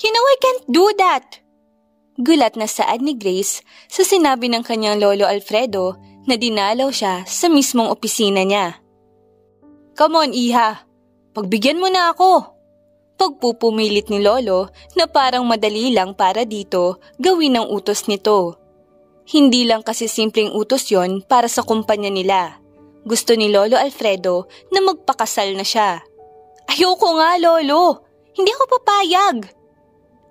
You know I can't do that! Gulat na saad ni Grace sa sinabi ng kanyang lolo Alfredo na dinalaw siya sa mismong opisina niya. Come on, Iha! Pagbigyan mo na ako! Pagpupumilit ni Lolo na parang madali lang para dito gawin ang utos nito. Hindi lang kasi simpleng utos yon para sa kumpanya nila. Gusto ni Lolo Alfredo na magpakasal na siya. Ayoko nga, Lolo! Hindi ako papayag!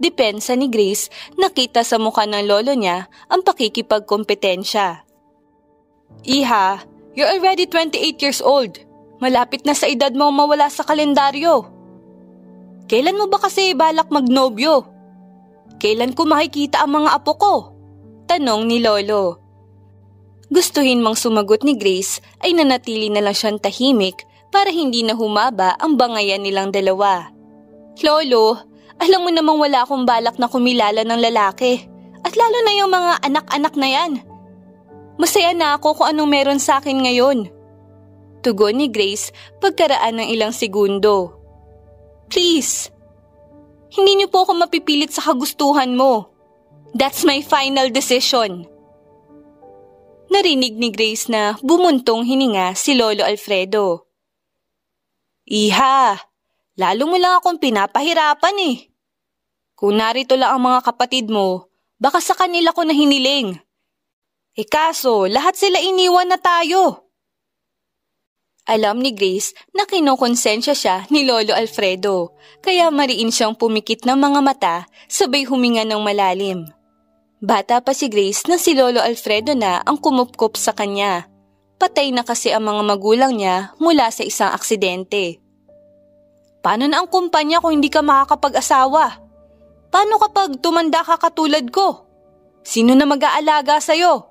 depensa ni Grace nakita sa mukha ng lolo niya ang pakikipagkompetensya. Iha, you're already 28 years old. Malapit na sa edad mo mawala sa kalendaryo. Kailan mo ba kasi balak magnobyo? Kailan ko makikita ang mga apo ko? Tanong ni Lolo. Gustuhin mang sumagot ni Grace ay nanatili na lang siyang tahimik para hindi na humaba ang bangayan nilang dalawa. Lolo, alam mo namang wala akong balak na kumilala ng lalaki. At lalo na yung mga anak-anak na yan. Masaya na ako kung anong meron sa akin ngayon. Tugon ni Grace pagkaraan ng ilang segundo. Please, hindi niyo po ako mapipilit sa kagustuhan mo. That's my final decision. Narinig ni Grace na bumuntong hininga si Lolo Alfredo. Iha, lalo mo lang akong pinapahirapan eh. Kung narito lang ang mga kapatid mo, baka sa kanila ko na hiniling. E kaso, lahat sila iniwan na tayo. Alam ni Grace na kinokonsensya siya ni Lolo Alfredo, kaya mariin siyang pumikit ng mga mata sabay huminga ng malalim. Bata pa si Grace na si Lolo Alfredo na ang kumupkop sa kanya. Patay na kasi ang mga magulang niya mula sa isang aksidente. Paano na ang kumpanya kung hindi ka makakapag-asawa? Paano kapag tumanda ka katulad ko? Sino na mag-aalaga sa'yo?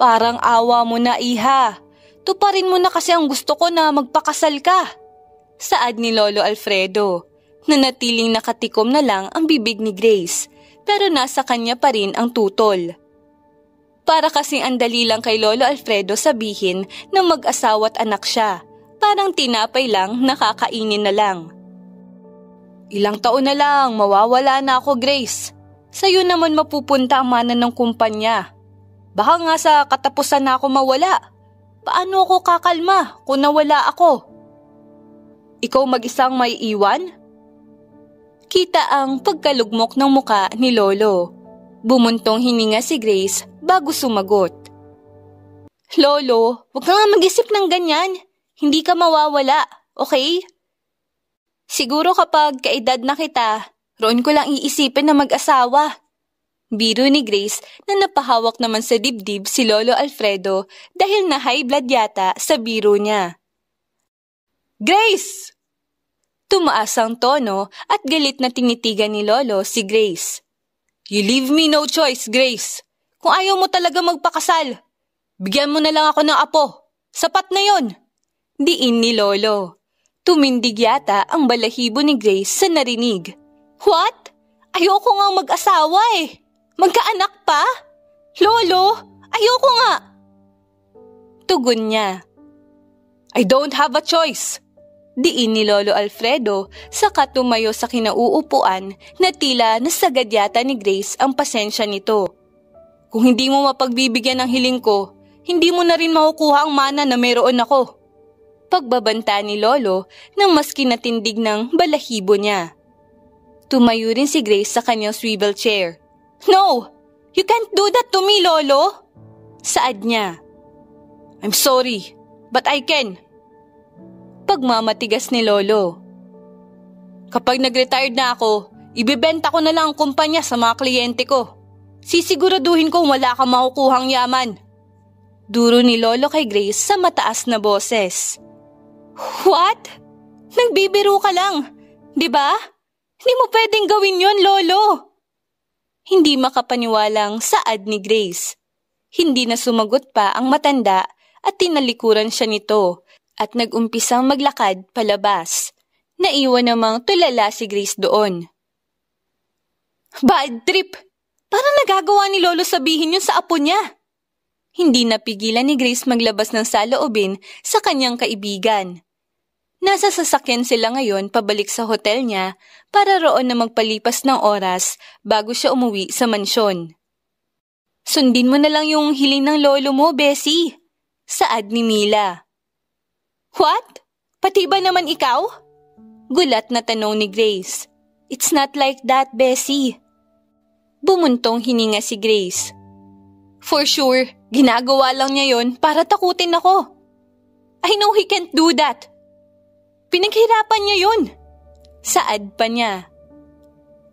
Parang awa mo na, iha. Tuparin mo na kasi ang gusto ko na magpakasal ka. Saad ni Lolo Alfredo, nanatiling nakatikom na lang ang bibig ni Grace, pero nasa kanya pa rin ang tutol. Para kasing andali lang kay Lolo Alfredo sabihin na mag-asawa't anak siya. Parang tinapay lang, nakakainin na lang. Ilang taon na lang, mawawala na ako, Grace. Sa'yo naman mapupunta ang mana ng kumpanya. Baka nga sa katapusan na ako mawala. Paano ako kakalma kung nawala ako? Ikaw mag-isang may iwan? Kita ang pagkalugmok ng muka ni Lolo. Bumuntong hininga si Grace bago sumagot. Lolo, huwag ka nga mag-isip ng ganyan. Hindi ka mawawala, okay? Siguro kapag kaedad na kita, roon ko lang iisipin na mag-asawa. Biro ni Grace na napahawak naman sa dibdib si Lolo Alfredo dahil na high blood yata sa biro niya. Grace! Tumaas ang tono at galit na tinitigan ni Lolo si Grace. You leave me no choice, Grace. Kung ayaw mo talaga magpakasal, bigyan mo na lang ako ng apo. Sapat na yon. Diin ni Lolo. Tumindig yata ang balahibo ni Grace sa narinig. What? Ayoko ngang mag-asawa eh. Magkaanak pa? Lolo, ayoko nga. Tugon niya. I don't have a choice. Diin ni Lolo Alfredo saka tumayo sa kinauupuan na tila nasagad yata ni Grace ang pasensya nito. Kung hindi mo mapagbibigyan ng hiling ko, hindi mo na rin makukuha ang mana na meron ako pagbabanta ni Lolo ng maski natindig ng balahibo niya. Tumayo rin si Grace sa kanyang swivel chair. No! You can't do that to me, Lolo! Saad niya. I'm sorry, but I can. Pagmamatigas ni Lolo. Kapag nag-retired na ako, ibibenta ko na lang ang kumpanya sa mga kliyente ko. Sisiguraduhin kong wala kang makukuhang yaman. Duro ni Lolo kay Grace sa mataas na boses. What? Nagbibiro ka lang, di ba? Hindi mo pwedeng gawin yon, Lolo. Hindi makapaniwala ang saad ni Grace. Hindi na sumagot pa ang matanda at tinalikuran siya nito at nagumpisang maglakad palabas. Naiwan namang tulala si Grace doon. Bad trip! Parang nagagawa ni Lolo sabihin yun sa apo niya. Hindi napigilan ni Grace maglabas ng saloobin sa kanyang kaibigan. Nasa sasakyan sila ngayon pabalik sa hotel niya para roon na magpalipas ng oras bago siya umuwi sa mansyon. Sundin mo na lang yung hiling ng lolo mo, Bessie, saad ni Mila. What? Pati ba naman ikaw? Gulat na tanong ni Grace. It's not like that, Bessie. Bumuntong hininga si Grace. For sure, ginagawa lang niya yon para takutin ako. I know he can't do that, Pinaghirapan niya yun. Saad pa niya.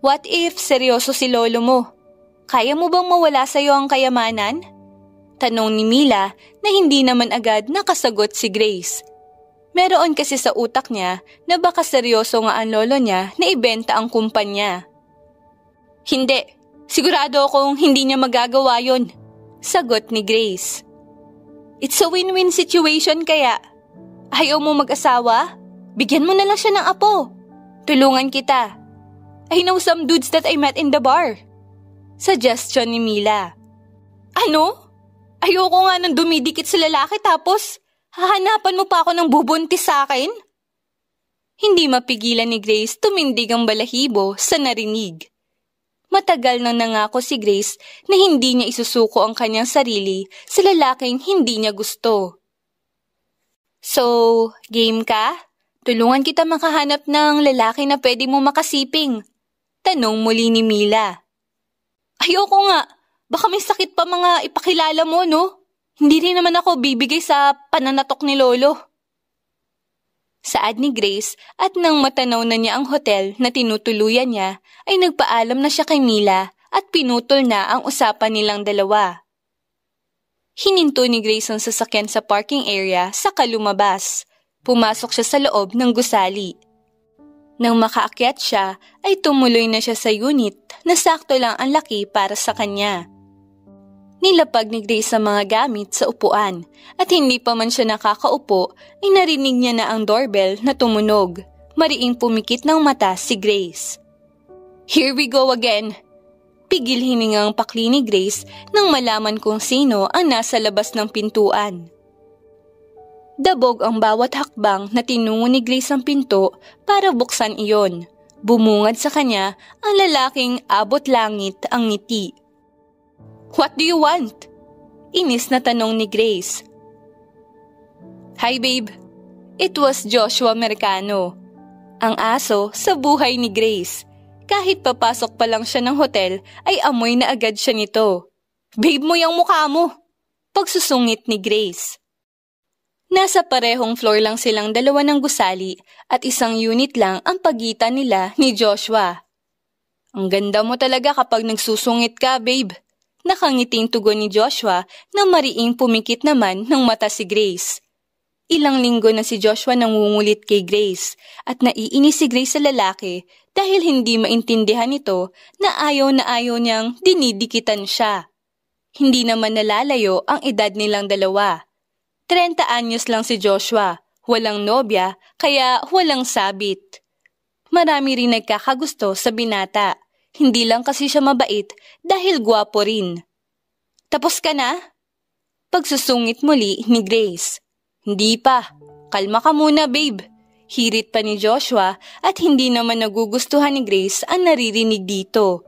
What if seryoso si lolo mo? Kaya mo bang mawala sa'yo ang kayamanan? Tanong ni Mila na hindi naman agad nakasagot si Grace. Meron kasi sa utak niya na baka seryoso nga ang lolo niya na ibenta ang kumpanya. Hindi, sigurado akong hindi niya magagawa yon. Sagot ni Grace. It's a win-win situation kaya. Ayaw mo mag-asawa? Bigyan mo na lang siya ng apo. Tulungan kita. I know some dudes that I met in the bar. Suggestion ni Mila. Ano? Ayoko nga nang dumidikit sa lalaki tapos hahanapan mo pa ako ng bubuntis sa akin? Hindi mapigilan ni Grace tumindig ang balahibo sa narinig. Matagal nang nangako si Grace na hindi niya isusuko ang kanyang sarili sa lalaking hindi niya gusto. So, game ka? Tulungan kita makahanap ng lalaki na pwede mo makasiping. Tanong muli ni Mila. Ayoko nga. Baka may sakit pa mga ipakilala mo, no? Hindi rin naman ako bibigay sa pananatok ni Lolo. Saad ni Grace at nang matanaw na niya ang hotel na tinutuluyan niya, ay nagpaalam na siya kay Mila at pinutol na ang usapan nilang dalawa. Hininto ni Grace ang sasakyan sa parking area sa kalumabas Pumasok siya sa loob ng gusali. Nang makaakyat siya, ay tumuloy na siya sa unit na sakto lang ang laki para sa kanya. Nilapag ni Grace ang mga gamit sa upuan at hindi pa man siya nakakaupo ay narinig niya na ang doorbell na tumunog. Mariing pumikit ng mata si Grace. Here we go again! Pigil hininga ang pakli ni Grace nang malaman kung sino ang nasa labas ng pintuan. Dabog ang bawat hakbang na tinungo ni Grace ang pinto para buksan iyon. Bumungad sa kanya ang lalaking abot langit ang ngiti. What do you want? Inis na tanong ni Grace. Hi babe, it was Joshua Americano, Ang aso sa buhay ni Grace. Kahit papasok pa lang siya ng hotel ay amoy na agad siya nito. Babe mo yung mukha mo! Pagsusungit ni Grace. Nasa parehong floor lang silang dalawa ng gusali at isang unit lang ang pagitan nila ni Joshua. Ang ganda mo talaga kapag nagsusungit ka, babe. Nakangiting tugon ni Joshua na mariing pumikit naman ng mata si Grace. Ilang linggo na si Joshua nangungulit kay Grace at naiinis si Grace sa lalaki dahil hindi maintindihan nito na ayaw na ayaw niyang dinidikitan siya. Hindi naman nalalayo ang edad nilang dalawa. 30 anyos lang si Joshua, walang nobya, kaya walang sabit. Marami rin nagkakagusto sa binata. Hindi lang kasi siya mabait dahil gwapo rin. Tapos ka na? Pagsusungit muli ni Grace. Hindi pa. Kalma ka muna, babe. Hirit pa ni Joshua at hindi naman nagugustuhan ni Grace ang naririnig dito.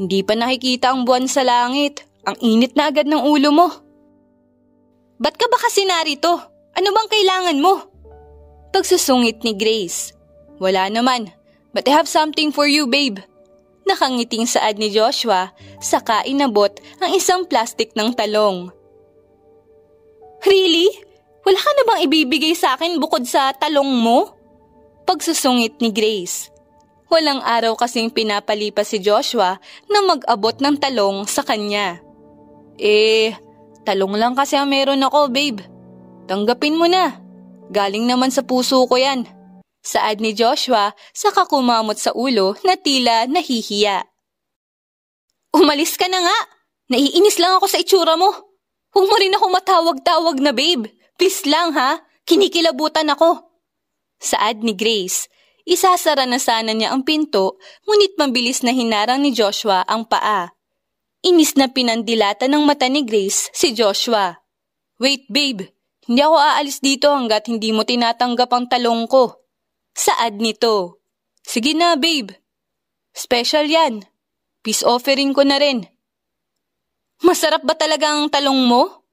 Hindi pa nakikita ang buwan sa langit. Ang init na agad ng ulo mo. Ba't ka ba kasi narito? Ano bang kailangan mo? Pagsusungit ni Grace. Wala naman, but I have something for you babe. Nakangiting saad ni Joshua, saka inabot ang isang plastic ng talong. Really? Wala ka na bang ibibigay sa akin bukod sa talong mo? Pagsusungit ni Grace. Walang araw kasing pinapalipas si Joshua na mag-abot ng talong sa kanya. Eh, Talong lang kasi ang meron ako, babe. Tanggapin mo na. Galing naman sa puso ko yan. Saad ni Joshua, saka kumamot sa ulo na tila nahihiya. Umalis ka na nga! Naiinis lang ako sa itsura mo. Huwag mo rin ako matawag-tawag na babe. Please lang ha, kinikilabutan ako. Saad ni Grace, isasara na sana niya ang pinto, ngunit mabilis na hinarang ni Joshua ang paa Inis na pinandilata ng mata ni Grace si Joshua. Wait babe, hindi ako aalis dito hanggat hindi mo tinatanggap ang talong ko. Saad nito. Sige na babe. Special yan. Peace offering ko na rin. Masarap ba talaga ang talong mo?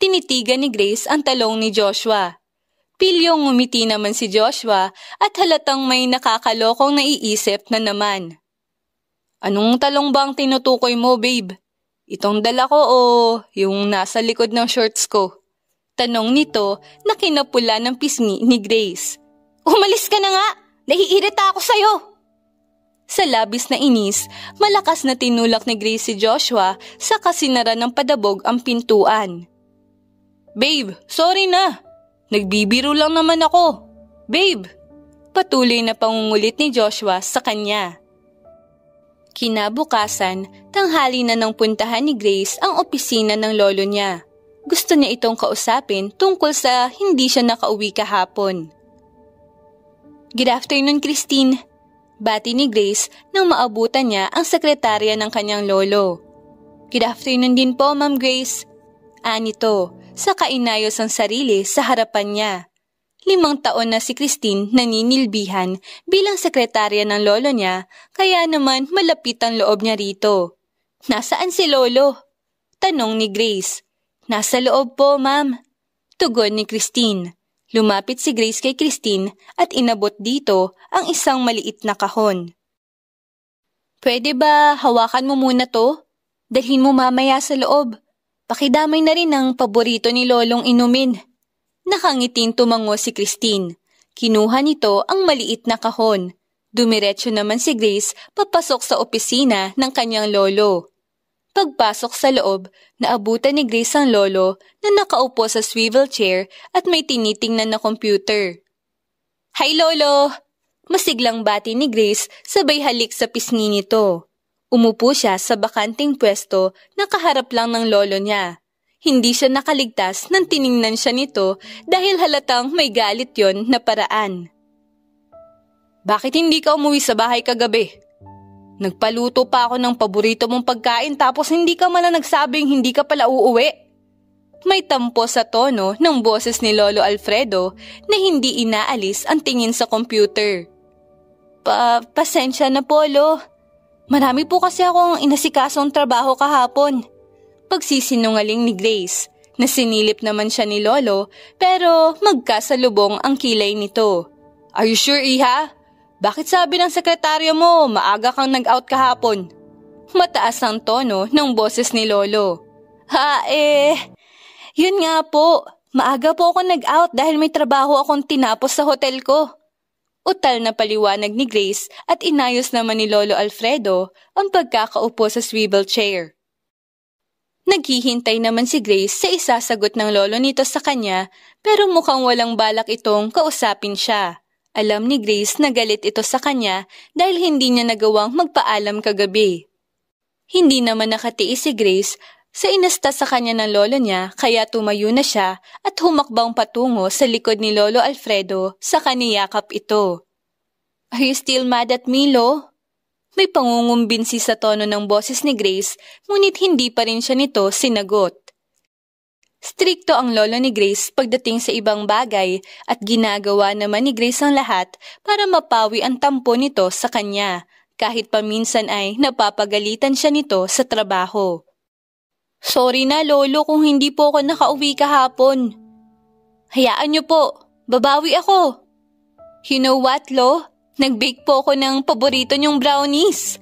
Tinitigan ni Grace ang talong ni Joshua. Pilyong umiti naman si Joshua at halatang may nakakalokong naiisip na naman. Anong talong bang tinutukoy mo, babe? Itong dala ko o yung nasa likod ng shorts ko? Tanong nito na kinapula ng pisngi ni Grace. Umalis ka na nga! Nahiirita ako sa'yo! Sa labis na inis, malakas na tinulak ni Grace si Joshua sa kasinara ng padabog ang pintuan. Babe, sorry na. Nagbibiro lang naman ako. Babe, patuloy na pangungulit ni Joshua sa kanya. Kinabukasan, tanghali na nang puntahan ni Grace ang opisina ng lolo niya. Gusto niya itong kausapin tungkol sa hindi siya nakauwi kahapon. Good afternoon, Christine. Bati ni Grace nang maabutan niya ang sekretarya ng kanyang lolo. Good afternoon din po, Ma'am Grace. Anito, sa kainayos ang sarili sa harapan niya. Limang taon na si Christine naninilbihan bilang sekretarya ng lolo niya, kaya naman malapit ang loob niya rito. Nasaan si lolo? Tanong ni Grace. Nasa loob po, ma'am. Tugon ni Christine. Lumapit si Grace kay Christine at inabot dito ang isang maliit na kahon. Pwede ba hawakan mo muna to? Dalhin mo mamaya sa loob. Pakidamay na rin ang paborito ni Lolong inumin. Nakangiting tumango si Christine. Kinuha nito ang maliit na kahon. Dumiretso naman si Grace papasok sa opisina ng kanyang lolo. Pagpasok sa loob, naabutan ni Grace ang lolo na nakaupo sa swivel chair at may tinitingnan na computer. Hi lolo! Masiglang bati ni Grace sabay halik sa pisngi nito. Umupo siya sa bakanting pwesto na kaharap lang ng lolo niya. Hindi siya nakaligtas nang tiningnan siya nito dahil halatang may galit yon na paraan. Bakit hindi ka umuwi sa bahay kagabi? Nagpaluto pa ako ng paborito mong pagkain tapos hindi ka man nagsabing hindi ka pala uuwi. May tampo sa tono ng boses ni Lolo Alfredo na hindi inaalis ang tingin sa computer. Pa pasensya na po, Lo. Marami po kasi ako ang inasikasong trabaho kahapon pagsisinungaling ni Grace. na sinilip naman siya ni Lolo pero magkasalubong ang kilay nito. Are you sure, Iha? Bakit sabi ng sekretaryo mo maaga kang nag-out kahapon? Mataas ang tono ng boses ni Lolo. Ha eh, yun nga po. Maaga po ako nag-out dahil may trabaho akong tinapos sa hotel ko. Utal na paliwanag ni Grace at inayos naman ni Lolo Alfredo ang pagkakaupo sa swivel chair. Naghihintay naman si Grace sa isasagot ng lolo nito sa kanya pero mukhang walang balak itong kausapin siya. Alam ni Grace na galit ito sa kanya dahil hindi niya nagawang magpaalam kagabi. Hindi naman nakatiis si Grace sa inasta sa kanya ng lolo niya kaya tumayo na siya at humakbang patungo sa likod ni Lolo Alfredo sa kaniyakap ito. Are you still mad at me, Lo? May pangungumbinsi sa tono ng boses ni Grace, ngunit hindi pa rin siya nito sinagot. Strikto ang lolo ni Grace pagdating sa ibang bagay at ginagawa naman ni Grace ang lahat para mapawi ang tampo nito sa kanya, kahit paminsan ay napapagalitan siya nito sa trabaho. Sorry na lolo kung hindi po ako nakauwi kahapon. Hayaan niyo po, babawi ako. You know what, lo? Nag-bake po ako ng paborito niyong brownies.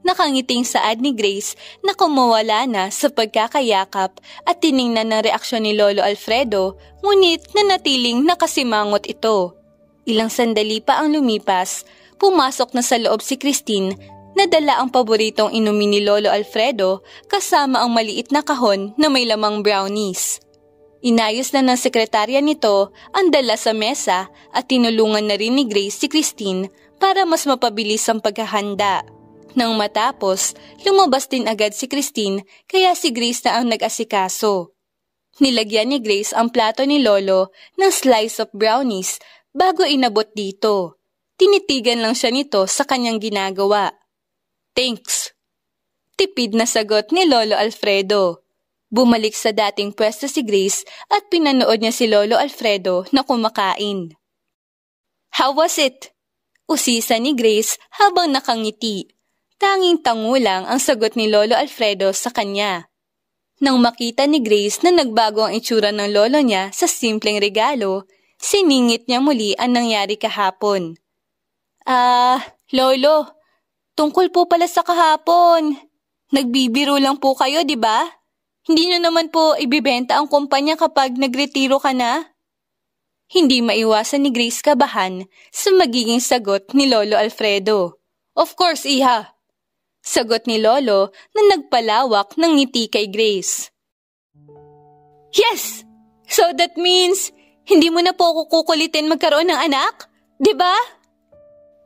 Nakangiting saad ni Grace na kumawala na sa pagkakayakap at tiningnan ng reaksyon ni Lolo Alfredo ngunit nanatiling nakasimangot ito. Ilang sandali pa ang lumipas, pumasok na sa loob si Christine na dala ang paboritong inumin ni Lolo Alfredo kasama ang maliit na kahon na may lamang brownies. Inayos na ng sekretarya nito ang dala sa mesa at tinulungan na rin ni Grace si Christine para mas mapabilis ang paghahanda. Nang matapos, lumabas din agad si Christine kaya si Grace na ang nag-asikaso. Nilagyan ni Grace ang plato ni Lolo ng slice of brownies bago inabot dito. Tinitigan lang siya nito sa kanyang ginagawa. Thanks! Tipid na sagot ni Lolo Alfredo. Bumalik sa dating pwesto si Grace at pinanood niya si Lolo Alfredo na kumakain. How was it? Usisa ni Grace habang nakangiti. Tanging tango lang ang sagot ni Lolo Alfredo sa kanya. Nang makita ni Grace na nagbago ang itsura ng lolo niya sa simpleng regalo, siningit niya muli ang nangyari kahapon. Ah, uh, lolo, tungkol po pala sa kahapon. Nagbibiro lang po kayo, di ba? Hindi nyo naman po ibibenta ang kumpanya kapag nagretiro ka na? Hindi maiwasan ni Grace kabahan sa magiging sagot ni Lolo Alfredo. Of course, iha! Sagot ni Lolo na nagpalawak ng ngiti kay Grace. Yes! So that means, hindi mo na po ako kukulitin magkaroon ng anak? ba? Diba?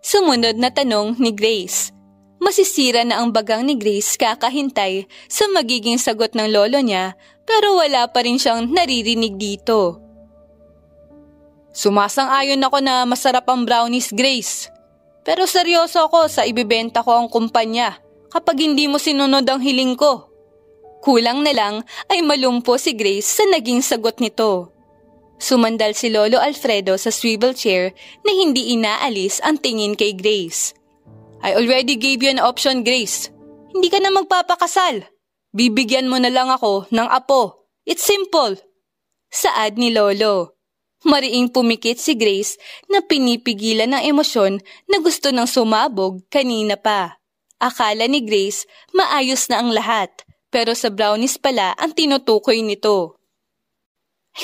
Sumunod na tanong ni Grace masisira na ang bagang ni Grace kakahintay sa magiging sagot ng lolo niya pero wala pa rin siyang naririnig dito. Sumasang-ayon ako na masarap ang brownies, Grace. Pero seryoso ako sa ibibenta ko ang kumpanya kapag hindi mo sinunod ang hiling ko. Kulang na lang ay malumpo si Grace sa naging sagot nito. Sumandal si Lolo Alfredo sa swivel chair na hindi inaalis ang tingin kay Grace. I already gave you an option, Grace. Hindi ka na magpapakasal. Bibigyan mo na lang ako ng apo. It's simple. Saad ni Lolo. Mariing pumikit si Grace na pinipigilan ng emosyon na gusto nang sumabog kanina pa. Akala ni Grace maayos na ang lahat, pero sa brownies pala ang tinutukoy nito.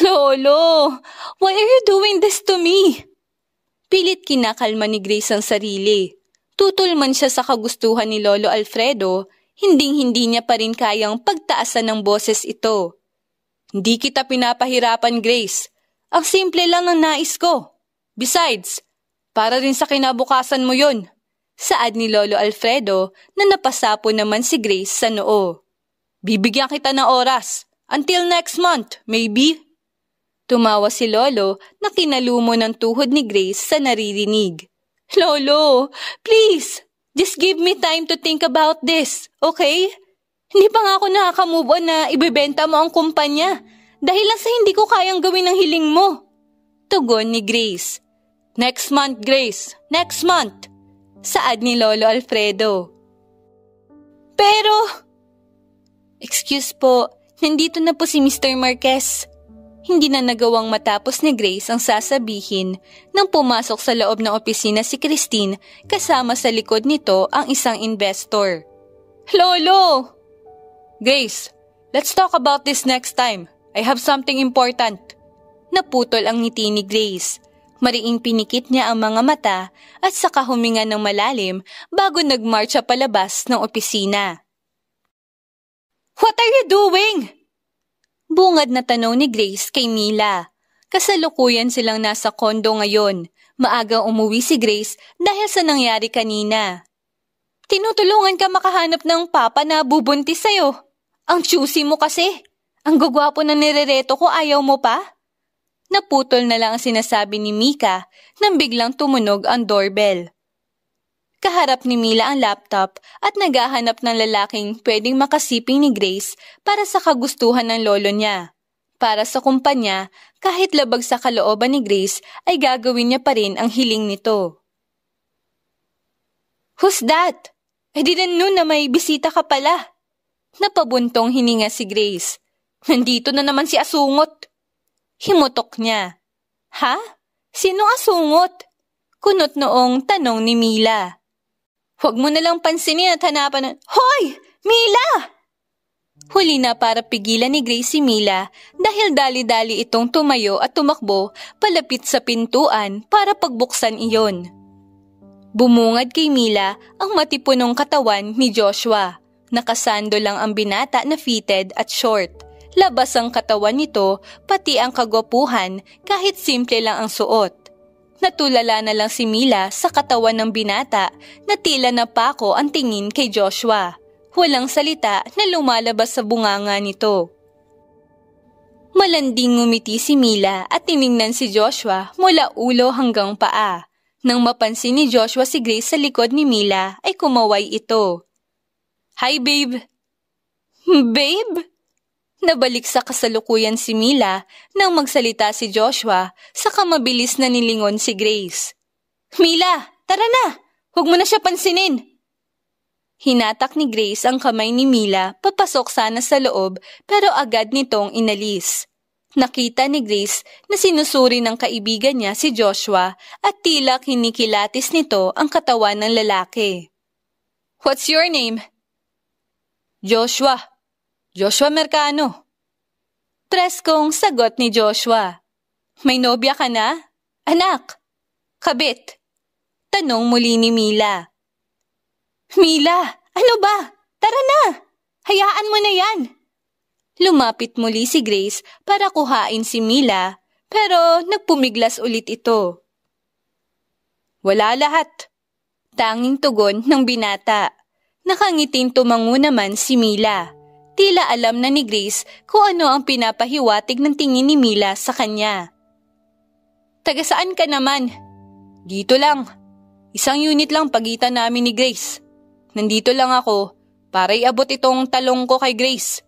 Lolo, why are you doing this to me? Pilit kinakalma ni Grace ang sarili. Tutol man siya sa kagustuhan ni Lolo Alfredo, hinding-hindi niya pa rin kayang pagtaasan ng boses ito. Hindi kita pinapahirapan, Grace. Ang simple lang ang nais ko. Besides, para rin sa kinabukasan mo yon. Saad ni Lolo Alfredo na napasapo naman si Grace sa noo. Bibigyan kita ng oras. Until next month, maybe? Tumawa si Lolo na kinalumo ng tuhod ni Grace sa naririnig. Lolo, please, just give me time to think about this, okay? Hindi pa nga ako nakaka on na ibebenta mo ang kumpanya dahil lang sa hindi ko kayang gawin ang hiling mo. Tugon ni Grace. Next month, Grace. Next month. Saad ni Lolo Alfredo. Pero... Excuse po, nandito na po si Mr. Marquez hindi na nagawang matapos ni Grace ang sasabihin nang pumasok sa loob ng opisina si Christine kasama sa likod nito ang isang investor. Lolo! Grace, let's talk about this next time. I have something important. Naputol ang ngiti ni Grace. Mariing pinikit niya ang mga mata at saka huminga ng malalim bago nagmarcha palabas ng opisina. What are you doing? Bungad na tanong ni Grace kay Mila. Kasalukuyan silang nasa kondo ngayon. Maaga umuwi si Grace dahil sa nangyari kanina. Tinutulungan ka makahanap ng papa na bubuntis sa'yo. Ang choosy mo kasi. Ang gugwapo na nirereto ko ayaw mo pa? Naputol na lang ang sinasabi ni Mika nang biglang tumunog ang doorbell. Kaharap ni Mila ang laptop at naghahanap ng lalaking pwedeng makasiping ni Grace para sa kagustuhan ng lolo niya. Para sa kumpanya, kahit labag sa kalooban ni Grace ay gagawin niya pa rin ang hiling nito. Who's that? Eh, I didn't know na may bisita ka pala. Napabuntong hininga si Grace. Nandito na naman si Asungot. Himutok niya. Ha? Sinong asungot? Kunot noong tanong ni Mila. Huwag mo na lang pansinin at hanapan ng, Hoy! Mila! Huli na para pigilan ni Grace si Mila dahil dali-dali itong tumayo at tumakbo palapit sa pintuan para pagbuksan iyon. Bumungad kay Mila ang matipunong katawan ni Joshua. Nakasando lang ang binata na fitted at short. Labas ang katawan nito, pati ang kagwapuhan kahit simple lang ang suot. Natulala na lang si Mila sa katawan ng binata na tila na pako ang tingin kay Joshua. Walang salita na lumalabas sa bunganga nito. Malanding ngumiti si Mila at tiningnan si Joshua mula ulo hanggang paa. Nang mapansin ni Joshua si Grace sa likod ni Mila ay kumaway ito. Hi babe! Babe? Nabalik sa kasalukuyan si Mila nang magsalita si Joshua saka mabilis na nilingon si Grace. Mila, tara na! Huwag mo na siya pansinin! Hinatak ni Grace ang kamay ni Mila papasok sana sa loob pero agad nitong inalis. Nakita ni Grace na sinusuri ng kaibigan niya si Joshua at tila kinikilatis nito ang katawan ng lalaki. What's your name? Joshua, Joshua Mercano. Tres kong sagot ni Joshua. May nobya ka na? Anak? Kabit? Tanong muli ni Mila. Mila, ano ba? Tara na! Hayaan mo na yan! Lumapit muli si Grace para kuhain si Mila pero nagpumiglas ulit ito. Wala lahat. Tanging tugon ng binata. Nakangiting tumango naman si Mila. Tila alam na ni Grace kung ano ang pinapahiwatig ng tingin ni Mila sa kanya. Taga saan ka naman? Dito lang. Isang unit lang pagitan namin ni Grace. Nandito lang ako para iabot itong talong ko kay Grace.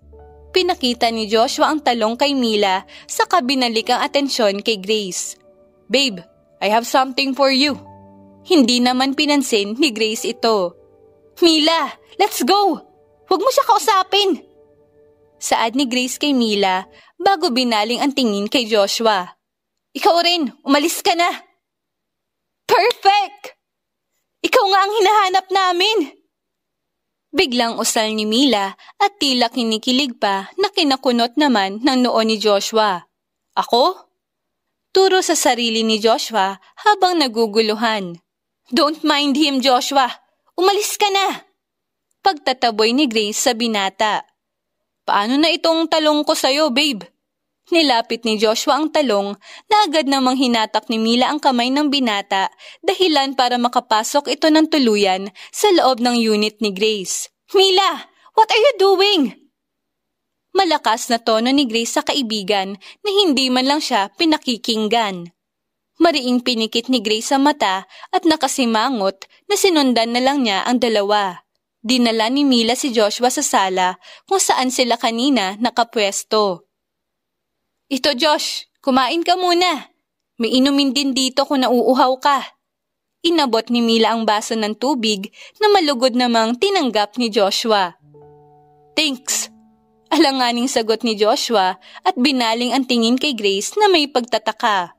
Pinakita ni Joshua ang talong kay Mila sa kabinalik ang atensyon kay Grace. Babe, I have something for you. Hindi naman pinansin ni Grace ito. Mila, let's go! Huwag mo siya kausapin! saad ni Grace kay Mila bago binaling ang tingin kay Joshua. Ikaw rin, umalis ka na! Perfect! Ikaw nga ang hinahanap namin! Biglang usal ni Mila at tila kinikilig pa na kinakunot naman ng noon ni Joshua. Ako? Turo sa sarili ni Joshua habang naguguluhan. Don't mind him, Joshua! Umalis ka na! Pagtataboy ni Grace sa binata. Paano na itong talong ko sa'yo, babe? Nilapit ni Joshua ang talong na agad namang hinatak ni Mila ang kamay ng binata dahilan para makapasok ito ng tuluyan sa loob ng unit ni Grace. Mila, what are you doing? Malakas na tono ni Grace sa kaibigan na hindi man lang siya pinakikinggan. Mariing pinikit ni Grace sa mata at nakasimangot na sinundan na lang niya ang dalawa. Dinala ni Mila si Joshua sa sala kung saan sila kanina nakapwesto. Ito Josh, kumain ka muna. May inumin din dito kung nauuhaw ka. Inabot ni Mila ang baso ng tubig na malugod namang tinanggap ni Joshua. Thanks! Alanganing sagot ni Joshua at binaling ang tingin kay Grace na may pagtataka.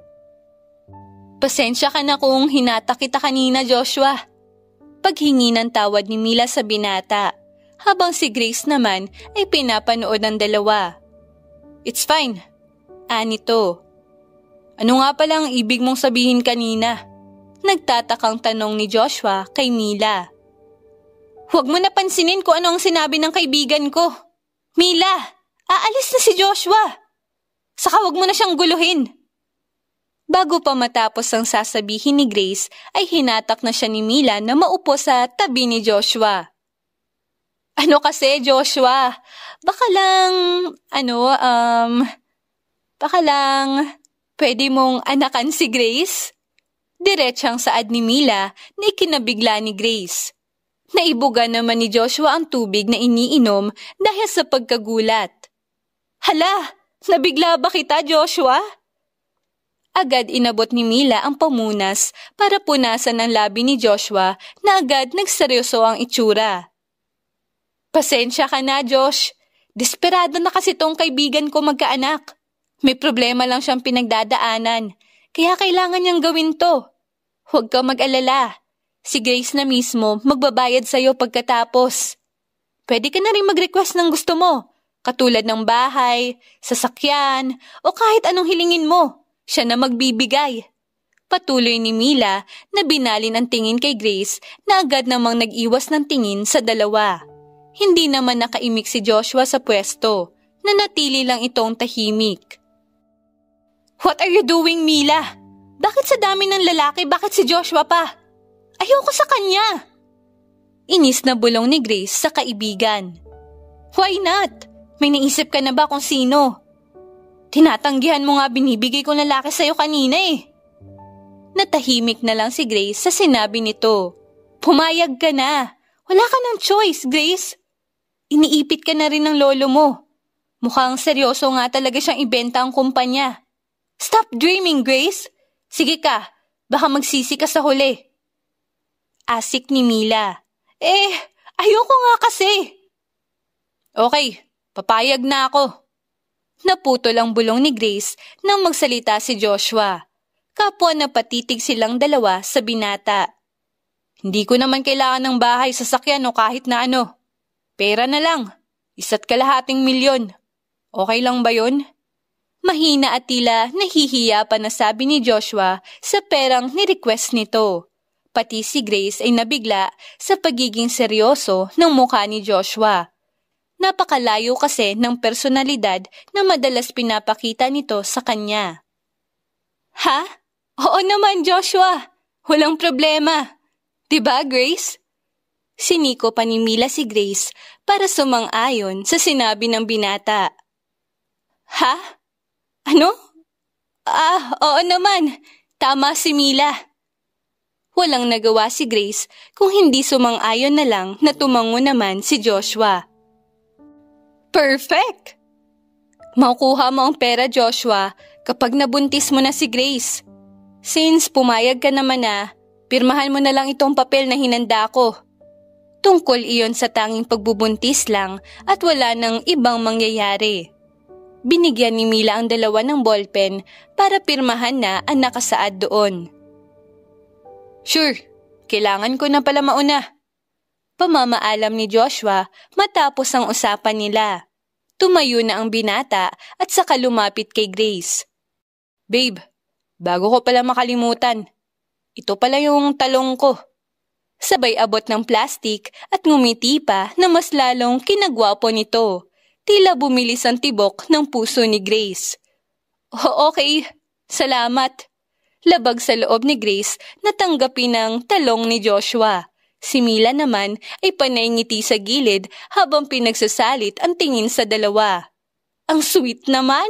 Pasensya ka na kung hinata kita kanina Joshua paghingi ng tawad ni Mila sa binata, habang si Grace naman ay pinapanood ng dalawa. It's fine, anito. Ano nga pala ang ibig mong sabihin kanina? Nagtatakang tanong ni Joshua kay Mila. Huwag mo napansinin kung ano ang sinabi ng kaibigan ko. Mila, aalis na si Joshua. Saka huwag mo na siyang guluhin. Bago pa matapos ang sasabihin ni Grace ay hinatak na siya ni Mila na maupo sa tabi ni Joshua. Ano kasi Joshua? Baka lang, ano, um, baka lang, pwede mong anakan si Grace? Diretsyang saad ni Mila na ikinabigla ni Grace. Naibuga naman ni Joshua ang tubig na iniinom dahil sa pagkagulat. Hala! Nabigla ba kita, Joshua? Agad inabot ni Mila ang pamunas para punasan ang labi ni Joshua na agad nagseryoso ang itsura. Pasensya ka na, Josh. Desperado na kasi tong kaibigan ko magkaanak. May problema lang siyang pinagdadaanan, kaya kailangan niyang gawin to. Huwag ka mag-alala. Si Grace na mismo magbabayad sa'yo pagkatapos. Pwede ka na rin mag-request ng gusto mo, katulad ng bahay, sasakyan, o kahit anong hilingin mo. Siya na magbibigay. Patuloy ni Mila na binalin ang tingin kay Grace na agad namang nag-iwas ng tingin sa dalawa. Hindi naman nakaimik si Joshua sa pwesto, na natili lang itong tahimik. What are you doing, Mila? Bakit sa dami ng lalaki, bakit si Joshua pa? Ayoko sa kanya! Inis na bulong ni Grace sa kaibigan. Why not? May naisip ka na ba kung sino? Tinatanggihan mo nga binibigay ko kong lalaki sa'yo kanina eh. Natahimik na lang si Grace sa sinabi nito. Pumayag ka na. Wala ka ng choice, Grace. Iniipit ka na rin ng lolo mo. Mukhang seryoso nga talaga siyang ibenta ang kumpanya. Stop dreaming, Grace. Sige ka, baka magsisi ka sa huli. Asik ni Mila. Eh, ayoko nga kasi. Okay, papayag na ako. Naputol ang bulong ni Grace nang magsalita si Joshua. Kapwa na patitig silang dalawa sa binata. Hindi ko naman kailangan ng bahay, sasakyan o kahit na ano. Pera na lang. Isa't kalahating milyon. Okay lang ba yon? Mahina at tila nahihiya pa na sabi ni Joshua sa perang ni-request nito. Pati si Grace ay nabigla sa pagiging seryoso ng mukha ni Joshua Napakalayo kasi ng personalidad na madalas pinapakita nito sa kanya. Ha? Oo naman, Joshua. Walang problema. Diba, Grace? Siniko panimila si Grace para sumang-ayon sa sinabi ng binata. Ha? Ano? Ah, oo naman. Tama si Mila. Walang nagawa si Grace kung hindi sumang-ayon na lang na tumango naman si Joshua. Perfect! Makukuha mo ang pera, Joshua, kapag nabuntis mo na si Grace. Since pumayag ka naman na, pirmahan mo na lang itong papel na hinanda ko. Tungkol iyon sa tanging pagbubuntis lang at wala nang ibang mangyayari. Binigyan ni Mila ang dalawa ng ballpen para pirmahan na ang nakasaad doon. Sure, kailangan ko na pala mauna pamamaalam ni Joshua matapos ang usapan nila. Tumayo na ang binata at saka lumapit kay Grace. Babe, bago ko pala makalimutan, ito pala yung talong ko. Sabay abot ng plastik at ngumiti pa na mas lalong kinagwapo nito. Tila bumilis ang tibok ng puso ni Grace. O oh, okay, salamat. Labag sa loob ni Grace na tanggapin ang talong ni Joshua. Si Mila naman ay panay ngiti sa gilid habang pinagsasalit ang tingin sa dalawa. Ang sweet naman!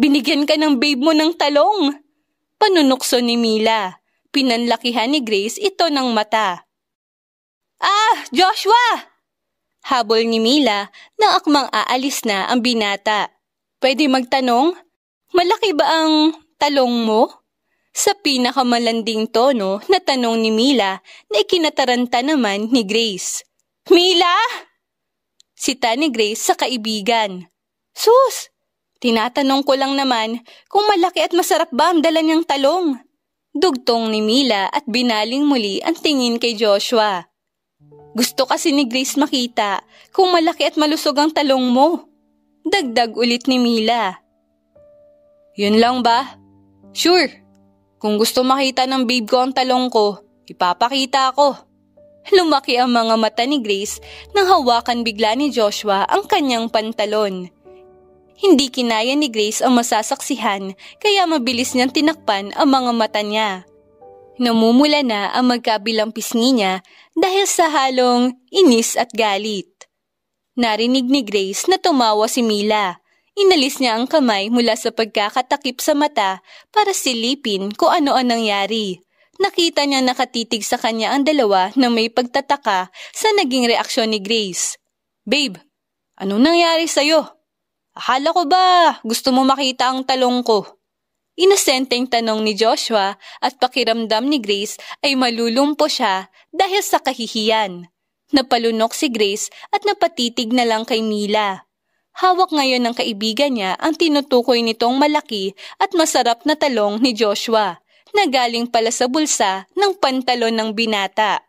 Binigyan ka ng babe mo ng talong! Panunukso ni Mila. Pinanlakihan ni Grace ito ng mata. Ah, Joshua! Habol ni Mila na akmang aalis na ang binata. Pwede magtanong, malaki ba ang talong mo? Sa pinakamalandi tono na tanong ni Mila na ikinataranta naman ni Grace. Mila! Sita ni Grace sa kaibigan. Sus! Tinatanong ko lang naman kung malaki at masarap ba ang dala niyang talong. Dugtong ni Mila at binaling muli ang tingin kay Joshua. Gusto kasi ni Grace makita kung malaki at malusog ang talong mo. Dagdag ulit ni Mila. Yun lang ba? Sure, kung gusto makita ng babe ko ang talong ko, ipapakita ko. Lumaki ang mga mata ni Grace nang hawakan bigla ni Joshua ang kanyang pantalon. Hindi kinaya ni Grace ang masasaksihan kaya mabilis niyang tinakpan ang mga mata niya. Namumula na ang magkabilang pisngi niya dahil sa halong inis at galit. Narinig ni Grace na tumawa si Mila Inalis niya ang kamay mula sa pagkakatakip sa mata para silipin kung ano ang nangyari. Nakita niya nakatitig sa kanya ang dalawa na may pagtataka sa naging reaksyon ni Grace. Babe, ano nangyari sa'yo? Akala ko ba gusto mo makita ang talong ko? Inosenteng tanong ni Joshua at pakiramdam ni Grace ay malulumpo siya dahil sa kahihiyan. Napalunok si Grace at napatitig na lang kay Mila. Hawak ngayon ng kaibigan niya ang tinutukoy nitong malaki at masarap na talong ni Joshua na galing pala sa bulsa ng pantalon ng binata.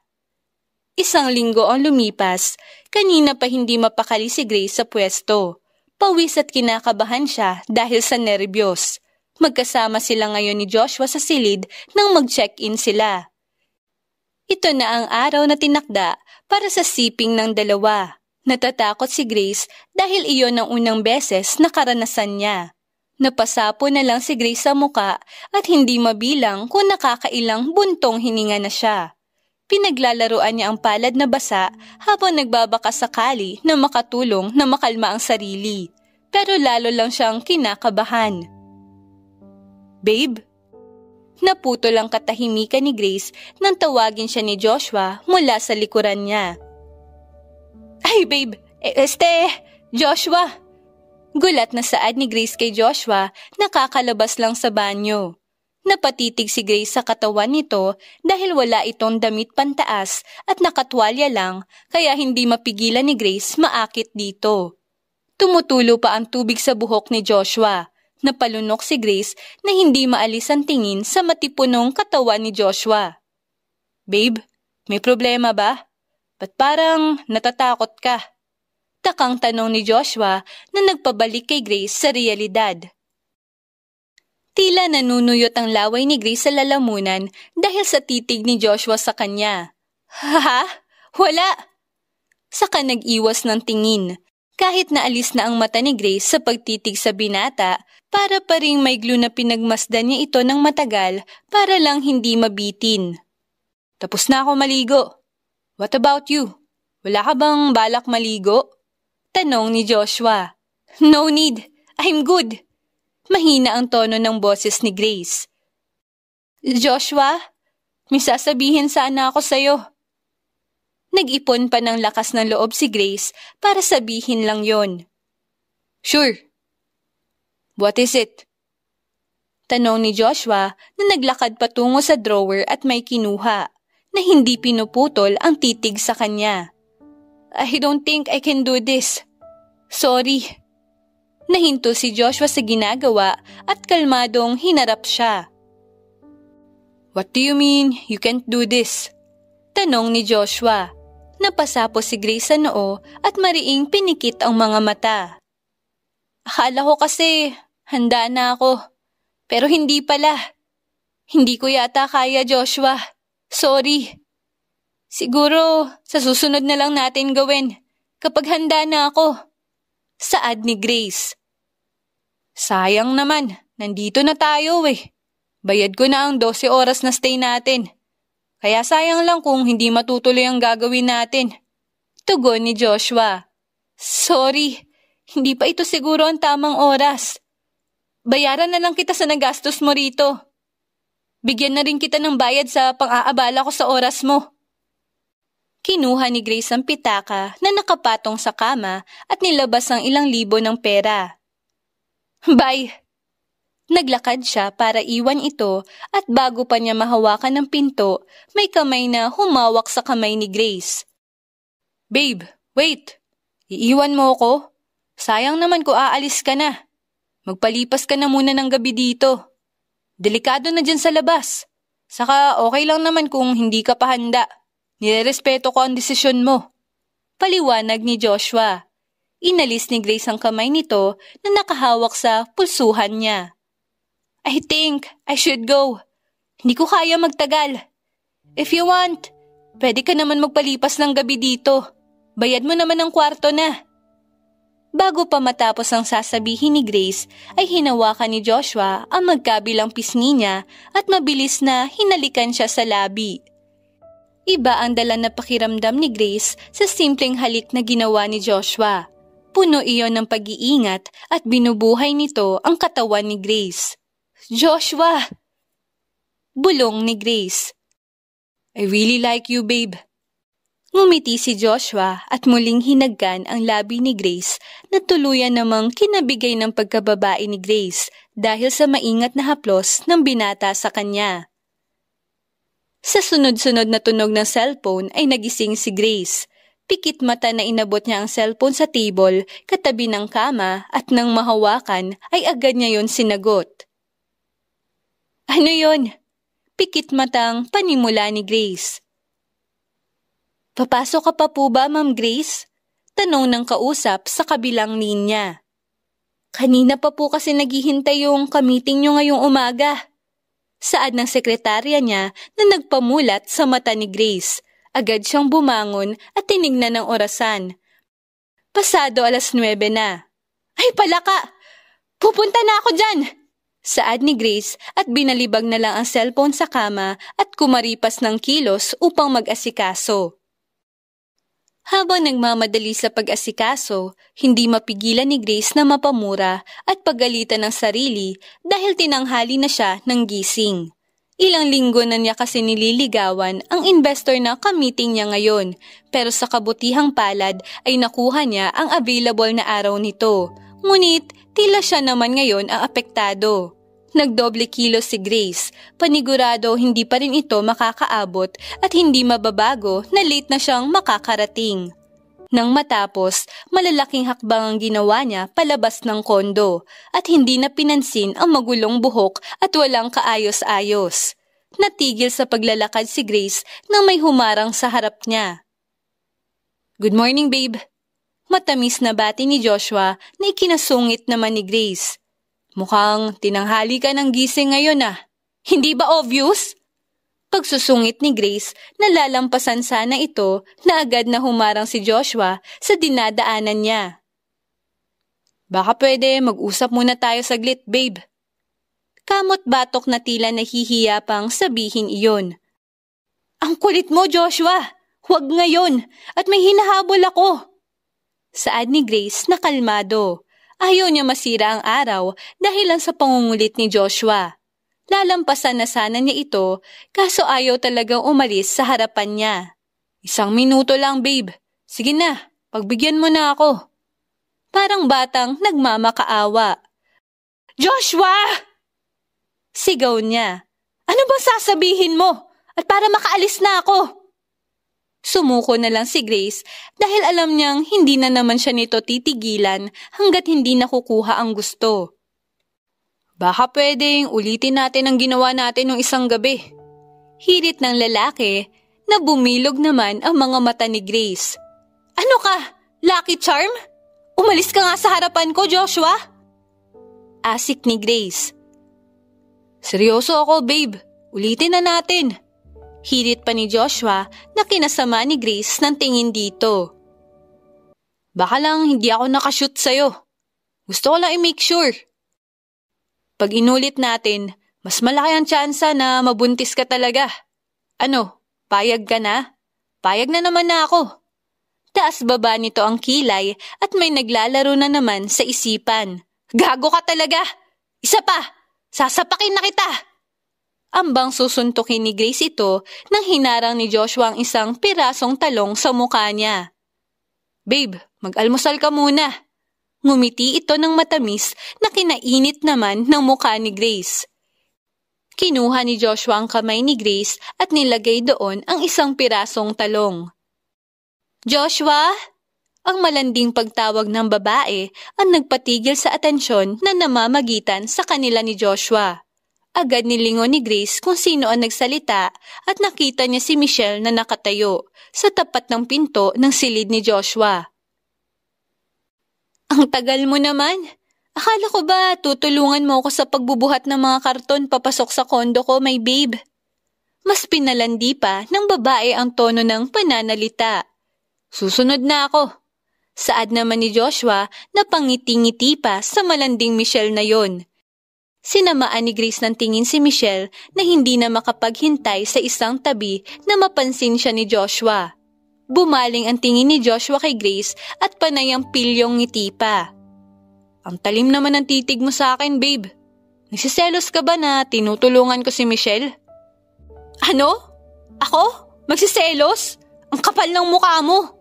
Isang linggo ang lumipas, kanina pa hindi mapakali si Grace sa pwesto. Pawis at kinakabahan siya dahil sa nerbiyos. Magkasama sila ngayon ni Joshua sa silid nang mag-check-in sila. Ito na ang araw na tinakda para sa siping ng dalawa. Natatakot si Grace dahil iyon ang unang beses na karanasan niya. Napasapo na lang si Grace sa muka at hindi mabilang kung nakakailang buntong hininga na siya. Pinaglalaroan niya ang palad na basa habang nagbabaka sakali na makatulong na makalma ang sarili. Pero lalo lang siyang kinakabahan. Babe? Naputol ang katahimikan ni Grace nang tawagin siya ni Joshua mula sa likuran niya. Ay, babe! Eh, este! Joshua! Gulat na saad ni Grace kay Joshua, nakakalabas lang sa banyo. Napatitig si Grace sa katawan nito dahil wala itong damit pantaas at nakatwalya lang kaya hindi mapigilan ni Grace maakit dito. Tumutulo pa ang tubig sa buhok ni Joshua. Napalunok si Grace na hindi maalis ang tingin sa matipunong katawan ni Joshua. Babe, may problema ba? Ba't parang natatakot ka? Takang tanong ni Joshua na nagpabalik kay Grace sa realidad. Tila nanunuyot ang laway ni Grace sa lalamunan dahil sa titig ni Joshua sa kanya. Ha? Wala! Saka nag-iwas ng tingin. Kahit naalis na ang mata ni Grace sa pagtitig sa binata, para pa ring may glue na pinagmasdan niya ito ng matagal para lang hindi mabitin. Tapos na ako maligo. What about you? Wala ka bang balak maligo? Tanong ni Joshua. No need. I'm good. Mahina ang tono ng boses ni Grace. Joshua, may sasabihin sana ako sa'yo. Nag-ipon pa ng lakas ng loob si Grace para sabihin lang yon. Sure. What is it? Tanong ni Joshua na naglakad patungo sa drawer at may kinuha na hindi pinuputol ang titig sa kanya. I don't think I can do this. Sorry. Nahinto si Joshua sa ginagawa at kalmadong hinarap siya. What do you mean you can't do this? Tanong ni Joshua. Napasapo si Grace sa noo at mariing pinikit ang mga mata. Akala ko kasi handa na ako. Pero hindi pala. Hindi ko yata kaya Joshua. Sorry. Siguro, sa susunod na lang natin gawin kapag handa na ako. Saad ni Grace. Sayang naman, nandito na tayo eh. Bayad ko na ang 12 oras na stay natin. Kaya sayang lang kung hindi matutuloy ang gagawin natin. Tugon ni Joshua. Sorry, hindi pa ito siguro ang tamang oras. Bayaran na lang kita sa nagastos mo rito. Bigyan na rin kita ng bayad sa pang-aabala ko sa oras mo. Kinuha ni Grace ang pitaka na nakapatong sa kama at nilabas ang ilang libo ng pera. Bye! Naglakad siya para iwan ito at bago pa niya mahawakan ng pinto, may kamay na humawak sa kamay ni Grace. Babe, wait! Iiwan mo ako? Sayang naman ko aalis ka na. Magpalipas ka na muna ng gabi dito. Delikado na dyan sa labas. Saka okay lang naman kung hindi ka pa handa. Nirerespeto ko ang desisyon mo. Paliwanag ni Joshua. Inalis ni Grace ang kamay nito na nakahawak sa pulsuhan niya. I think I should go. Hindi ko kaya magtagal. If you want, pwede ka naman magpalipas ng gabi dito. Bayad mo naman ang kwarto na. Bago pa matapos ang sasabihin ni Grace ay hinawakan ni Joshua ang magkabilang pisngi niya at mabilis na hinalikan siya sa labi. Iba ang dala na pakiramdam ni Grace sa simpleng halik na ginawa ni Joshua. Puno iyon ng pag-iingat at binubuhay nito ang katawan ni Grace. Joshua! Bulong ni Grace. I really like you, babe. Ngumiti si Joshua at muling hinaggan ang labi ni Grace na tuluyan namang kinabigay ng pagkababae ni Grace dahil sa maingat na haplos ng binata sa kanya. Sa sunod-sunod na tunog ng cellphone ay nagising si Grace. Pikit mata na inabot niya ang cellphone sa table katabi ng kama at nang mahawakan ay agad niya yon sinagot. Ano yon? Pikit matang panimula ni Grace. Papasok ka pa po ba, Ma'am Grace? Tanong ng kausap sa kabilang linya. Kanina pa po kasi naghihintay yung kamiting nyo ngayong umaga. Saad ng sekretarya niya na nagpamulat sa mata ni Grace. Agad siyang bumangon at tinignan ng orasan. Pasado alas 9 na. Ay palaka! Pupunta na ako dyan! Saad ni Grace at binalibag na lang ang cellphone sa kama at kumaripas ng kilos upang mag-asikaso. Habang nagmamadali sa pag-asikaso, hindi mapigilan ni Grace na mapamura at pagalitan ng sarili dahil tinanghali na siya ng gising. Ilang linggo na niya kasi nililigawan ang investor na kamiting niya ngayon pero sa kabutihang palad ay nakuha niya ang available na araw nito. Ngunit tila siya naman ngayon ang apektado. Nagdoble kilo si Grace. Panigurado hindi pa rin ito makakaabot at hindi mababago na late na siyang makakarating. Nang matapos, malalaking hakbang ang ginawa niya palabas ng kondo at hindi na pinansin ang magulong buhok at walang kaayos-ayos. Natigil sa paglalakad si Grace nang may humarang sa harap niya. Good morning, babe. Matamis na bati ni Joshua na ikinasungit naman ni Grace. Mukhang tinanghali ka ng gising ngayon ah. Hindi ba obvious? Pagsusungit ni Grace, nalalampasan sana ito na agad na humarang si Joshua sa dinadaanan niya. Baka pwede mag-usap muna tayo saglit, babe. Kamot batok na tila nahihiya pang sabihin iyon. Ang kulit mo, Joshua! Huwag ngayon! At may hinahabol ako! Saad ni Grace na kalmado. Ayaw niya masira ang araw dahil lang sa pangungulit ni Joshua. Lalampasan na sana niya ito kaso ayaw talagang umalis sa harapan niya. Isang minuto lang babe. Sige na, pagbigyan mo na ako. Parang batang nagmamakaawa. Joshua! Sigaw niya. Ano ba sasabihin mo? At para makaalis na ako? Sumuko na lang si Grace dahil alam niyang hindi na naman siya nito titigilan hanggat hindi nakukuha ang gusto. Baka pwedeng ulitin natin ang ginawa natin noong isang gabi. Hirit ng lalaki na bumilog naman ang mga mata ni Grace. Ano ka? Lucky Charm? Umalis ka nga sa harapan ko, Joshua? Asik ni Grace. Seryoso ako, babe. Ulitin na natin. Hirit pa ni Joshua na kinasama ni Grace ng tingin dito. Baka lang hindi ako nakashoot sa'yo. Gusto ko lang i-make sure. Pag inulit natin, mas malaki ang tsansa na mabuntis ka talaga. Ano, payag ka na? Payag na naman na ako. Taas baba nito ang kilay at may naglalaro na naman sa isipan. Gago ka talaga! Isa pa! Sasapakin na kita! Ambang susuntukin ni Grace ito nang hinarang ni Joshua ang isang pirasong talong sa mukha niya. Babe, mag-almusal ka muna. Ngumiti ito ng matamis na kinainit naman ng mukha ni Grace. Kinuha ni Joshua ang kamay ni Grace at nilagay doon ang isang pirasong talong. Joshua! Ang malanding pagtawag ng babae ang nagpatigil sa atensyon na namamagitan sa kanila ni Joshua. Agad nilingon ni Grace kung sino ang nagsalita at nakita niya si Michelle na nakatayo sa tapat ng pinto ng silid ni Joshua. Ang tagal mo naman! Akala ko ba tutulungan mo ako sa pagbubuhat ng mga karton papasok sa kondo ko, my babe? Mas pinalandi pa ng babae ang tono ng pananalita. Susunod na ako. Saad naman ni Joshua na pangiti-ngiti pa sa malanding Michelle na yon. Sinamaan ni Grace ng tingin si Michelle na hindi na makapaghintay sa isang tabi na mapansin siya ni Joshua. Bumaling ang tingin ni Joshua kay Grace at panay ang pilyong ngiti pa. Ang talim naman ng titig mo sa akin, babe. Nagsiselos ka ba na tinutulungan ko si Michelle? Ano? Ako? Magsiselos? Ang kapal ng mukha mo!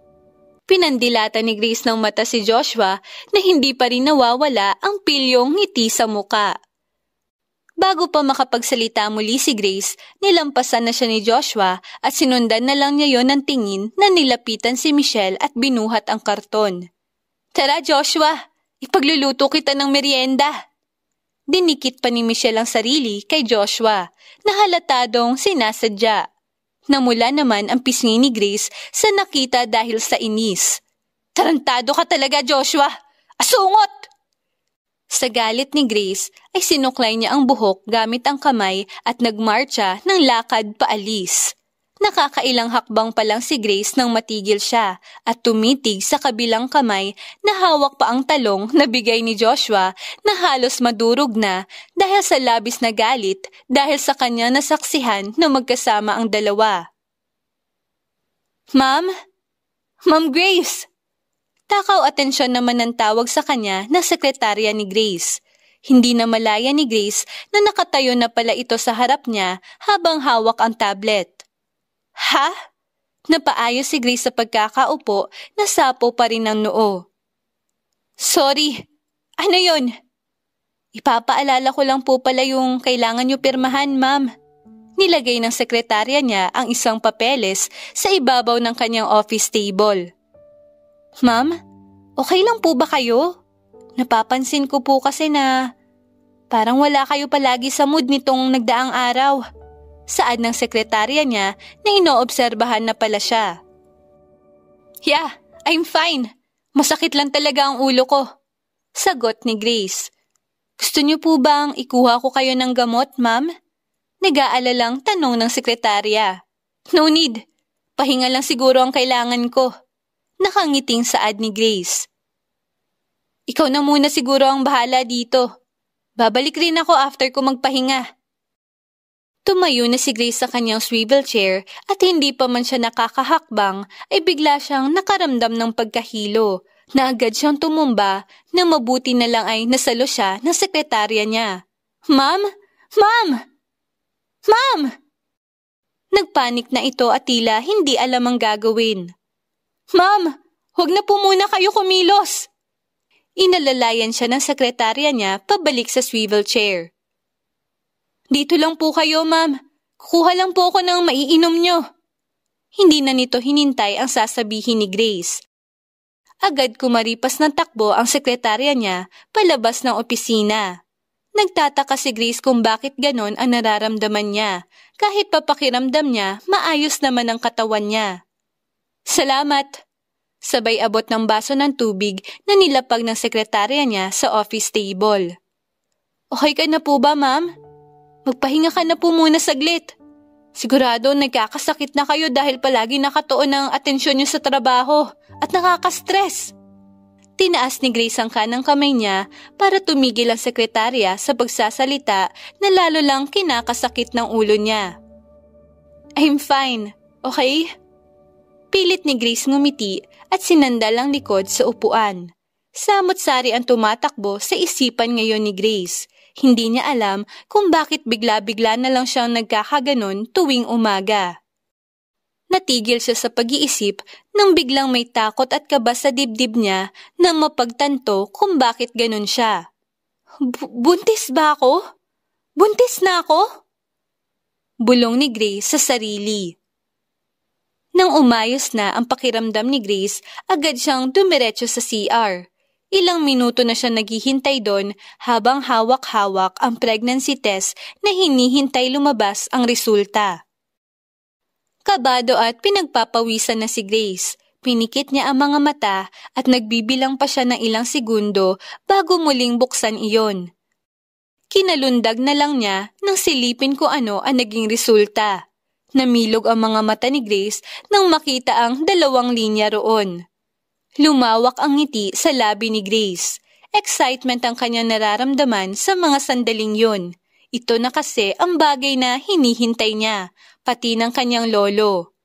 Pinandilata ni Grace ng mata si Joshua na hindi pa rin nawawala ang pilyong ngiti sa muka. Bago pa makapagsalita muli si Grace, nilampasan na siya ni Joshua at sinundan na lang niya yon ng tingin na nilapitan si Michelle at binuhat ang karton. Tara Joshua, ipagluluto kita ng merienda. Dinikit pa ni Michelle ang sarili kay Joshua, nahalatadong sinasadya. Namula naman ang pisngi ni Grace sa nakita dahil sa inis. Tarantado ka talaga, Joshua! Asungot! Sa galit ni Grace ay sinuklay niya ang buhok gamit ang kamay at nagmarcha ng lakad paalis. Nakakailang hakbang pa lang si Grace nang matigil siya at tumitig sa kabilang kamay na hawak pa ang talong na bigay ni Joshua na halos madurog na dahil sa labis na galit dahil sa kanya nasaksihan na magkasama ang dalawa. Ma'am? Ma'am Grace! Takaw atensyon naman ang tawag sa kanya na sekretarya ni Grace. Hindi na malaya ni Grace na nakatayo na pala ito sa harap niya habang hawak ang tablet. Ha? Napaayos si Grace sa pagkakaupo na sapo pa rin ang noo. Sorry, ano yon? Ipapaalala ko lang po pala yung kailangan niyo pirmahan, ma'am. Nilagay ng sekretarya niya ang isang papeles sa ibabaw ng kanyang office table. Ma'am, okay lang po ba kayo? Napapansin ko po kasi na parang wala kayo palagi sa mood nitong nagdaang araw. Saad ng sekretarya niya na inoobserbahan na pala siya. Yeah, I'm fine. Masakit lang talaga ang ulo ko. Sagot ni Grace. Gusto niyo po bang ikuha ko kayo ng gamot, ma'am? nag lang tanong ng sekretarya. No need. Pahinga lang siguro ang kailangan ko. Nakangiting saad ni Grace. Ikaw na muna siguro ang bahala dito. Babalik rin ako after ko magpahinga. Tumayo na si Grace sa kanyang swivel chair at hindi pa man siya nakakahakbang ay bigla siyang nakaramdam ng pagkahilo na agad siyang tumumba na mabuti na lang ay nasalo siya ng sekretarya niya. Ma'am! Ma'am! Ma'am! Nagpanik na ito at tila hindi alam ang gagawin. Ma'am, huwag na po muna kayo kumilos. Inalalayan siya ng sekretarya niya pabalik sa swivel chair. Dito lang po kayo, ma'am. Kukuha lang po ako ng maiinom nyo. Hindi na nito hinintay ang sasabihin ni Grace. Agad kumaripas ng takbo ang sekretarya niya palabas ng opisina. Nagtataka si Grace kung bakit ganon ang nararamdaman niya kahit papakiramdam niya maayos naman ang katawan niya. Salamat! Sabay abot ng baso ng tubig na nilapag ng sekretarya niya sa office table. Okay ka na po ba, ma'am? Magpahinga ka na po muna saglit. Sigurado nagkakasakit na kayo dahil palagi nakatuon ng atensyon niyo sa trabaho at nakaka-stress. Tinaas ni Grace ang kanang kamay niya para tumigil ang sekretarya sa pagsasalita na lalo lang kinakasakit ng ulo niya. I'm fine, okay? Pilit ni Grace ngumiti at sinandal ang likod sa upuan. Samot-sari ang tumatakbo sa isipan ngayon ni Grace. Hindi niya alam kung bakit bigla-bigla na lang siyang nagkakaganon tuwing umaga. Natigil siya sa pag-iisip nang biglang may takot at kaba sa dibdib niya nang mapagtanto kung bakit ganon siya. buntis ba ako? Buntis na ako? Bulong ni Grace sa sarili. Nang umayos na ang pakiramdam ni Grace, agad siyang dumiretso sa CR. Ilang minuto na siya naghihintay doon habang hawak-hawak ang pregnancy test na hinihintay lumabas ang resulta. Kabado at pinagpapawisan na si Grace. Pinikit niya ang mga mata at nagbibilang pa siya ng ilang segundo bago muling buksan iyon. Kinalundag na lang niya nang silipin ko ano ang naging resulta. Namilog ang mga mata ni Grace nang makita ang dalawang linya roon. Lumawak ang ngiti sa labi ni Grace. Excitement ang kanyang nararamdaman sa mga sandaling yun. Ito na kasi ang bagay na hinihintay niya, pati ng kanyang lolo.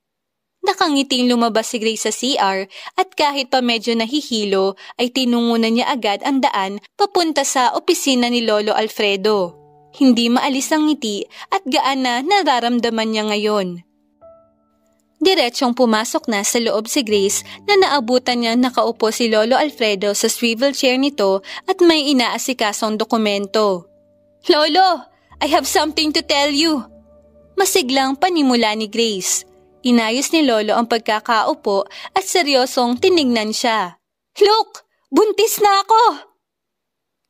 Nakangiting lumabas si Grace sa CR at kahit pa medyo nahihilo ay tinungunan niya agad ang daan papunta sa opisina ni Lolo Alfredo. Hindi maalis ang ngiti at gaan na nararamdaman niya ngayon. Diretsyong pumasok na sa loob si Grace na naabutan niya nakaupo si Lolo Alfredo sa swivel chair nito at may inaasikasong dokumento. Lolo, I have something to tell you. Masiglang panimula ni Grace. Inayos ni Lolo ang pagkakaupo at seryosong tinignan siya. Look! Buntis na ako!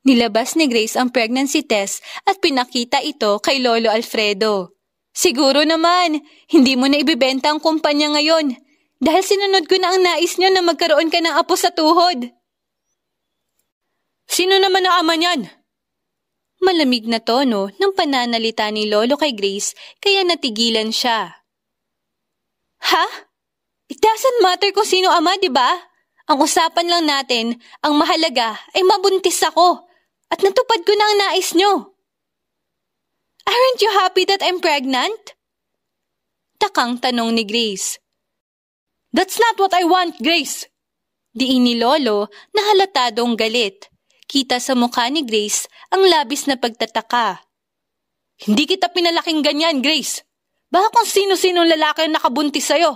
Nilabas ni Grace ang pregnancy test at pinakita ito kay Lolo Alfredo. Siguro naman, hindi mo na ibibenta ang kumpanya ngayon dahil sinunod ko na ang nais niyo na magkaroon ka ng apo sa tuhod. Sino naman ang ama niyan? Malamig na tono ng pananalita ni Lolo kay Grace kaya natigilan siya. Ha? It doesn't matter kung sino ama, di ba? Ang usapan lang natin, ang mahalaga ay mabuntis ako at natupad ko na ang nais nyo. Aren't you happy that I'm pregnant? Takang tanong ni Grace. That's not what I want, Grace! Di ni Lolo na halatadong galit. Kita sa mukha ni Grace ang labis na pagtataka. Hindi kita pinalaking ganyan, Grace. Baka kung sino-sino lalaki ang nakabuntis sa'yo.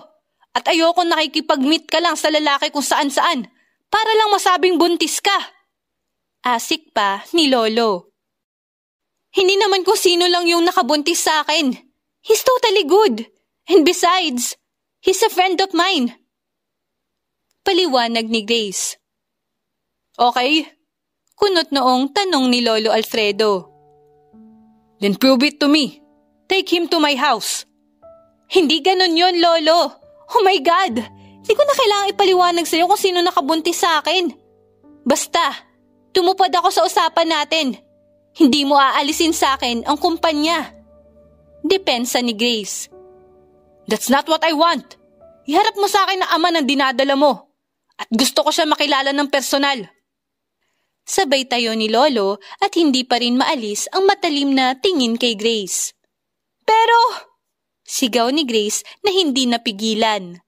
At ayoko nakikipag-meet ka lang sa lalaki kung saan-saan para lang masabing buntis ka. Asik pa ni Lolo. Hindi naman ko sino lang yung nakabuntis sa akin. He's totally good. And besides, he's a friend of mine. Paliwanag ni Grace. Okay, kunot noong tanong ni Lolo Alfredo. Then prove it to me. Take him to my house. Hindi ganun yon Lolo. Oh my God! Hindi ko na kailangan ipaliwanag sa'yo kung sino nakabuntis sa akin. Basta, Tumupad ako sa usapan natin. Hindi mo aalisin sa akin ang kumpanya. Depensa ni Grace. That's not what I want. Iharap mo sa akin na ama ng dinadala mo. At gusto ko siya makilala ng personal. Sabay tayo ni Lolo at hindi pa rin maalis ang matalim na tingin kay Grace. Pero, sigaw ni Grace na hindi napigilan.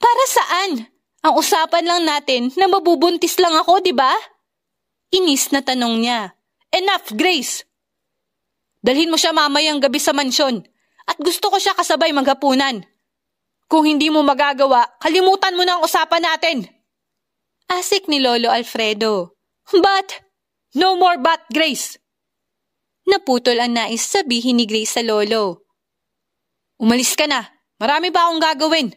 Para saan? Ang usapan lang natin na mabubuntis lang ako, di ba? Inis na tanong niya. Enough, Grace! Dalhin mo siya mamayang gabi sa mansyon at gusto ko siya kasabay maghapunan. Kung hindi mo magagawa, kalimutan mo na ang usapan natin. Asik ni Lolo Alfredo. But, no more but, Grace! Naputol ang nais sabihin ni Grace sa Lolo. Umalis ka na. Marami pa akong gagawin.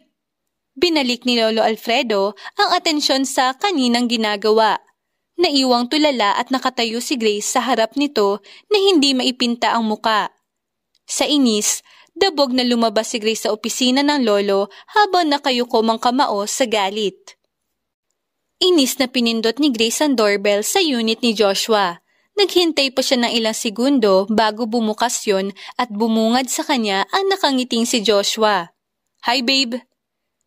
Binalik ni Lolo Alfredo ang atensyon sa kaninang ginagawa. Naiwang tulala at nakatayo si Grace sa harap nito na hindi maipinta ang muka. Sa inis, dabog na lumabas si Grace sa opisina ng lolo habang nakayuko mang kamao sa galit. Inis na pinindot ni Grace ang doorbell sa unit ni Joshua. Naghintay pa siya ng ilang segundo bago bumukas yon at bumungad sa kanya ang nakangiting si Joshua. Hi babe!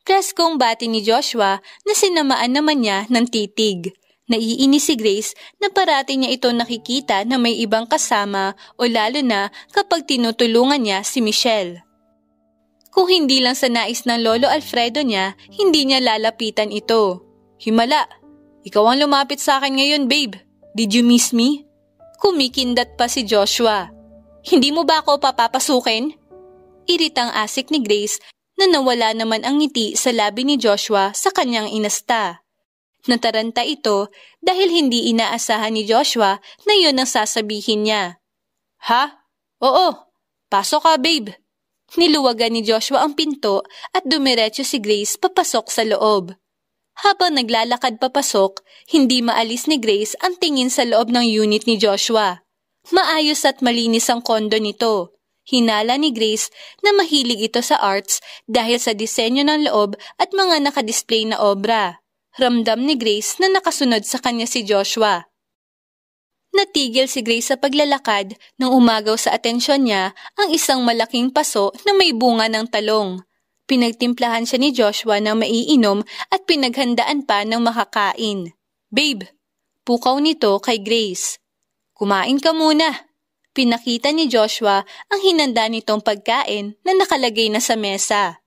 Preskong bati ni Joshua na sinamaan naman niya ng titig. Naiinis si Grace na parati niya ito nakikita na may ibang kasama o lalo na kapag tinutulungan niya si Michelle. Kung hindi lang sa nais ng Lolo Alfredo niya, hindi niya lalapitan ito. Himala, ikaw ang lumapit sa akin ngayon babe. Did you miss me? Kumikindat pa si Joshua. Hindi mo ba ako papapasukin? Iritang asik ni Grace na nawala naman ang ngiti sa labi ni Joshua sa kanyang inasta. Nataranta ito dahil hindi inaasahan ni Joshua na yun ang sasabihin niya. Ha? Oo, pasok ka babe. Niluwagan ni Joshua ang pinto at dumiretso si Grace papasok sa loob. Habang naglalakad papasok, hindi maalis ni Grace ang tingin sa loob ng unit ni Joshua. Maayos at malinis ang kondo nito. Hinala ni Grace na mahilig ito sa arts dahil sa disenyo ng loob at mga nakadisplay na obra ramdam ni Grace na nakasunod sa kanya si Joshua. Natigil si Grace sa paglalakad nang umagaw sa atensyon niya ang isang malaking paso na may bunga ng talong. Pinagtimplahan siya ni Joshua ng maiinom at pinaghandaan pa ng makakain. Babe, pukaw nito kay Grace. Kumain ka muna. Pinakita ni Joshua ang hinanda nitong pagkain na nakalagay na sa mesa.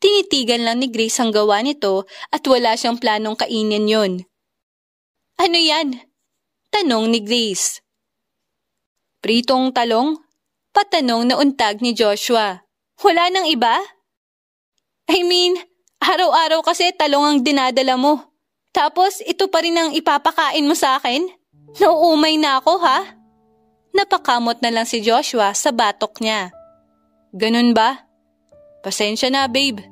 Tinitigan lang ni Grace ang gawa nito at wala siyang planong kainin yon. Ano yan? Tanong ni Grace. Pritong talong? Patanong na untag ni Joshua. Wala nang iba? I mean, araw-araw kasi talong ang dinadala mo. Tapos ito pa rin ang ipapakain mo sa akin? Nauumay na ako ha? Napakamot na lang si Joshua sa batok niya. Ganun ba? Pasensya na, babe.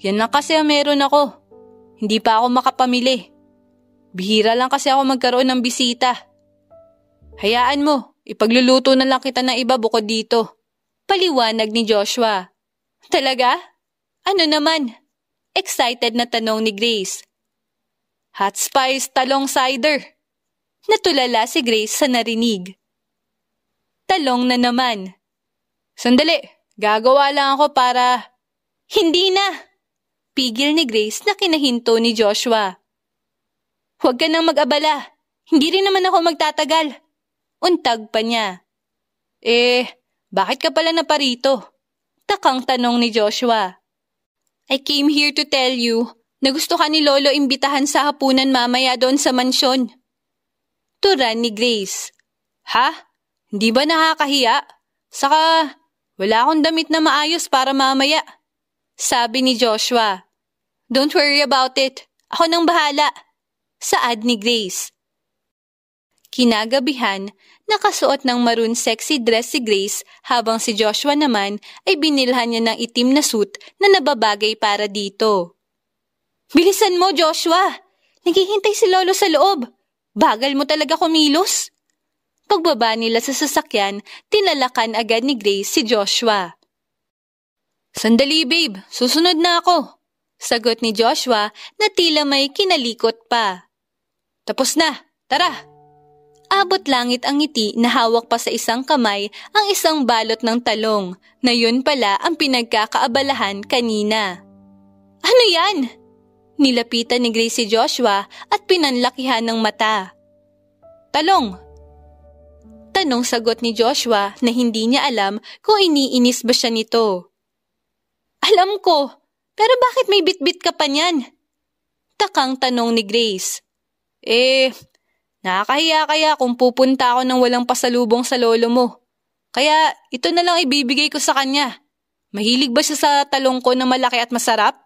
Yan lang kasi ang meron ako. Hindi pa ako makapamili. Bihira lang kasi ako magkaroon ng bisita. Hayaan mo, ipagluluto na lang kita ng iba bukod dito. Paliwanag ni Joshua. Talaga? Ano naman? Excited na tanong ni Grace. Hot spice talong cider. Natulala si Grace sa narinig. Talong na naman. Sandali, Gagawa lang ako para... Hindi na! Pigil ni Grace na kinahinto ni Joshua. Huwag ka nang mag-abala. Hindi rin naman ako magtatagal. Untag pa niya. Eh, bakit ka pala naparito? Takang tanong ni Joshua. I came here to tell you na gusto ka ni Lolo imbitahan sa hapunan mamaya doon sa mansyon. Turan ni Grace. Ha? Hindi ba nakakahiya? Saka, wala akong damit na maayos para mamaya. Sabi ni Joshua. Don't worry about it. Ako nang bahala. Saad ni Grace. Kinagabihan, nakasuot ng maroon sexy dress si Grace habang si Joshua naman ay binilhan niya ng itim na suit na nababagay para dito. Bilisan mo, Joshua! Naghihintay si Lolo sa loob. Bagal mo talaga kumilos. Pagbaba nila sa sasakyan, tinalakan agad ni Grace si Joshua. Sandali babe, susunod na ako. Sagot ni Joshua na tila may kinalikot pa. Tapos na, tara! Abot langit ang ngiti na hawak pa sa isang kamay ang isang balot ng talong na yun pala ang pinagkakaabalahan kanina. Ano yan? Nilapitan ni Grace si Joshua at pinanlakihan ng mata. Talong, tanong sagot ni Joshua na hindi niya alam kung iniinis ba siya nito. Alam ko, pero bakit may bitbit ka pa niyan? Takang tanong ni Grace. Eh, nakakahiya kaya kung pupunta ako ng walang pasalubong sa lolo mo. Kaya ito na lang ibibigay ko sa kanya. Mahilig ba siya sa talong ko na malaki at masarap?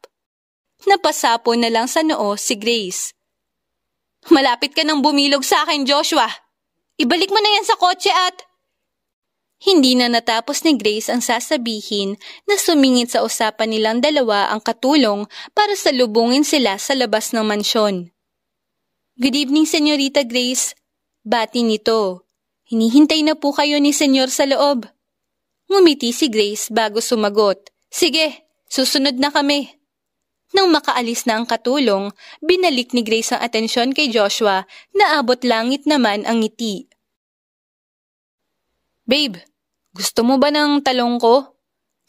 Napasapo na lang sa noo si Grace. Malapit ka nang bumilog sa akin, Joshua. Ibalik mo na yan sa kotse at... Hindi na natapos ni Grace ang sasabihin na sumingit sa usapan nilang dalawa ang katulong para salubungin sila sa labas ng mansyon. Good evening, Senyorita Grace. Bati nito. Hinihintay na po kayo ni Senyor sa loob. Ngumiti si Grace bago sumagot. Sige, susunod na kami. Nang makaalis na ang katulong, binalik ni Grace ang atensyon kay Joshua na abot langit naman ang ngiti. Babe, gusto mo ba ng talong ko?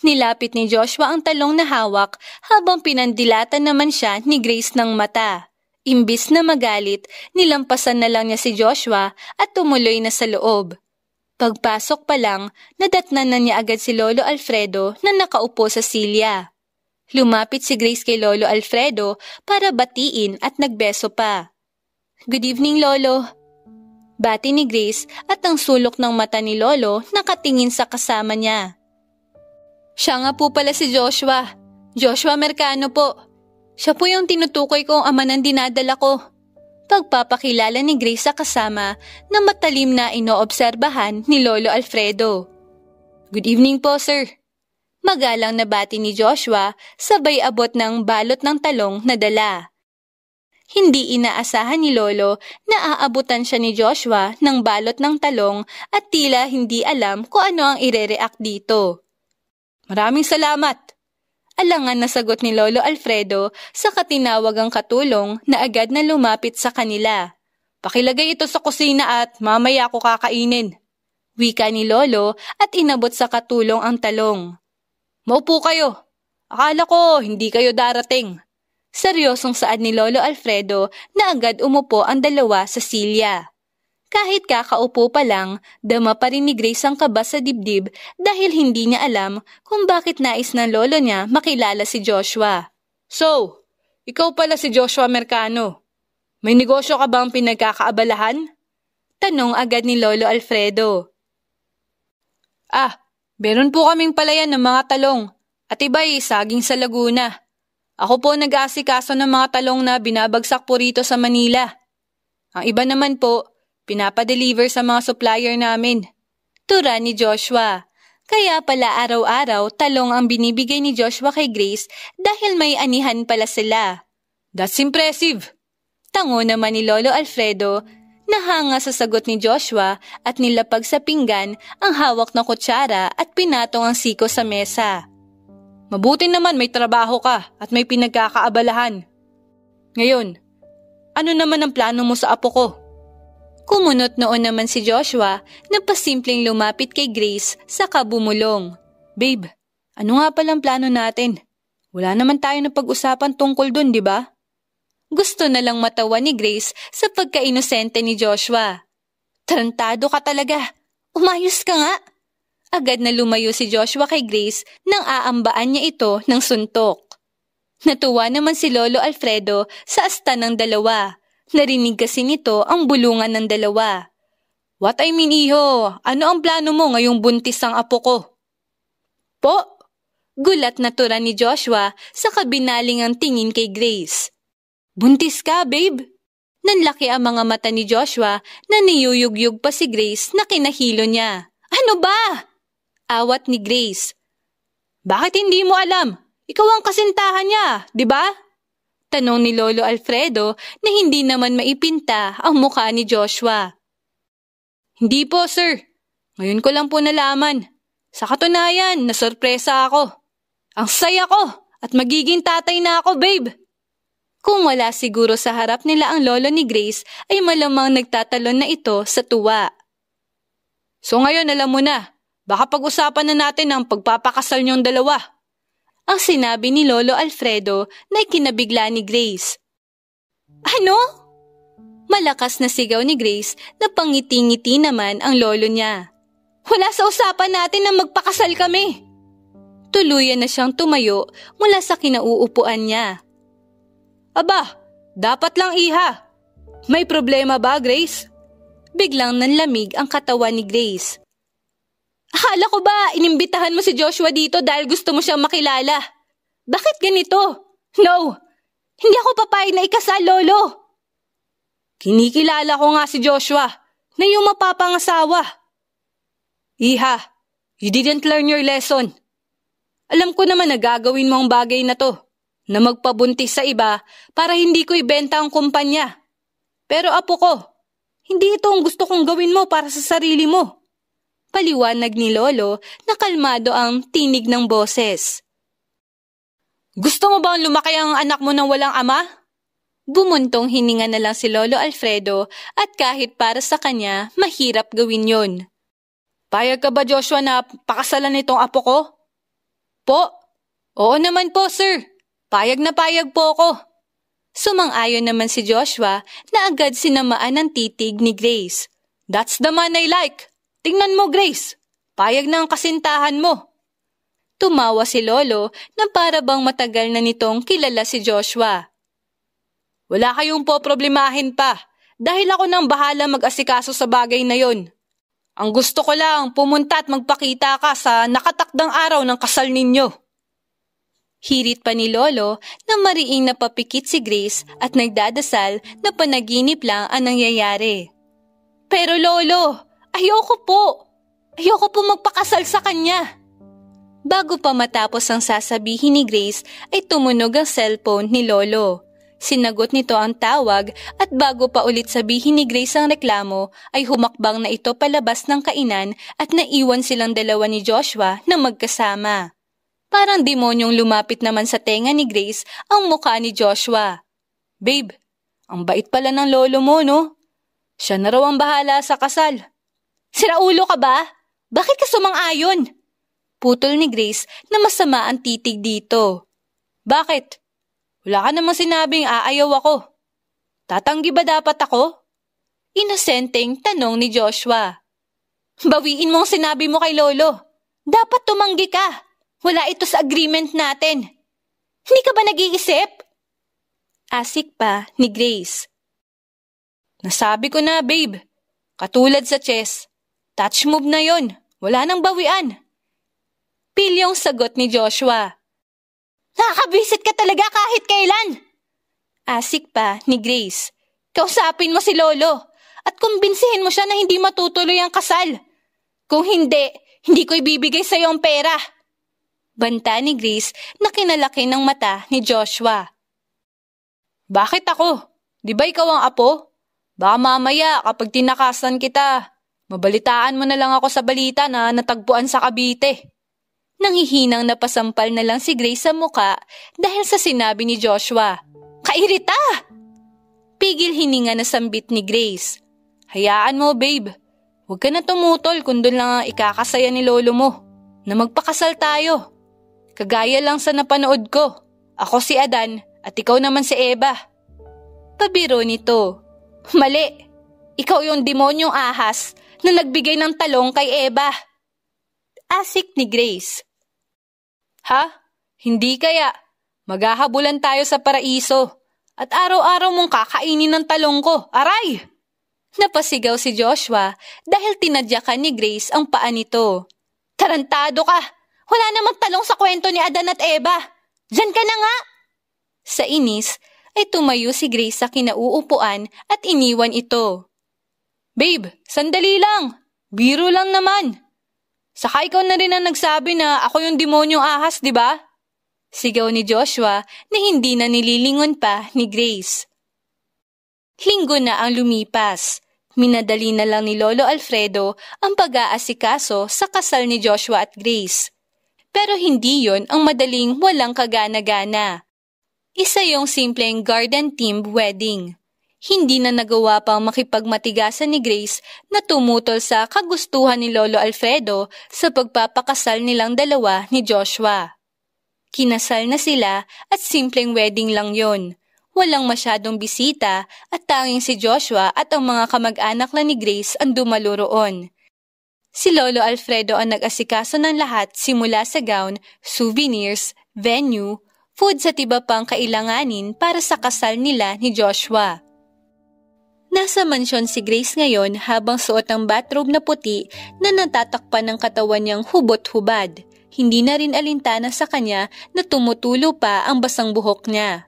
Nilapit ni Joshua ang talong na hawak habang pinandilatan naman siya ni Grace ng mata. Imbis na magalit, nilampasan na lang niya si Joshua at tumuloy na sa loob. Pagpasok pa lang, nadatnan na niya agad si Lolo Alfredo na nakaupo sa silya. Lumapit si Grace kay Lolo Alfredo para batiin at nagbeso pa. Good evening, Lolo. Bati ni Grace at ang sulok ng mata ni Lolo nakatingin sa kasama niya. Siya nga po pala si Joshua. Joshua Mercano po. Siya po yung tinutukoy kong ama ng dinadala ko. Pagpapakilala ni Grace sa kasama na matalim na inoobserbahan ni Lolo Alfredo. Good evening po, sir. Magalang na bati ni Joshua, sabay abot ng balot ng talong na dala. Hindi inaasahan ni Lolo na aabutan siya ni Joshua ng balot ng talong at tila hindi alam kung ano ang ire-react dito. Maraming salamat! Alangan na sagot ni Lolo Alfredo sa katinawagang katulong na agad na lumapit sa kanila. Pakilagay ito sa kusina at mamaya ako kakainin. Wika ni Lolo at inabot sa katulong ang talong. Maupo kayo. Akala ko hindi kayo darating. Seryosong saad ni Lolo Alfredo na agad umupo ang dalawa sa silya. Kahit kakaupo pa lang, dama pa rin ni Grace ang kaba sa dibdib dahil hindi niya alam kung bakit nais ng lolo niya makilala si Joshua. So, ikaw pala si Joshua Mercano. May negosyo ka bang pinagkakaabalahan? Tanong agad ni Lolo Alfredo. Ah, Meron po kaming palayan ng mga talong at iba'y saging sa Laguna. Ako po nag-aasikaso ng mga talong na binabagsak po rito sa Manila. Ang iba naman po, pinapadeliver sa mga supplier namin. Tura ni Joshua. Kaya pala araw-araw talong ang binibigay ni Joshua kay Grace dahil may anihan pala sila. That's impressive! Tango naman ni Lolo Alfredo Nahanga sa sagot ni Joshua at nilapag sa pinggan ang hawak ng kutsara at pinatong ang siko sa mesa. Mabuti naman may trabaho ka at may pinagkakaabalahan. Ngayon, ano naman ang plano mo sa apo ko? Kumunot noon naman si Joshua na pasimpleng lumapit kay Grace sa kabumulong. Babe, ano nga palang plano natin? Wala naman tayo na pag-usapan tungkol dun, di ba? Gusto na lang matawa ni Grace sa pagkainosente ni Joshua. Tarantado ka talaga! Umayos ka nga! Agad na lumayo si Joshua kay Grace nang aambaan niya ito ng suntok. Natuwa naman si Lolo Alfredo sa asta ng dalawa. Narinig kasi nito ang bulungan ng dalawa. What I mean, iho, ano ang plano mo ngayong buntis ang apo ko? Po! Gulat na tura ni Joshua sa kabinalingang tingin kay Grace. Buntis ka, babe! Nanlaki ang mga mata ni Joshua na niyuyugyug pa si Grace na kinahilo niya. Ano ba? Awat ni Grace. Bakit hindi mo alam? Ikaw ang kasintahan niya, di ba? Tanong ni Lolo Alfredo na hindi naman maipinta ang mukha ni Joshua. Hindi po, sir. Ngayon ko lang po nalaman. Sa katunayan, nasorpresa ako. Ang saya ko at magiging tatay na ako, babe. Kung wala siguro sa harap nila ang lolo ni Grace, ay malamang nagtatalon na ito sa tuwa. So ngayon alam mo na, baka pag-usapan na natin ang pagpapakasal niyong dalawa. Ang sinabi ni Lolo Alfredo na ikinabigla ni Grace. Ano? Malakas na sigaw ni Grace na pangiti-ngiti naman ang lolo niya. Wala sa usapan natin na magpakasal kami. Tuluyan na siyang tumayo mula sa kinauupuan niya. Aba, dapat lang iha. May problema ba, Grace? Biglang nanlamig ang katawan ni Grace. Akala ko ba inimbitahan mo si Joshua dito dahil gusto mo siyang makilala? Bakit ganito? No! Hindi ako papayag na ikasal, Lolo! Kinikilala ko nga si Joshua na iyong mapapangasawa. Iha, you didn't learn your lesson. Alam ko naman na gagawin mo ang bagay na to na magpabuntis sa iba para hindi ko ibenta ang kumpanya. Pero apo ko, hindi ito ang gusto kong gawin mo para sa sarili mo. Paliwanag ni Lolo na kalmado ang tinig ng boses. Gusto mo bang lumaki ang anak mo nang walang ama? Bumuntong hininga na lang si Lolo Alfredo at kahit para sa kanya, mahirap gawin yon. Payag ka ba Joshua na pakasalan nitong apo ko? Po? Oo naman po, sir. Payag na payag po ako. Sumang-ayon naman si Joshua na agad sinamaan ng titig ni Grace. That's the man I like. Tingnan mo, Grace. Payag na ang kasintahan mo. Tumawa si Lolo na para bang matagal na nitong kilala si Joshua. Wala kayong po problemahin pa dahil ako nang bahala mag-asikaso sa bagay na yon. Ang gusto ko lang pumunta at magpakita ka sa nakatakdang araw ng kasal ninyo. Hirit pa ni Lolo na mariing napapikit si Grace at nagdadasal na panaginip lang ang nangyayari. Pero Lolo, ayoko po! Ayoko po magpakasal sa kanya! Bago pa matapos ang sasabihin ni Grace ay tumunog ang cellphone ni Lolo. Sinagot nito ang tawag at bago pa ulit sabihin ni Grace ang reklamo ay humakbang na ito palabas ng kainan at naiwan silang dalawa ni Joshua na magkasama. Parang demonyong lumapit naman sa tenga ni Grace ang mukha ni Joshua. Babe, ang bait pala ng lolo mo, no? Siya na raw ang bahala sa kasal. Siraulo ka ba? Bakit ka sumang-ayon? Putol ni Grace na masama ang titig dito. Bakit? Wala ka namang sinabing aayaw ako. Tatanggi ba dapat ako? Inosenteng tanong ni Joshua. Bawiin mo ang sinabi mo kay Lolo. Dapat tumanggi ka. Wala ito sa agreement natin. Hindi ka ba nag-iisip? Asik pa ni Grace. Nasabi ko na, babe. Katulad sa chess, touch move na yon. Wala nang bawian. Pilyong sagot ni Joshua. Nakakabisit ka talaga kahit kailan! Asik pa ni Grace. Kausapin mo si Lolo at kumbinsihin mo siya na hindi matutuloy ang kasal. Kung hindi, hindi ko ibibigay sa'yo ang pera. Banta ni Grace na kinalaki ng mata ni Joshua. Bakit ako? Di ba ikaw ang apo? Baka mamaya kapag tinakasan kita, mabalitaan mo na lang ako sa balita na natagpuan sa Cavite. Nanghihinang napasampal na lang si Grace sa muka dahil sa sinabi ni Joshua. Kairita! Pigil hininga na sambit ni Grace. Hayaan mo, babe. Huwag ka na tumutol kung doon lang ang ikakasaya ni lolo mo na magpakasal tayo. Kagaya lang sa napanood ko. Ako si Adan at ikaw naman si Eva. Pabiro nito. Mali. Ikaw yung demonyong ahas na nagbigay ng talong kay Eva. Asik ni Grace. Ha? Hindi kaya. Maghahabulan tayo sa paraiso. At araw-araw mong kakainin ng talong ko. Aray! Napasigaw si Joshua dahil tinadya ka ni Grace ang paa nito. Tarantado ka! Wala namang talong sa kwento ni Adan at Eva. Diyan ka na nga! Sa inis, ay tumayo si Grace sa kinauupuan at iniwan ito. Babe, sandali lang. Biro lang naman. Saka ikaw na rin ang nagsabi na ako yung demonyong ahas, di ba? Sigaw ni Joshua na hindi na nililingon pa ni Grace. Linggo na ang lumipas. Minadali na lang ni Lolo Alfredo ang pag-aasikaso sa kasal ni Joshua at Grace. Pero hindi yon ang madaling walang kagana-gana. Isa yung simpleng garden themed wedding. Hindi na nagawa pang makipagmatigasan ni Grace na tumutol sa kagustuhan ni Lolo Alfredo sa pagpapakasal nilang dalawa ni Joshua. Kinasal na sila at simpleng wedding lang yon. Walang masyadong bisita at tanging si Joshua at ang mga kamag-anak lang ni Grace ang dumalo roon. Si Lolo Alfredo ang nag-asikaso ng lahat simula sa gown, souvenirs, venue, food sa tiba pang kailanganin para sa kasal nila ni Joshua. Nasa mansyon si Grace ngayon habang suot ang bathrobe na puti na natatakpan ng katawan niyang hubot-hubad. Hindi na rin alintana sa kanya na tumutulo pa ang basang buhok niya.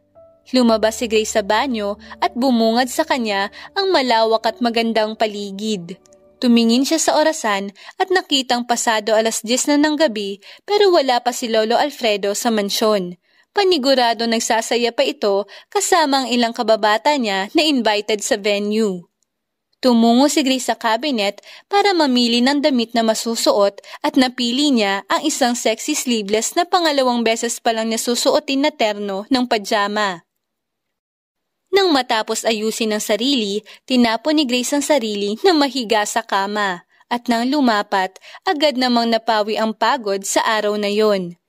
Lumabas si Grace sa banyo at bumungad sa kanya ang malawak at magandang paligid. Tumingin siya sa orasan at nakitang pasado alas 10 na ng gabi pero wala pa si Lolo Alfredo sa mansyon. Panigurado nagsasaya pa ito kasama ang ilang kababata niya na invited sa venue. Tumungo si Grace sa cabinet para mamili ng damit na masusuot at napili niya ang isang sexy sleeveless na pangalawang beses pa lang niya susuotin na terno ng pajama. Nang matapos ayusin ang sarili, tinapon ni Grace ang sarili na mahiga sa kama. At nang lumapat, agad namang napawi ang pagod sa araw na yon.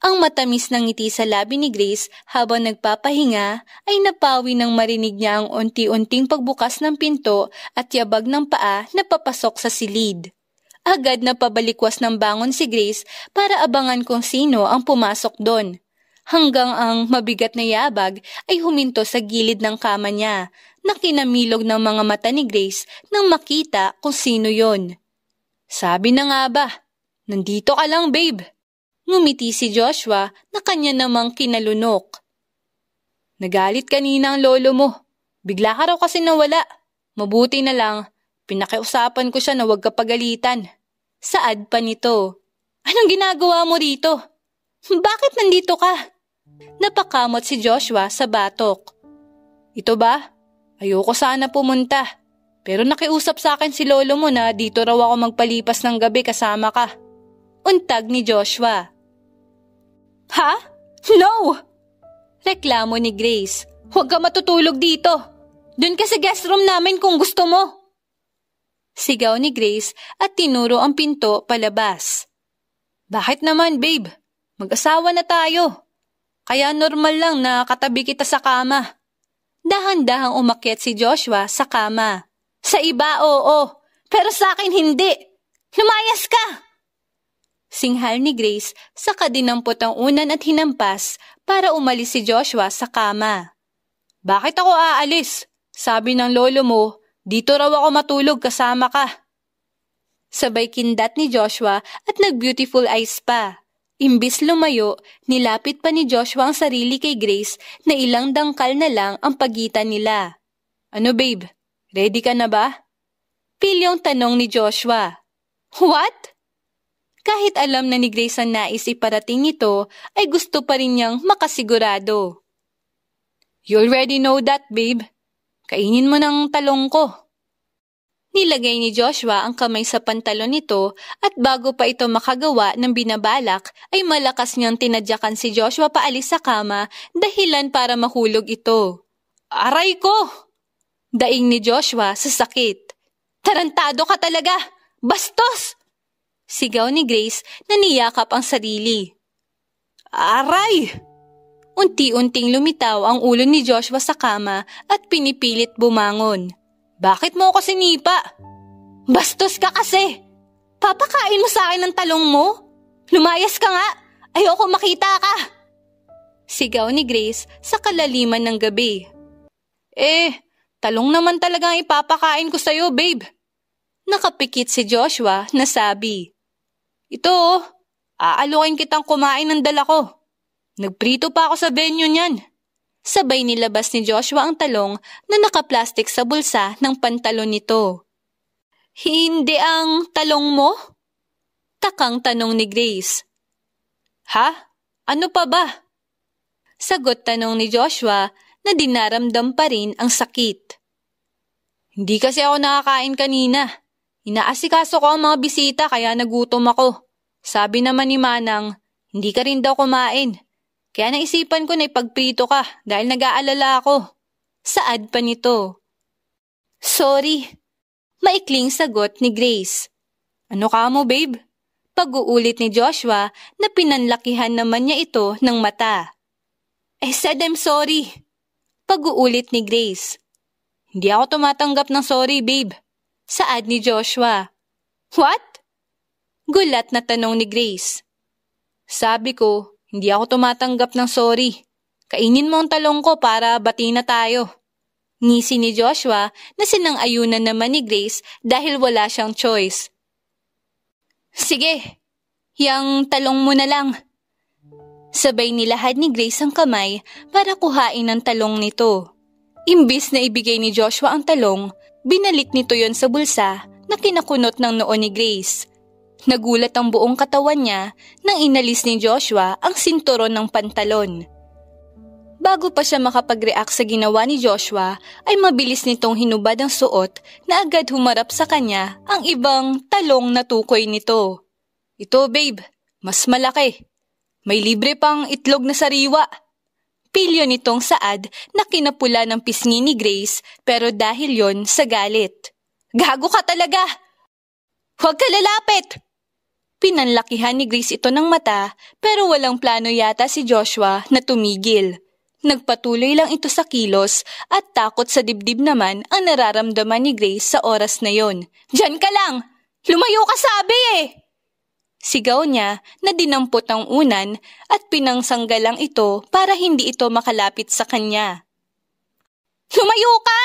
Ang matamis ng ngiti sa labi ni Grace habang nagpapahinga ay napawi nang marinig niya ang unti-unting pagbukas ng pinto at yabag ng paa na papasok sa silid. Agad na pabalikwas ng bangon si Grace para abangan kung sino ang pumasok doon hanggang ang mabigat na yabag ay huminto sa gilid ng kama niya na kinamilog ng mga mata ni Grace nang makita kung sino yon. Sabi na nga ba, nandito ka lang babe. Ngumiti si Joshua na kanya namang kinalunok. Nagalit kanina ang lolo mo. Bigla ka raw kasi nawala. Mabuti na lang, pinakiusapan ko siya na huwag kapagalitan. Saad pa nito. Anong ginagawa mo rito? Bakit nandito ka? Napakamot si Joshua sa batok. Ito ba? Ayoko sana pumunta. Pero nakiusap sa akin si lolo mo na dito raw ako magpalipas ng gabi kasama ka. Untag ni Joshua. Ha? No! Reklamo ni Grace. Huwag ka matutulog dito. Doon ka sa guest room namin kung gusto mo. Sigaw ni Grace at tinuro ang pinto palabas. Bakit naman, babe? Mag-asawa na tayo. Kaya normal lang na katabi kita sa kama. Dahan-dahang umakyat si Joshua sa kama. Sa iba, oo. Pero sa akin, hindi. Lumayas ka! Singhal ni Grace, saka dinampot ang unan at hinampas para umalis si Joshua sa kama. Bakit ako aalis? Sabi ng lolo mo, dito raw ako matulog kasama ka. Sabay kindat ni Joshua at nag-beautiful eyes pa. Imbis lumayo, nilapit pa ni Joshua ang sarili kay Grace na ilang dangkal na lang ang pagitan nila. Ano babe, ready ka na ba? Pilyong tanong ni Joshua. What? Kahit alam na ni Grace ang nais iparating ito, ay gusto pa rin niyang makasigurado. You already know that, babe. Kainin mo ng talong ko. Nilagay ni Joshua ang kamay sa pantalon nito at bago pa ito makagawa ng binabalak ay malakas niyang tinadyakan si Joshua paalis sa kama dahilan para mahulog ito. Aray ko! Daing ni Joshua sa sakit. Tarantado ka talaga! Bastos! Sigaw ni Grace na niyakap ang sarili. Aray! Unti-unting lumitaw ang ulo ni Joshua sa kama at pinipilit bumangon. Bakit mo ako sinipa? Bastos ka kasi! Papakain mo sa akin ng talong mo? Lumayas ka nga! Ayoko makita ka! Sigaw ni Grace sa kalaliman ng gabi. Eh, talong naman talaga ang ipapakain ko sa'yo, babe. Nakapikit si Joshua na sabi. Ito, oh, aalukin kitang kumain ng dala ko. Nagprito pa ako sa venue niyan. Sabay nilabas ni Joshua ang talong na nakaplastik sa bulsa ng pantalon nito. Hindi ang talong mo? Takang tanong ni Grace. Ha? Ano pa ba? Sagot tanong ni Joshua na dinaramdam pa rin ang sakit. Hindi kasi ako nakakain kanina. Inaasikaso ko ang mga bisita kaya nagutom ako. Sabi naman ni Manang, hindi ka rin daw kumain. Kaya naisipan ko na ipagprito ka dahil nag-aalala ako. Saad pa nito. Sorry. Maikling sagot ni Grace. Ano ka mo, babe? Pag-uulit ni Joshua na pinanlakihan naman niya ito ng mata. I said I'm sorry. Pag-uulit ni Grace. Hindi ako tumatanggap ng sorry, babe. Saad ni Joshua. What? Gulat na tanong ni Grace. Sabi ko, hindi ako tumatanggap ng sorry. Kainin mo ang talong ko para bati na tayo. Ngisi ni Joshua na sinang-ayunan naman ni Grace dahil wala siyang choice. Sige, yang talong mo na lang. Sabay nilahad ni Grace ang kamay para kuhain ang talong nito. Imbis na ibigay ni Joshua ang talong, binalik nito yon sa bulsa na kinakunot ng noon ni Grace. Nagulat ang buong katawan niya nang inalis ni Joshua ang sinturon ng pantalon. Bago pa siya makapag-react sa ginawa ni Joshua, ay mabilis nitong hinubad ang suot na agad humarap sa kanya ang ibang talong na tukoy nito. Ito babe, mas malaki. May libre pang itlog na sariwa. Pilyo nitong saad na kinapula ng pisngi ni Grace pero dahil yon sa galit. Gago ka talaga! Huwag ka lalapit! Pinanlakihan ni Grace ito ng mata pero walang plano yata si Joshua na tumigil. Nagpatuloy lang ito sa kilos at takot sa dibdib naman ang nararamdaman ni Grace sa oras na yon. Diyan ka lang! Lumayo ka sabi eh! Sigaw niya na dinampot ang unan at pinangsanggal lang ito para hindi ito makalapit sa kanya. Lumayo ka!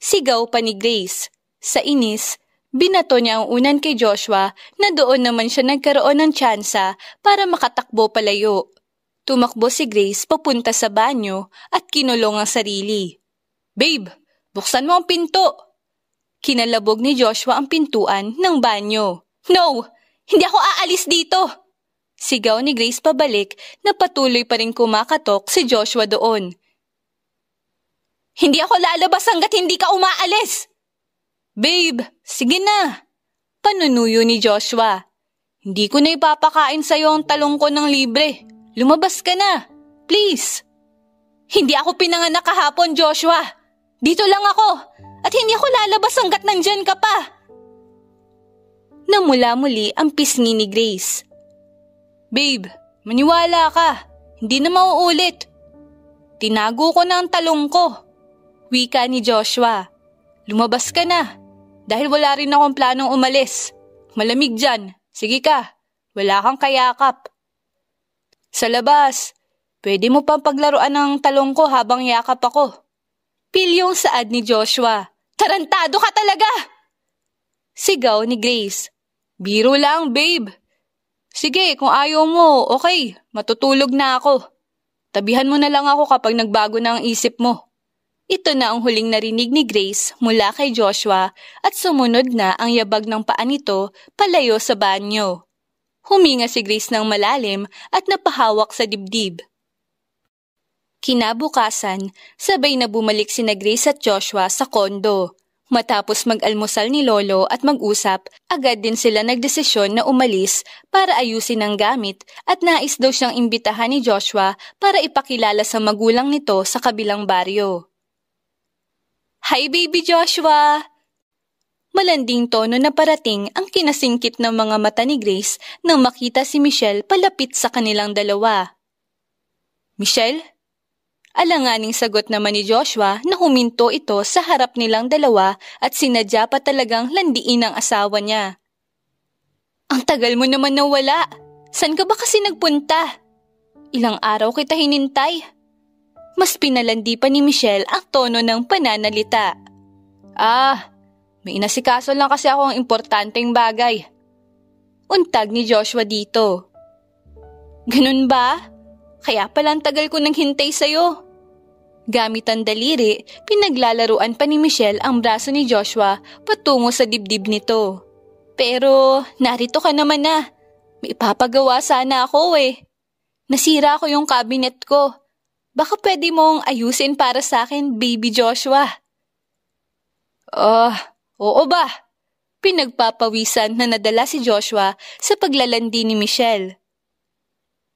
Sigaw pa ni Grace. Sa inis, Binato niya ang unan kay Joshua na doon naman siya nagkaroon ng tsansa para makatakbo palayo. Tumakbo si Grace papunta sa banyo at kinulong ang sarili. Babe, buksan mo ang pinto! Kinalabog ni Joshua ang pintuan ng banyo. No! Hindi ako aalis dito! Sigaw ni Grace pabalik na patuloy pa rin kumakatok si Joshua doon. Hindi ako lalabas hanggat hindi ka umaalis! Babe, Sige na! Panunuyo ni Joshua. Hindi ko na ipapakain sa'yo ang talong ko ng libre. Lumabas ka na! Please! Hindi ako pinanganak kahapon, Joshua! Dito lang ako! At hindi ako lalabas hanggat nandyan ka pa! Namula muli ang pisngi ni Grace. Babe, maniwala ka. Hindi na mauulit. Tinago ko na ang talong ko. Wika ni Joshua. Lumabas ka na. Dahil wala rin akong planong umalis. Malamig dyan. Sige ka. Wala kang kayakap. Sa labas, pwede mo pang paglaruan ng talong ko habang yakap ako. Pilyong saad ni Joshua. Tarantado ka talaga! Sigaw ni Grace. Biro lang, babe. Sige, kung ayaw mo, okay. Matutulog na ako. Tabihan mo na lang ako kapag nagbago na ang isip mo. Ito na ang huling narinig ni Grace mula kay Joshua at sumunod na ang yabag ng paa nito palayo sa banyo. Huminga si Grace ng malalim at napahawak sa dibdib. Kinabukasan, sabay na bumalik sina Grace at Joshua sa kondo. Matapos mag-almusal ni Lolo at mag-usap, agad din sila nagdesisyon na umalis para ayusin ang gamit at nais daw siyang imbitahan ni Joshua para ipakilala sa magulang nito sa kabilang baryo. Hi Baby Joshua! Malanding tono na parating ang kinasingkit ng mga mata ni Grace nang makita si Michelle palapit sa kanilang dalawa. Michelle? Alanganing sagot naman ni Joshua na huminto ito sa harap nilang dalawa at sinadya pa talagang landiin ang asawa niya. Ang tagal mo naman nawala! San ka ba kasi nagpunta? Ilang araw kita hinintay? mas pinalandi pa ni Michelle ang tono ng pananalita. Ah, may inasikaso lang kasi ako ang importanteng bagay. Untag ni Joshua dito. Ganun ba? Kaya pala ang tagal ko nang hintay sa'yo. Gamit ang daliri, pinaglalaruan pa ni Michelle ang braso ni Joshua patungo sa dibdib nito. Pero narito ka naman na. May ipapagawa sana ako eh. Nasira ko yung cabinet ko. Baka pwede mong ayusin para sa akin, baby Joshua. Oh, oo ba? Pinagpapawisan na nadala si Joshua sa paglalandi ni Michelle.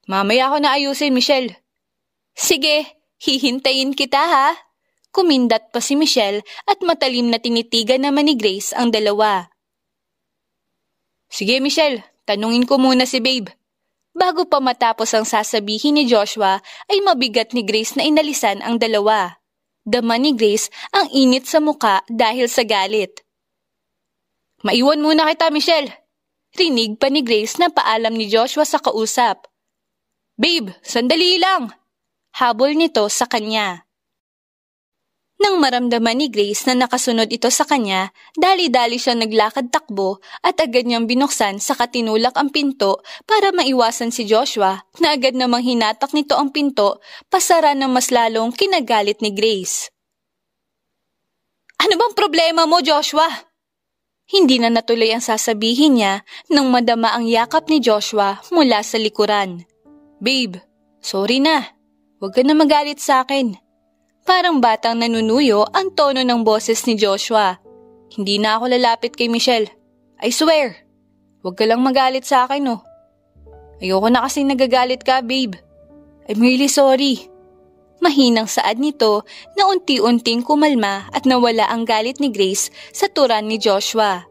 Mamaya ako na ayusin, Michelle. Sige, hihintayin kita ha. Kumindat pa si Michelle at matalim na tinitigan naman ni Grace ang dalawa. Sige Michelle, tanungin ko muna si Babe. Bago pa matapos ang sasabihin ni Joshua ay mabigat ni Grace na inalisan ang dalawa. Dama ni Grace ang init sa muka dahil sa galit. Maiwan muna kita, Michelle! Rinig pa ni Grace na paalam ni Joshua sa kausap. Babe, sandali lang! Habol nito sa kanya. Nang maramdaman ni Grace na nakasunod ito sa kanya, dali-dali siya naglakad-takbo at agad niyang binuksan sa katinulak ang pinto para maiwasan si Joshua na agad namang hinatak nito ang pinto pasara ng mas lalong kinagalit ni Grace. Ano bang problema mo, Joshua? Hindi na natuloy ang sasabihin niya nang madama ang yakap ni Joshua mula sa likuran. Babe, sorry na. Huwag ka na magalit sa akin. Parang batang nanunuyo ang tono ng boses ni Joshua. Hindi na ako lalapit kay Michelle. I swear! Huwag ka lang magalit sa akin, no? Oh. Ayoko na kasi nagagalit ka, babe. I'm really sorry. Mahinang saad nito na unti-unting kumalma at nawala ang galit ni Grace sa turan ni Joshua.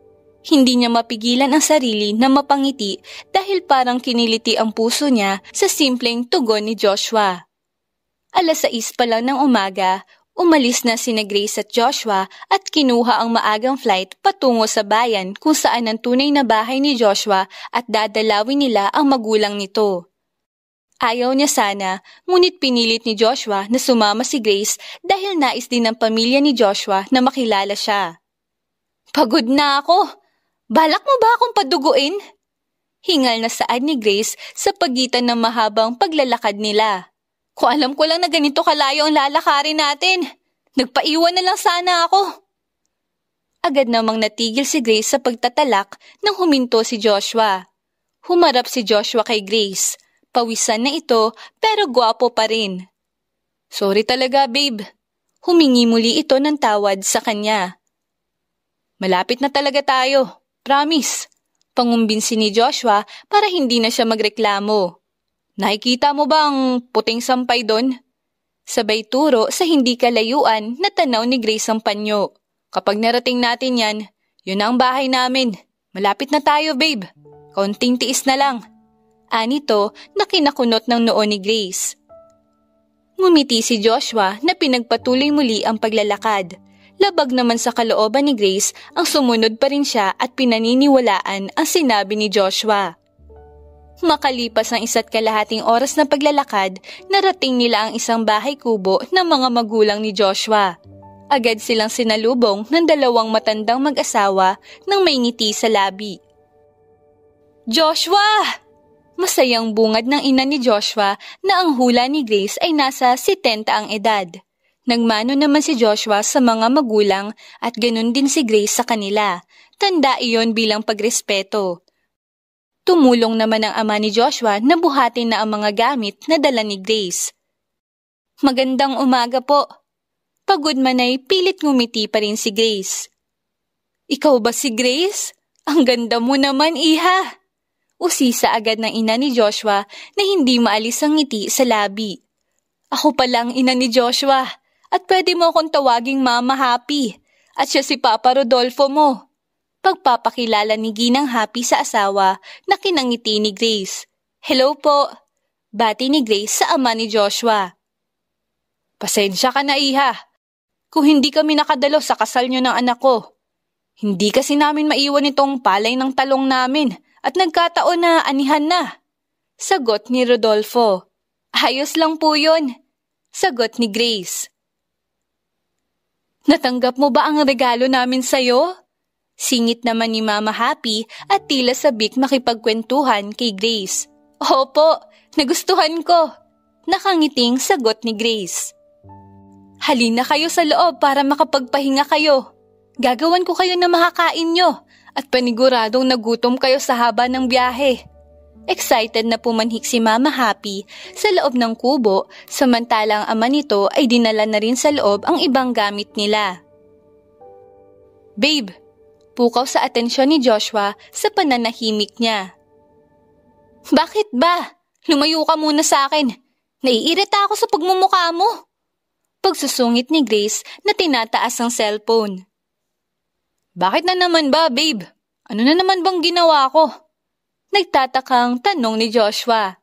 Hindi niya mapigilan ang sarili na mapangiti dahil parang kiniliti ang puso niya sa simpleng tugon ni Joshua. Alas 6 pa lang ng umaga, umalis na sina Grace at Joshua at kinuha ang maagang flight patungo sa bayan kung saan ang tunay na bahay ni Joshua at dadalawin nila ang magulang nito. Ayaw niya sana, ngunit pinilit ni Joshua na sumama si Grace dahil nais din ng pamilya ni Joshua na makilala siya. Pagod na ako! Balak mo ba akong paduguin? Hingal na saad ni Grace sa pagitan ng mahabang paglalakad nila. Kung alam ko lang na ganito kalayo ang lalakarin natin, nagpaiwan na lang sana ako. Agad namang natigil si Grace sa pagtatalak nang huminto si Joshua. Humarap si Joshua kay Grace. Pawisan na ito pero gwapo pa rin. Sorry talaga, babe. Humingi muli ito ng tawad sa kanya. Malapit na talaga tayo. Promise. Pangumbinsi ni Joshua para hindi na siya magreklamo. Nakikita mo bang puting sampay doon? Sabay turo sa hindi kalayuan na tanaw ni Grace ang panyo. Kapag narating natin yan, yun ang bahay namin. Malapit na tayo, babe. Konting tiis na lang. Anito na kinakunot ng noo ni Grace. Ngumiti si Joshua na pinagpatuloy muli ang paglalakad. Labag naman sa kalooban ni Grace ang sumunod pa rin siya at pinaniniwalaan ang sinabi ni Joshua. Makalipas ang isa't kalahating oras na paglalakad, narating nila ang isang bahay kubo ng mga magulang ni Joshua. Agad silang sinalubong ng dalawang matandang mag-asawa nang may ngiti sa labi. Joshua! Masayang bungad ng ina ni Joshua na ang hula ni Grace ay nasa 70 ang edad. Nagmano naman si Joshua sa mga magulang at ganun din si Grace sa kanila. Tanda iyon bilang pagrespeto. Tumulong naman ang ama ni Joshua na buhatin na ang mga gamit na dala ni Grace. Magandang umaga po. Pagod man ay pilit ngumiti pa rin si Grace. Ikaw ba si Grace? Ang ganda mo naman, iha! Usisa agad ng ina ni Joshua na hindi maalis ang ngiti sa labi. Ako pala ang ina ni Joshua at pwede mo akong tawaging Mama Happy at siya si Papa Rodolfo mo pagpapakilala ni Ginang Happy sa asawa na kinangiti ni Grace. Hello po! Bati ni Grace sa ama ni Joshua. Pasensya ka na iha, kung hindi kami nakadalo sa kasal nyo ng anak ko. Hindi kasi namin maiwan itong palay ng talong namin at nagkataon na anihan na. Sagot ni Rodolfo. Ayos lang po yun. Sagot ni Grace. Natanggap mo ba ang regalo namin sa'yo? Singit naman ni Mama Happy at tila sabik makipagkwentuhan kay Grace. Opo, nagustuhan ko. Nakangiting sagot ni Grace. Halina kayo sa loob para makapagpahinga kayo. Gagawan ko kayo na makakain nyo at paniguradong nagutom kayo sa haba ng biyahe. Excited na pumanhik si Mama Happy sa loob ng kubo samantalang ama nito ay dinala na rin sa loob ang ibang gamit nila. Babe, Pukaw sa atensyon ni Joshua sa pananahimik niya. Bakit ba? Lumayo ka muna sa akin. Naiirita ako sa pagmumukha mo. Pagsusungit ni Grace na tinataas ang cellphone. Bakit na naman ba, babe? Ano na naman bang ginawa ko? Nagtatakang tanong ni Joshua.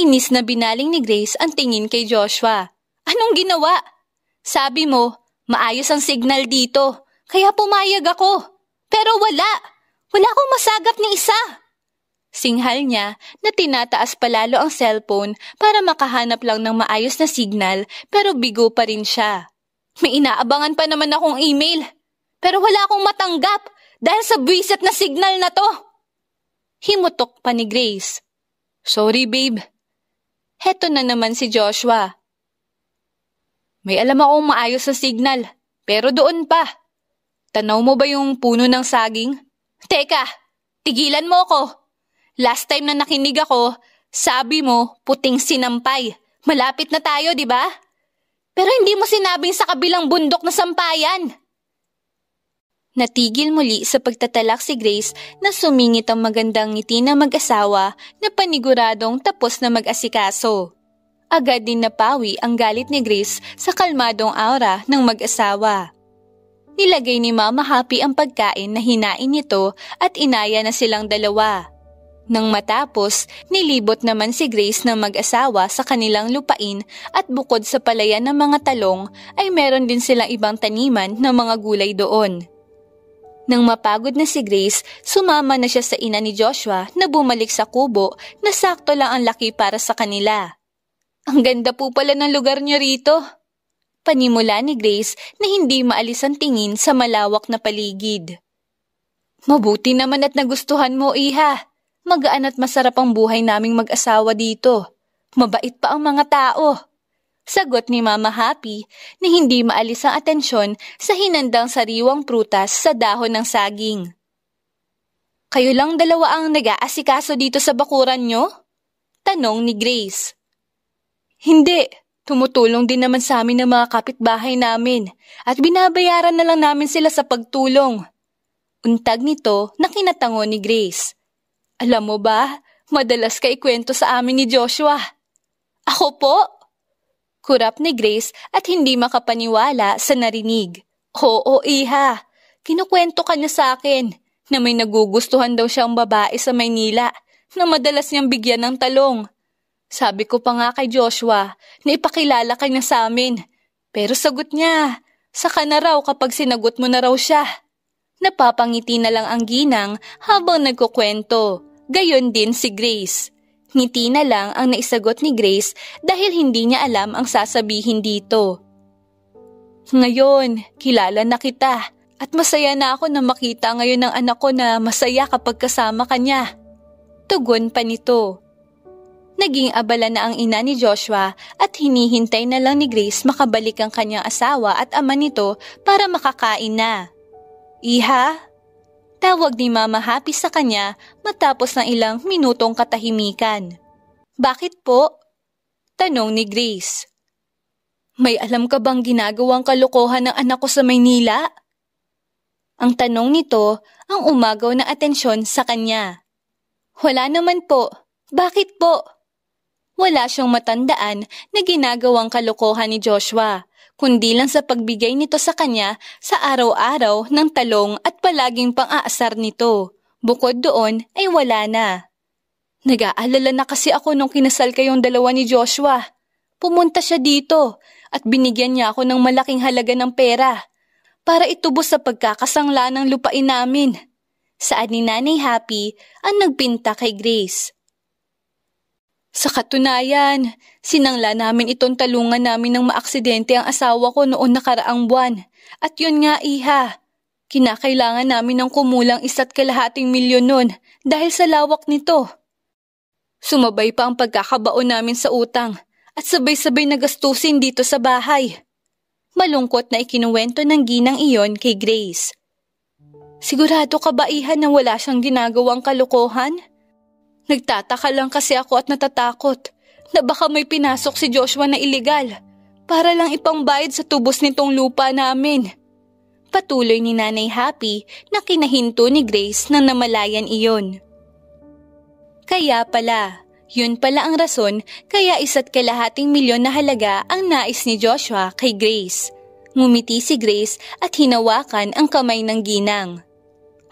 Inis na binaling ni Grace ang tingin kay Joshua. Anong ginawa? Sabi mo, maayos ang signal dito, kaya pumayag ako. Pero wala! Wala akong masagap ni isa! Singhal niya na tinataas palalo ang cellphone para makahanap lang ng maayos na signal pero bigo pa rin siya. May inaabangan pa naman akong email pero wala akong matanggap dahil sa buwisit na signal na to. Himutok pa ni Grace. Sorry babe. Heto na naman si Joshua. May alam akong maayos na signal pero doon pa. Tanaw mo ba yung puno ng saging? Teka, tigilan mo ako. Last time na nakinig ako, sabi mo, puting sinampay. Malapit na tayo, di ba? Pero hindi mo sinabing sa kabilang bundok na sampayan. Natigil muli sa pagtatalak si Grace na sumingit ang magandang ngiti ng mag-asawa na paniguradong tapos na mag-asikaso. Agad din napawi ang galit ni Grace sa kalmadong aura ng mag-asawa. Nilagay ni Mama Happy ang pagkain na hinain nito at inaya na silang dalawa. Nang matapos, nilibot naman si Grace ng mag-asawa sa kanilang lupain at bukod sa palayan ng mga talong ay meron din silang ibang taniman ng mga gulay doon. Nang mapagod na si Grace, sumama na siya sa ina ni Joshua na bumalik sa kubo na sakto lang ang laki para sa kanila. Ang ganda po pala ng lugar niyo rito, panimula ni Grace na hindi maalis ang tingin sa malawak na paligid. Mabuti naman at nagustuhan mo, iha. Magaan at masarap ang buhay naming mag-asawa dito. Mabait pa ang mga tao. Sagot ni Mama Happy na hindi maalis ang atensyon sa hinandang sariwang prutas sa dahon ng saging. Kayo lang dalawa ang nag-aasikaso dito sa bakuran nyo? Tanong ni Grace. Hindi, Tumutulong din naman sa amin ng mga kapitbahay namin at binabayaran na lang namin sila sa pagtulong. Untag nito na kinatango ni Grace. Alam mo ba, madalas ka ikwento sa amin ni Joshua. Ako po? Kurap ni Grace at hindi makapaniwala sa narinig. Oo, iha. Kinukwento ka niya sa akin na may nagugustuhan daw siyang babae sa Maynila na madalas niyang bigyan ng talong. Sabi ko pa nga kay Joshua na ipakilala ka niya sa amin. Pero sagot niya, saka na raw kapag sinagot mo na raw siya. Napapangiti na lang ang ginang habang nagkukwento. Gayon din si Grace. Ngiti na lang ang naisagot ni Grace dahil hindi niya alam ang sasabihin dito. Ngayon, kilala na kita at masaya na ako na makita ngayon ng anak ko na masaya kapag kasama kanya. Tugon pa nito. Naging abala na ang ina ni Joshua at hinihintay na lang ni Grace makabalik ang kanyang asawa at ama nito para makakain na. Iha? Tawag ni Mama Happy sa kanya matapos ng ilang minutong katahimikan. Bakit po? Tanong ni Grace. May alam ka bang ginagawang kalokohan ng anak ko sa Maynila? Ang tanong nito ang umagaw ng atensyon sa kanya. Wala naman po. Bakit po? wala siyang matandaan na ginagawang kalokohan ni Joshua, kundi lang sa pagbigay nito sa kanya sa araw-araw ng talong at palaging pang-aasar nito. Bukod doon ay wala na. Nag-aalala na kasi ako nung kinasal kayong dalawa ni Joshua. Pumunta siya dito at binigyan niya ako ng malaking halaga ng pera para itubos sa pagkakasangla ng lupain namin. Saan ni Nanay Happy ang nagpinta kay Grace sa katunayan, sinangla namin itong talungan namin ng maaksidente ang asawa ko noon nakaraang buwan. At yun nga iha, kinakailangan namin ng kumulang isa't kalahating milyon nun dahil sa lawak nito. Sumabay pa ang pagkakabaon namin sa utang at sabay-sabay nagastusin dito sa bahay. Malungkot na ikinuwento ng ginang iyon kay Grace. Sigurado ka ba iha na wala siyang ginagawang kalokohan? Nagtataka lang kasi ako at natatakot na baka may pinasok si Joshua na ilegal para lang ipangbayad sa tubos nitong lupa namin. Patuloy ni Nanay Happy na kinahinto ni Grace nang namalayan iyon. Kaya pala, yun pala ang rason kaya isa't kalahating milyon na halaga ang nais ni Joshua kay Grace. Ngumiti si Grace at hinawakan ang kamay ng ginang.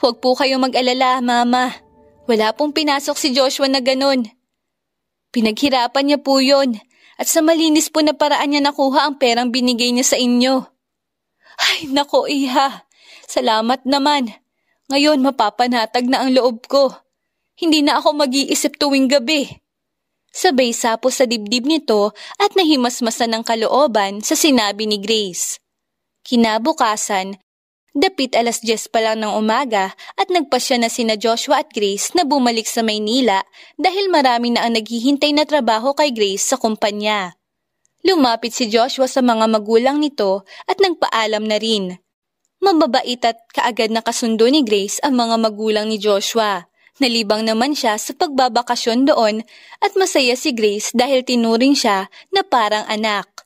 Huwag po kayo mag-alala, Mama. Wala pong pinasok si Joshua na ganun. Pinaghirapan niya po yun at sa malinis po na paraan niya nakuha ang perang binigay niya sa inyo. Ay, nako iha. Salamat naman. Ngayon mapapanatag na ang loob ko. Hindi na ako mag-iisip tuwing gabi. Sabay sapo sa dibdib nito at nahimasmasan ng kalooban sa sinabi ni Grace. Kinabukasan Dapit alas 10 pa lang ng umaga at nagpasya na sina Joshua at Grace na bumalik sa Maynila dahil marami na ang naghihintay na trabaho kay Grace sa kumpanya. Lumapit si Joshua sa mga magulang nito at nagpaalam na rin. Mababait at kaagad na kasundo ni Grace ang mga magulang ni Joshua. Nalibang naman siya sa pagbabakasyon doon at masaya si Grace dahil tinuring siya na parang anak.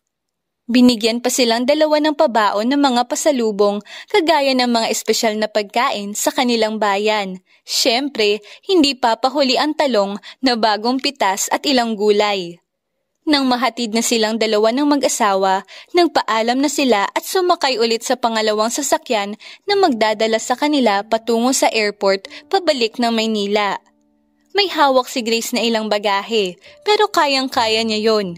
Binigyan pa silang dalawa ng pabaon ng mga pasalubong kagaya ng mga espesyal na pagkain sa kanilang bayan. Siyempre, hindi papahuli ang talong na bagong pitas at ilang gulay. Nang mahatid na silang dalawa ng mag-asawa, nagpaalam na sila at sumakay ulit sa pangalawang sasakyan na magdadala sa kanila patungo sa airport pabalik ng Maynila. May hawak si Grace na ilang bagahe, pero kayang-kaya niya yon.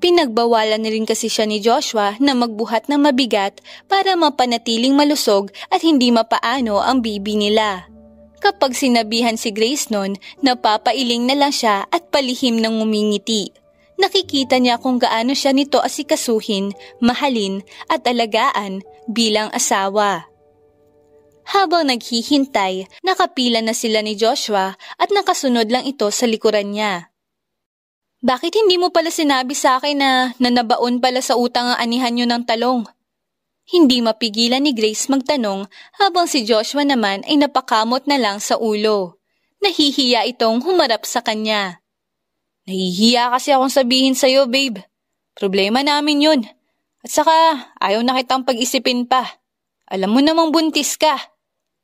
Pinagbawalan na rin kasi siya ni Joshua na magbuhat ng mabigat para mapanatiling malusog at hindi mapaano ang bibi nila. Kapag sinabihan si Grace noon, napapailing na lang siya at palihim ng ngumingiti. Nakikita niya kung gaano siya nito asikasuhin, mahalin at alagaan bilang asawa. Habang naghihintay, nakapila na sila ni Joshua at nakasunod lang ito sa likuran niya. Bakit hindi mo pala sinabi sa akin na nanabaon pala sa utang ang anihan nyo ng talong? Hindi mapigilan ni Grace magtanong habang si Joshua naman ay napakamot na lang sa ulo. Nahihiya itong humarap sa kanya. Nahihiya kasi akong sabihin sa'yo, babe. Problema namin yun. At saka, ayaw na kitang pag-isipin pa. Alam mo namang buntis ka.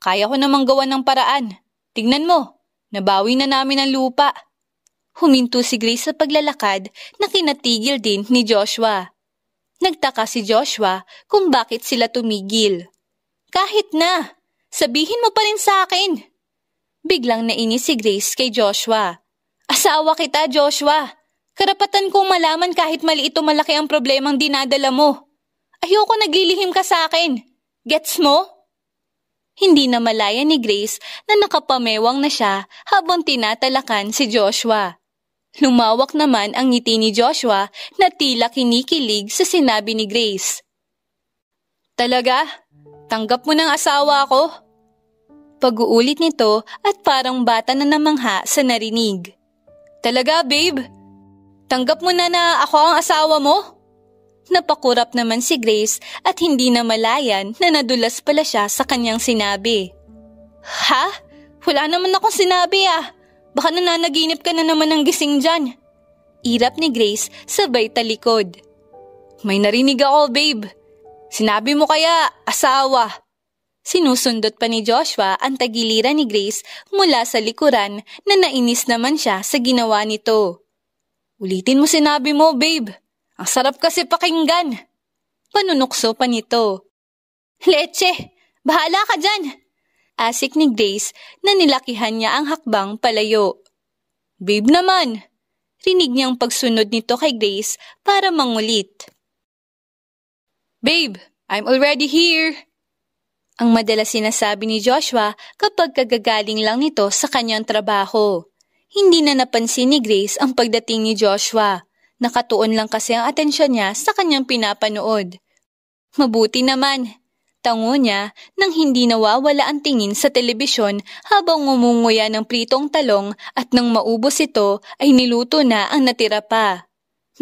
Kaya ko namang gawa ng paraan. Tignan mo, nabawi na namin ang lupa. Huminto si Grace sa paglalakad na kinatigil din ni Joshua. Nagtaka si Joshua kung bakit sila tumigil. Kahit na! Sabihin mo pa rin sa akin! Biglang nainis si Grace kay Joshua. Asawa kita, Joshua! Karapatan kong malaman kahit maliit o malaki ang problemang dinadala mo. Ayoko naglilihim ka sa akin. Gets mo? Hindi na malaya ni Grace na nakapamewang na siya habang tinatalakan si Joshua. Lumawak naman ang ngiti ni Joshua na tila kinikilig sa sinabi ni Grace. Talaga? Tanggap mo ng asawa ako? Pag-uulit nito at parang bata na namangha sa narinig. Talaga, babe? Tanggap mo na na ako ang asawa mo? Napakurap naman si Grace at hindi na malayan na nadulas pala siya sa kanyang sinabi. Ha? Wala naman akong sinabi ah. Baka nananaginip ka na naman ng gising dyan. Irap ni Grace sabay talikod. May narinig ako, babe. Sinabi mo kaya, asawa. Sinusundot pa ni Joshua ang tagiliran ni Grace mula sa likuran na nainis naman siya sa ginawa nito. Ulitin mo sinabi mo, babe. Ang sarap kasi pakinggan. Panunukso pa nito. Leche, bahala ka dyan asik ni Grace na nilakihan niya ang hakbang palayo. Babe naman! Rinig niyang pagsunod nito kay Grace para mangulit. Babe, I'm already here! Ang madalas sinasabi ni Joshua kapag kagagaling lang nito sa kanyang trabaho. Hindi na napansin ni Grace ang pagdating ni Joshua. Nakatuon lang kasi ang atensya niya sa kanyang pinapanood. Mabuti naman, Tango niya nang hindi nawawala ang tingin sa telebisyon habang ngumunguya ng pritong talong at nang maubos ito ay niluto na ang natira pa.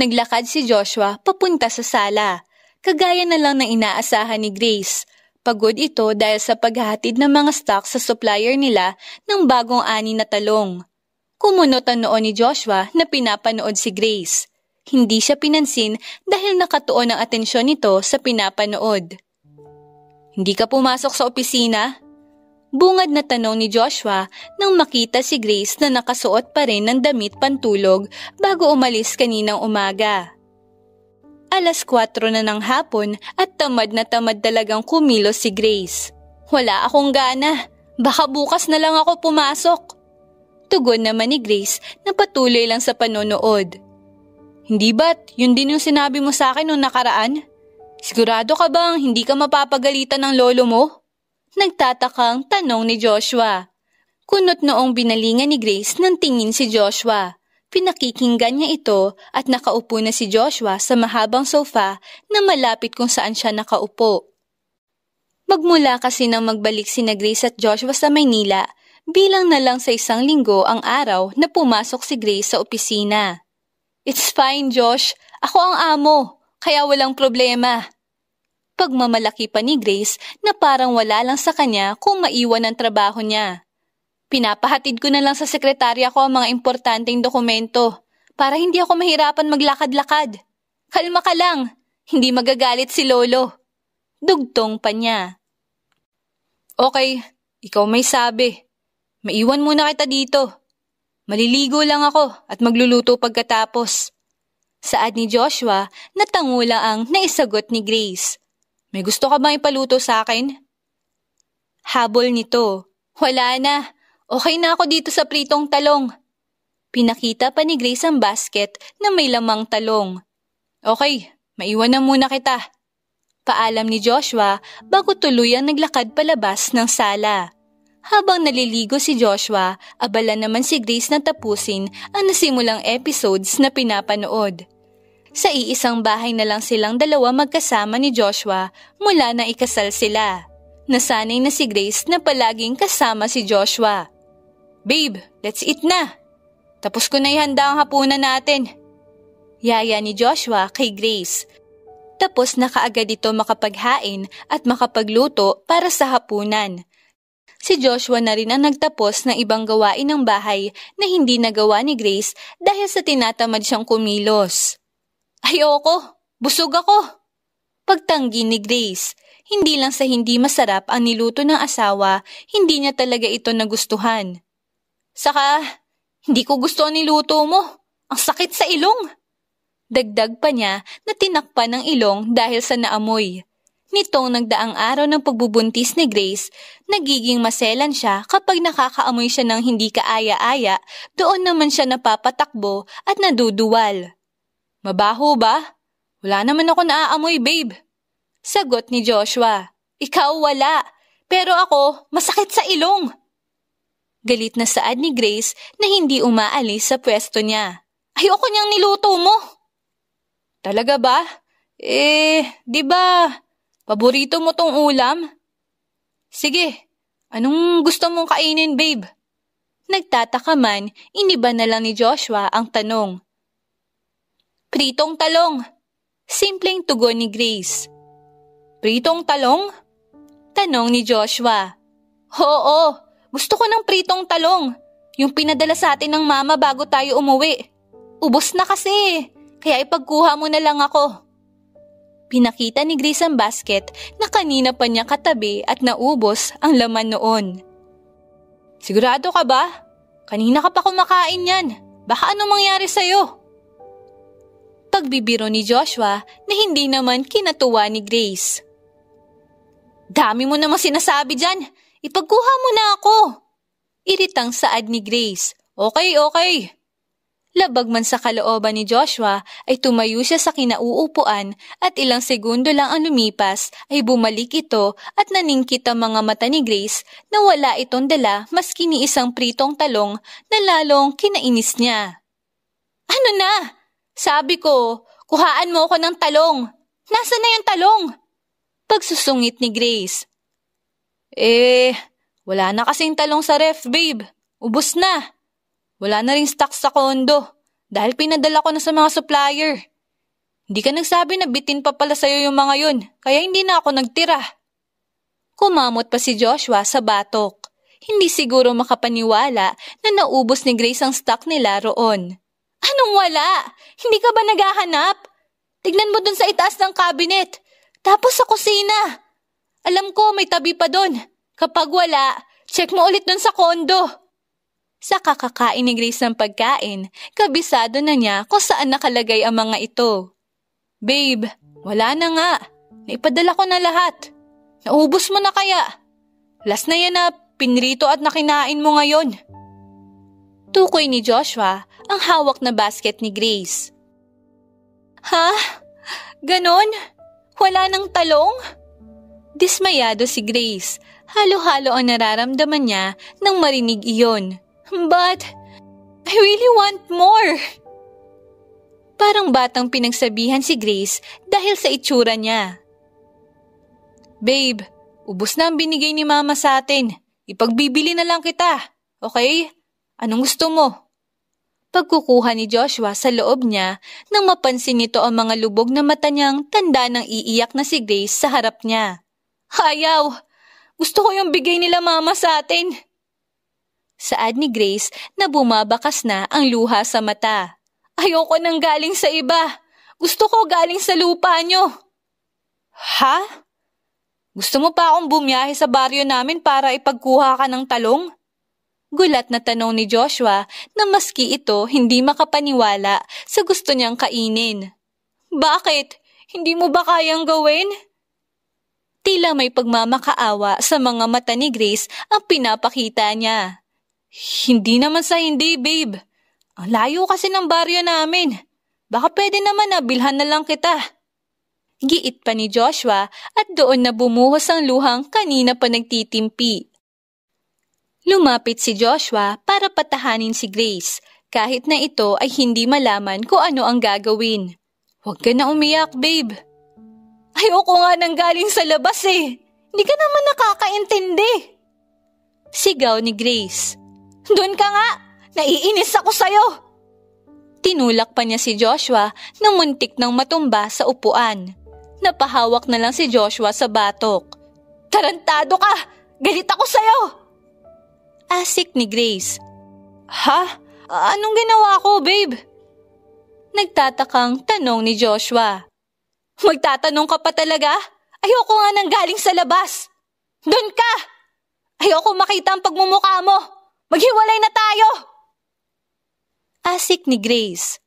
Naglakad si Joshua papunta sa sala. Kagaya na lang ng inaasahan ni Grace. Pagod ito dahil sa paghahatid ng mga stock sa supplier nila ng bagong ani na talong. Kumunot ang noon ni Joshua na pinapanood si Grace. Hindi siya pinansin dahil nakatuon ang atensyon nito sa pinapanood. Hindi ka pumasok sa opisina? Bungad na tanong ni Joshua nang makita si Grace na nakasuot pa rin ng damit pantulog bago umalis kaninang umaga. Alas 4 na ng hapon at tamad na tamad talagang kumilos si Grace. Wala akong gana. Baka bukas na lang ako pumasok. Tugon naman ni Grace na patuloy lang sa panonood. Hindi ba't yun din yung sinabi mo sa akin noong nakaraan? Sigurado ka bang hindi ka mapapagalitan ng lolo mo? Nagtatakang tanong ni Joshua. Kunot noong binalingan ni Grace ng tingin si Joshua. Pinakikinggan niya ito at nakaupo na si Joshua sa mahabang sofa na malapit kung saan siya nakaupo. Magmula kasi nang magbalik si Grace at Joshua sa Maynila, bilang na lang sa isang linggo ang araw na pumasok si Grace sa opisina. It's fine, Josh. Ako ang amo, kaya walang problema pagmamalaki pa ni Grace na parang wala lang sa kanya kung maiwan ang trabaho niya. Pinapahatid ko na lang sa sekretarya ko ang mga importanteng dokumento para hindi ako mahirapan maglakad-lakad. Kalma ka lang, hindi magagalit si Lolo. Dugtong pa niya. Okay, ikaw may sabi. Maiwan muna kita dito. Maliligo lang ako at magluluto pagkatapos. Saad ni Joshua natangula ang naisagot ni Grace. May gusto ka bang ipaluto sa akin? Habol nito. Wala na. Okay na ako dito sa pritong talong. Pinakita pa ni Grace ang basket na may lamang talong. Okay, maiwan na muna kita. Paalam ni Joshua bago tuluyang naglakad palabas ng sala. Habang naliligo si Joshua, abala naman si Grace na tapusin ang nasimulang episodes na pinapanood. Sa iisang bahay na lang silang dalawa magkasama ni Joshua mula na ikasal sila. Nasanay na si Grace na palaging kasama si Joshua. Babe, let's eat na. Tapos ko na ihanda ang hapunan natin. Yaya ni Joshua kay Grace. Tapos na kaagad ito makapaghain at makapagluto para sa hapunan. Si Joshua na rin ang nagtapos ng ibang gawain ng bahay na hindi nagawa ni Grace dahil sa tinatamad siyang kumilos. Ayoko! Busog ako! Pagtanggi ni Grace, hindi lang sa hindi masarap ang niluto ng asawa, hindi niya talaga ito nagustuhan. Saka, hindi ko gusto ang niluto mo. Ang sakit sa ilong! Dagdag pa niya na tinakpan ng ilong dahil sa naamoy. Nitong nagdaang araw ng pagbubuntis ni Grace, nagiging maselan siya kapag nakakaamoy siya ng hindi kaaya-aya, doon naman siya napapatakbo at naduduwal. Mabaho ba? Wala naman ako naaamoy, babe. Sagot ni Joshua. Ikaw wala, pero ako masakit sa ilong. Galit na saad ni Grace na hindi umaalis sa pwesto niya. Ayoko niyang niluto mo. Talaga ba? Eh, di ba, paborito mo tong ulam? Sige, anong gusto mong kainin, babe? Nagtataka man, iniba na lang ni Joshua ang tanong. Pritong talong. Simpleng tugon ni Grace. Pritong talong? Tanong ni Joshua. Oo, gusto ko ng pritong talong. Yung pinadala sa atin ng mama bago tayo umuwi. Ubos na kasi, kaya ipagkuha mo na lang ako. Pinakita ni Grace ang basket na kanina pa niya katabi at naubos ang laman noon. Sigurado ka ba? Kanina ka pa kumakain yan. Baka anong mangyari sa'yo? pagbibiro ni Joshua na hindi naman kinatuwa ni Grace. Dami mo namang sinasabi dyan! Ipagkuha mo na ako! Iritang saad ni Grace. Okay, okay. Labag man sa kalooban ni Joshua ay tumayo siya sa kinauupuan at ilang segundo lang ang lumipas ay bumalik ito at naningkit ang mga mata ni Grace na wala itong dala maski ni isang pritong talong na lalong kinainis niya. Ano na? Sabi ko, kuhaan mo ako ng talong. Nasaan na yung talong? Pagsusungit ni Grace. Eh, wala na kasing talong sa ref, babe. Ubus na. Wala na rin stock sa kondo dahil pinadala ko na sa mga supplier. Hindi ka nagsabi na bitin pa pala sa'yo yung mga yun, kaya hindi na ako nagtira. Kumamot pa si Joshua sa batok. Hindi siguro makapaniwala na naubos ni Grace ang stock nila roon. Anong wala? Hindi ka ba naghahanap? Tignan mo dun sa itaas ng cabinet. Tapos sa kusina. Alam ko, may tabi pa dun. Kapag wala, check mo ulit dun sa kondo. Sa kakakain ni Grace ng pagkain, kabisado na niya kung saan nakalagay ang mga ito. Babe, wala na nga. Naipadala ko na lahat. Naubos mo na kaya. Last na yan na pinrito at nakinain mo ngayon. Tukoy ni Joshua ang hawak na basket ni Grace. Ha? Ganon? Wala nang talong? Dismayado si Grace. Halo-halo ang nararamdaman niya nang marinig iyon. But, I really want more! Parang batang pinagsabihan si Grace dahil sa itsura niya. Babe, ubos na ang binigay ni Mama sa atin. Ipagbibili na lang kita, okay? Anong gusto mo? pagkukuha ni Joshua sa loob niya nang mapansin nito ang mga lubog na mata niyang tanda ng iiyak na si Grace sa harap niya. Hayaw! Gusto ko yung bigay nila mama sa atin! Saad ni Grace na bumabakas na ang luha sa mata. Ayoko nang galing sa iba. Gusto ko galing sa lupa niyo. Ha? Gusto mo pa akong bumiyahe sa baryo namin para ipagkuha ka ng talong? Gulat na tanong ni Joshua na maski ito hindi makapaniwala sa gusto niyang kainin. Bakit? Hindi mo ba kayang gawin? Tila may pagmamakaawa sa mga mata ni Grace ang pinapakita niya. Hindi naman sa hindi, babe. Ang layo kasi ng baryo namin. Baka pwede naman na bilhan na lang kita. Giit pa ni Joshua at doon na bumuhos ang luhang kanina pa nagtitimpi. Lumapit si Joshua para patahanin si Grace kahit na ito ay hindi malaman kung ano ang gagawin. Huwag ka na umiyak, babe. Ayoko nga nang galing sa labas eh. Hindi ka naman nakakaintindi. Sigaw ni Grace. Doon ka nga! Naiinis ako sa'yo! Tinulak pa niya si Joshua na muntik ng matumba sa upuan. Napahawak na lang si Joshua sa batok. Tarantado ka! Galit ako sa'yo! Asik ni Grace. Ha? Anong ginawa ko, babe? Nagtatakang tanong ni Joshua. Magtatanong ka pa talaga? Ayoko nga nang galing sa labas. Doon ka! Ayoko makita ang pagmumukha mo. Maghiwalay na tayo! Asik ni Grace.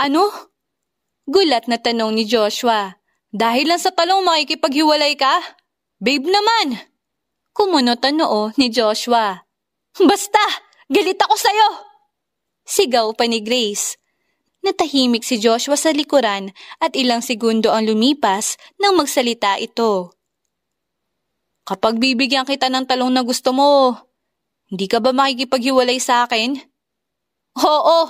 Ano? Gulat na tanong ni Joshua. Dahil lang sa talong makikipaghiwalay ka? Babe naman! Kumunot ang noo ni Joshua. Basta! Galit ako sa'yo! Sigaw pa ni Grace. Natahimik si Joshua sa likuran at ilang segundo ang lumipas nang magsalita ito. Kapag bibigyan kita ng talong na gusto mo, hindi ka ba makikipaghiwalay sa akin? Oo!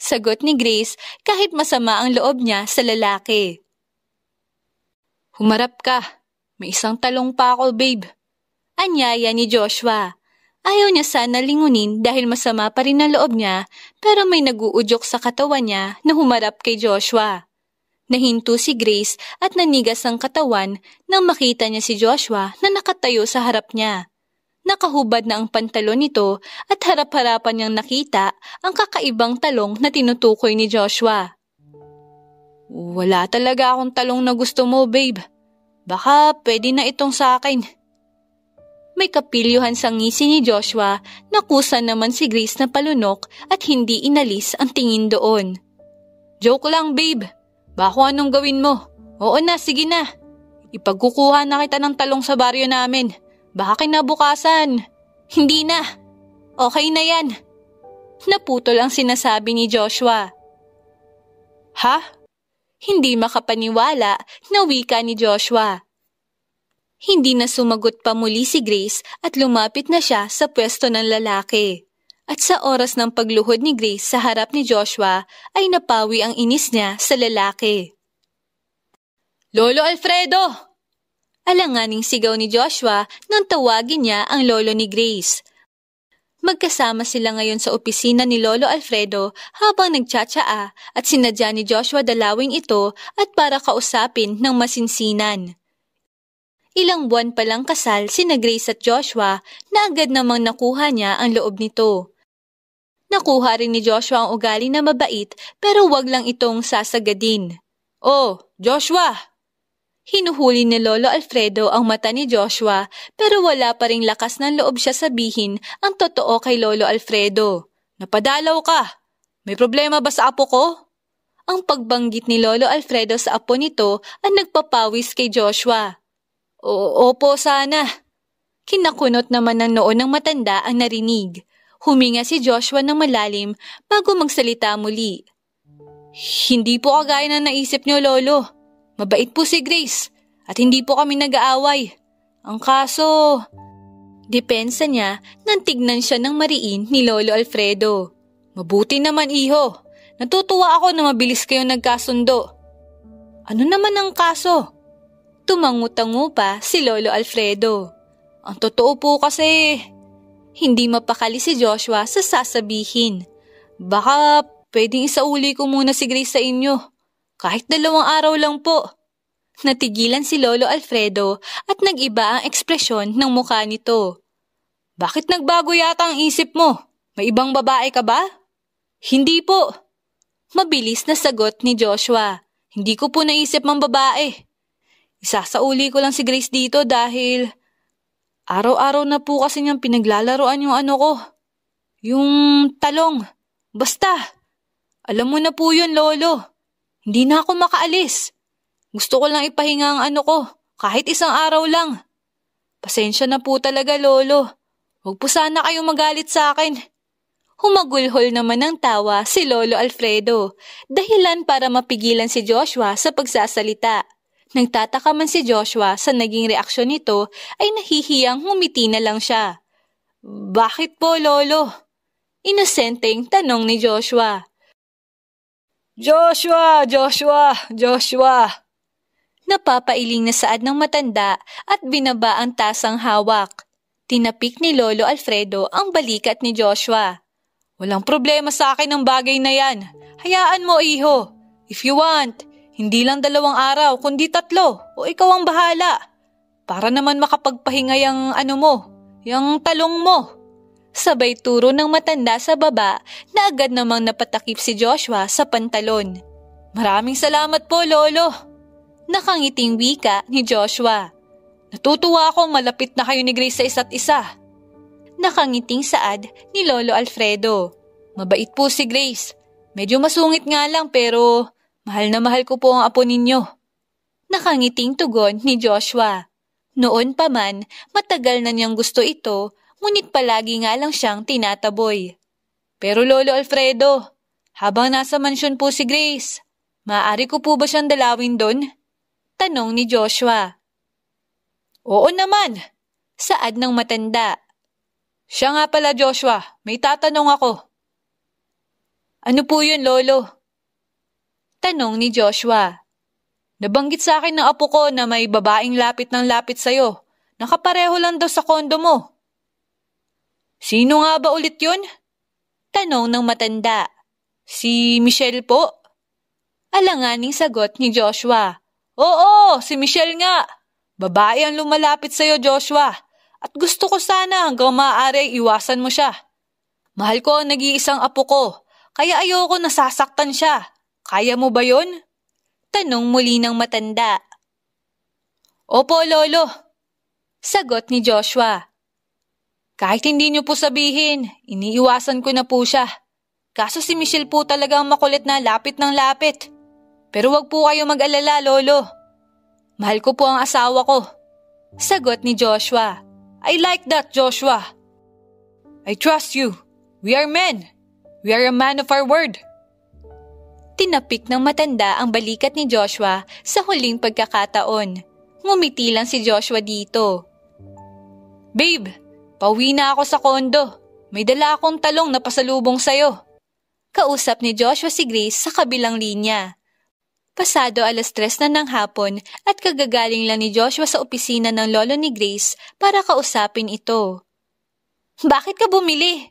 Sagot ni Grace kahit masama ang loob niya sa lalaki. Humarap ka. May isang talong pa ako, babe anyaya ni Joshua. Ayaw niya sana lingunin dahil masama pa rin ang loob niya pero may naguudyok sa katawan niya na humarap kay Joshua. Nahinto si Grace at nanigas ang katawan nang makita niya si Joshua na nakatayo sa harap niya. Nakahubad na ang pantalon nito at harap-harapan niyang nakita ang kakaibang talong na tinutukoy ni Joshua. Wala talaga akong talong na gusto mo, babe. Baka pwede na itong sa akin may kapilyuhan sa ngisi ni Joshua nakusa naman si Grace na palunok at hindi inalis ang tingin doon. Joke lang babe, bako anong gawin mo? Oo na, sige na. Ipagkukuha na kita ng talong sa baryo namin. Baka kinabukasan. Hindi na. Okay na yan. Naputol ang sinasabi ni Joshua. Ha? Hindi makapaniwala na wika ni Joshua. Hindi na sumagot pa muli si Grace at lumapit na siya sa pwesto ng lalaki. At sa oras ng pagluhod ni Grace sa harap ni Joshua ay napawi ang inis niya sa lalaki. Lolo Alfredo! Alanganing sigaw ni Joshua nang tawagin niya ang lolo ni Grace. Magkasama sila ngayon sa opisina ni Lolo Alfredo habang nagtsatsaa at sinadya ni Joshua dalawin ito at para kausapin ng masinsinan. Ilang buwan pa lang kasal si na Grace at Joshua na agad namang nakuha niya ang loob nito. Nakuha rin ni Joshua ang ugali na mabait pero wag lang itong sasagadin. Oh, Joshua! Hinuhuli ni Lolo Alfredo ang mata ni Joshua pero wala pa ring lakas ng loob siya sabihin ang totoo kay Lolo Alfredo. Napadalaw ka! May problema ba sa apo ko? Ang pagbanggit ni Lolo Alfredo sa apo nito ang nagpapawis kay Joshua. O opo sana. Kinakunot naman ng noon ng matanda ang narinig. Huminga si Joshua ng malalim bago magsalita muli. Hindi po kagaya na naisip niyo, Lolo. Mabait po si Grace at hindi po kami nag-aaway. Ang kaso... Depensa niya nang tignan siya ng mariin ni Lolo Alfredo. Mabuti naman, iho. Natutuwa ako na mabilis kayong nagkasundo. Ano naman ang kaso? Tumangutango pa si Lolo Alfredo. Ang totoo po kasi, hindi mapakali si Joshua sa sasabihin. Baka pwedeng isauli ko muna si Grace sa inyo. Kahit dalawang araw lang po. Natigilan si Lolo Alfredo at nag-iba ang ekspresyon ng mukha nito. Bakit nagbago yata ang isip mo? May ibang babae ka ba? Hindi po. Mabilis na sagot ni Joshua. Hindi ko po naisip mang babae. Isasauli ko lang si Grace dito dahil araw-araw na po kasi niyang pinaglalaroan yung ano ko. Yung talong. Basta. Alam mo na po yun, Lolo. Hindi na ako makaalis. Gusto ko lang ipahinga ang ano ko, kahit isang araw lang. Pasensya na po talaga, Lolo. Huwag po sana kayong magalit sa akin. Humagulhol naman ng tawa si Lolo Alfredo, dahilan para mapigilan si Joshua sa pagsasalita. Nagtataka man si Joshua sa naging reaksyon nito ay nahihiyang humiti na lang siya. Bakit po, Lolo? Inosenteng tanong ni Joshua. Joshua! Joshua! Joshua! Napapailing na saad ng matanda at binaba ang tasang hawak. Tinapik ni Lolo Alfredo ang balikat ni Joshua. Walang problema sa akin ang bagay na yan. Hayaan mo, iho. If you want, hindi lang dalawang araw, kundi tatlo, o ikaw ang bahala. Para naman makapagpahinga yung ano mo, yung talong mo. Sabay turo ng matanda sa baba na agad namang napatakip si Joshua sa pantalon. Maraming salamat po, Lolo! Nakangiting wika ni Joshua. Natutuwa akong malapit na kayo ni Grace sa isa't isa. Nakangiting saad ni Lolo Alfredo. Mabait po si Grace. Medyo masungit nga lang pero Mahal na mahal ko po ang apo ninyo. Nakangiting tugon ni Joshua. Noon pa man, matagal na niyang gusto ito, ngunit palagi nga lang siyang tinataboy. Pero Lolo Alfredo, habang nasa mansyon po si Grace, maaari ko po ba siyang dalawin doon? Tanong ni Joshua. Oo naman, saad ng matanda. Siya nga pala Joshua, may tatanong ako. Ano po yun, Lolo? Tanong ni Joshua. Nabanggit sa akin ng apo ko na may babaeng lapit ng lapit sa'yo. Nakapareho lang daw sa kondo mo. Sino nga ba ulit yun? Tanong ng matanda. Si Michelle po? Alanganing sagot ni Joshua. Oo, si Michelle nga. Babae ang lumalapit sa'yo, Joshua. At gusto ko sana hanggang maaari iwasan mo siya. Mahal ko ang nag-iisang apo ko, kaya ayoko nasasaktan siya. Kaya mo ba yon? Tanong muli ng matanda. Opo, lolo. Sagot ni Joshua. Kahit hindi niyo po sabihin, iniiwasan ko na po siya. Kaso si Michelle po talaga ang makulit na lapit ng lapit. Pero wag po kayo mag-alala, lolo. Mahal ko po ang asawa ko. Sagot ni Joshua. I like that, Joshua. I trust you. We are men. We are a man of our word. Tinapik ng matanda ang balikat ni Joshua sa huling pagkakataon. Ngumiti lang si Joshua dito. Babe, pauwi na ako sa kondo. May dala akong talong na pasalubong sa'yo. Kausap ni Joshua si Grace sa kabilang linya. Pasado alas tres na ng hapon at kagagaling lang ni Joshua sa opisina ng lolo ni Grace para kausapin ito. Bakit ka bumili?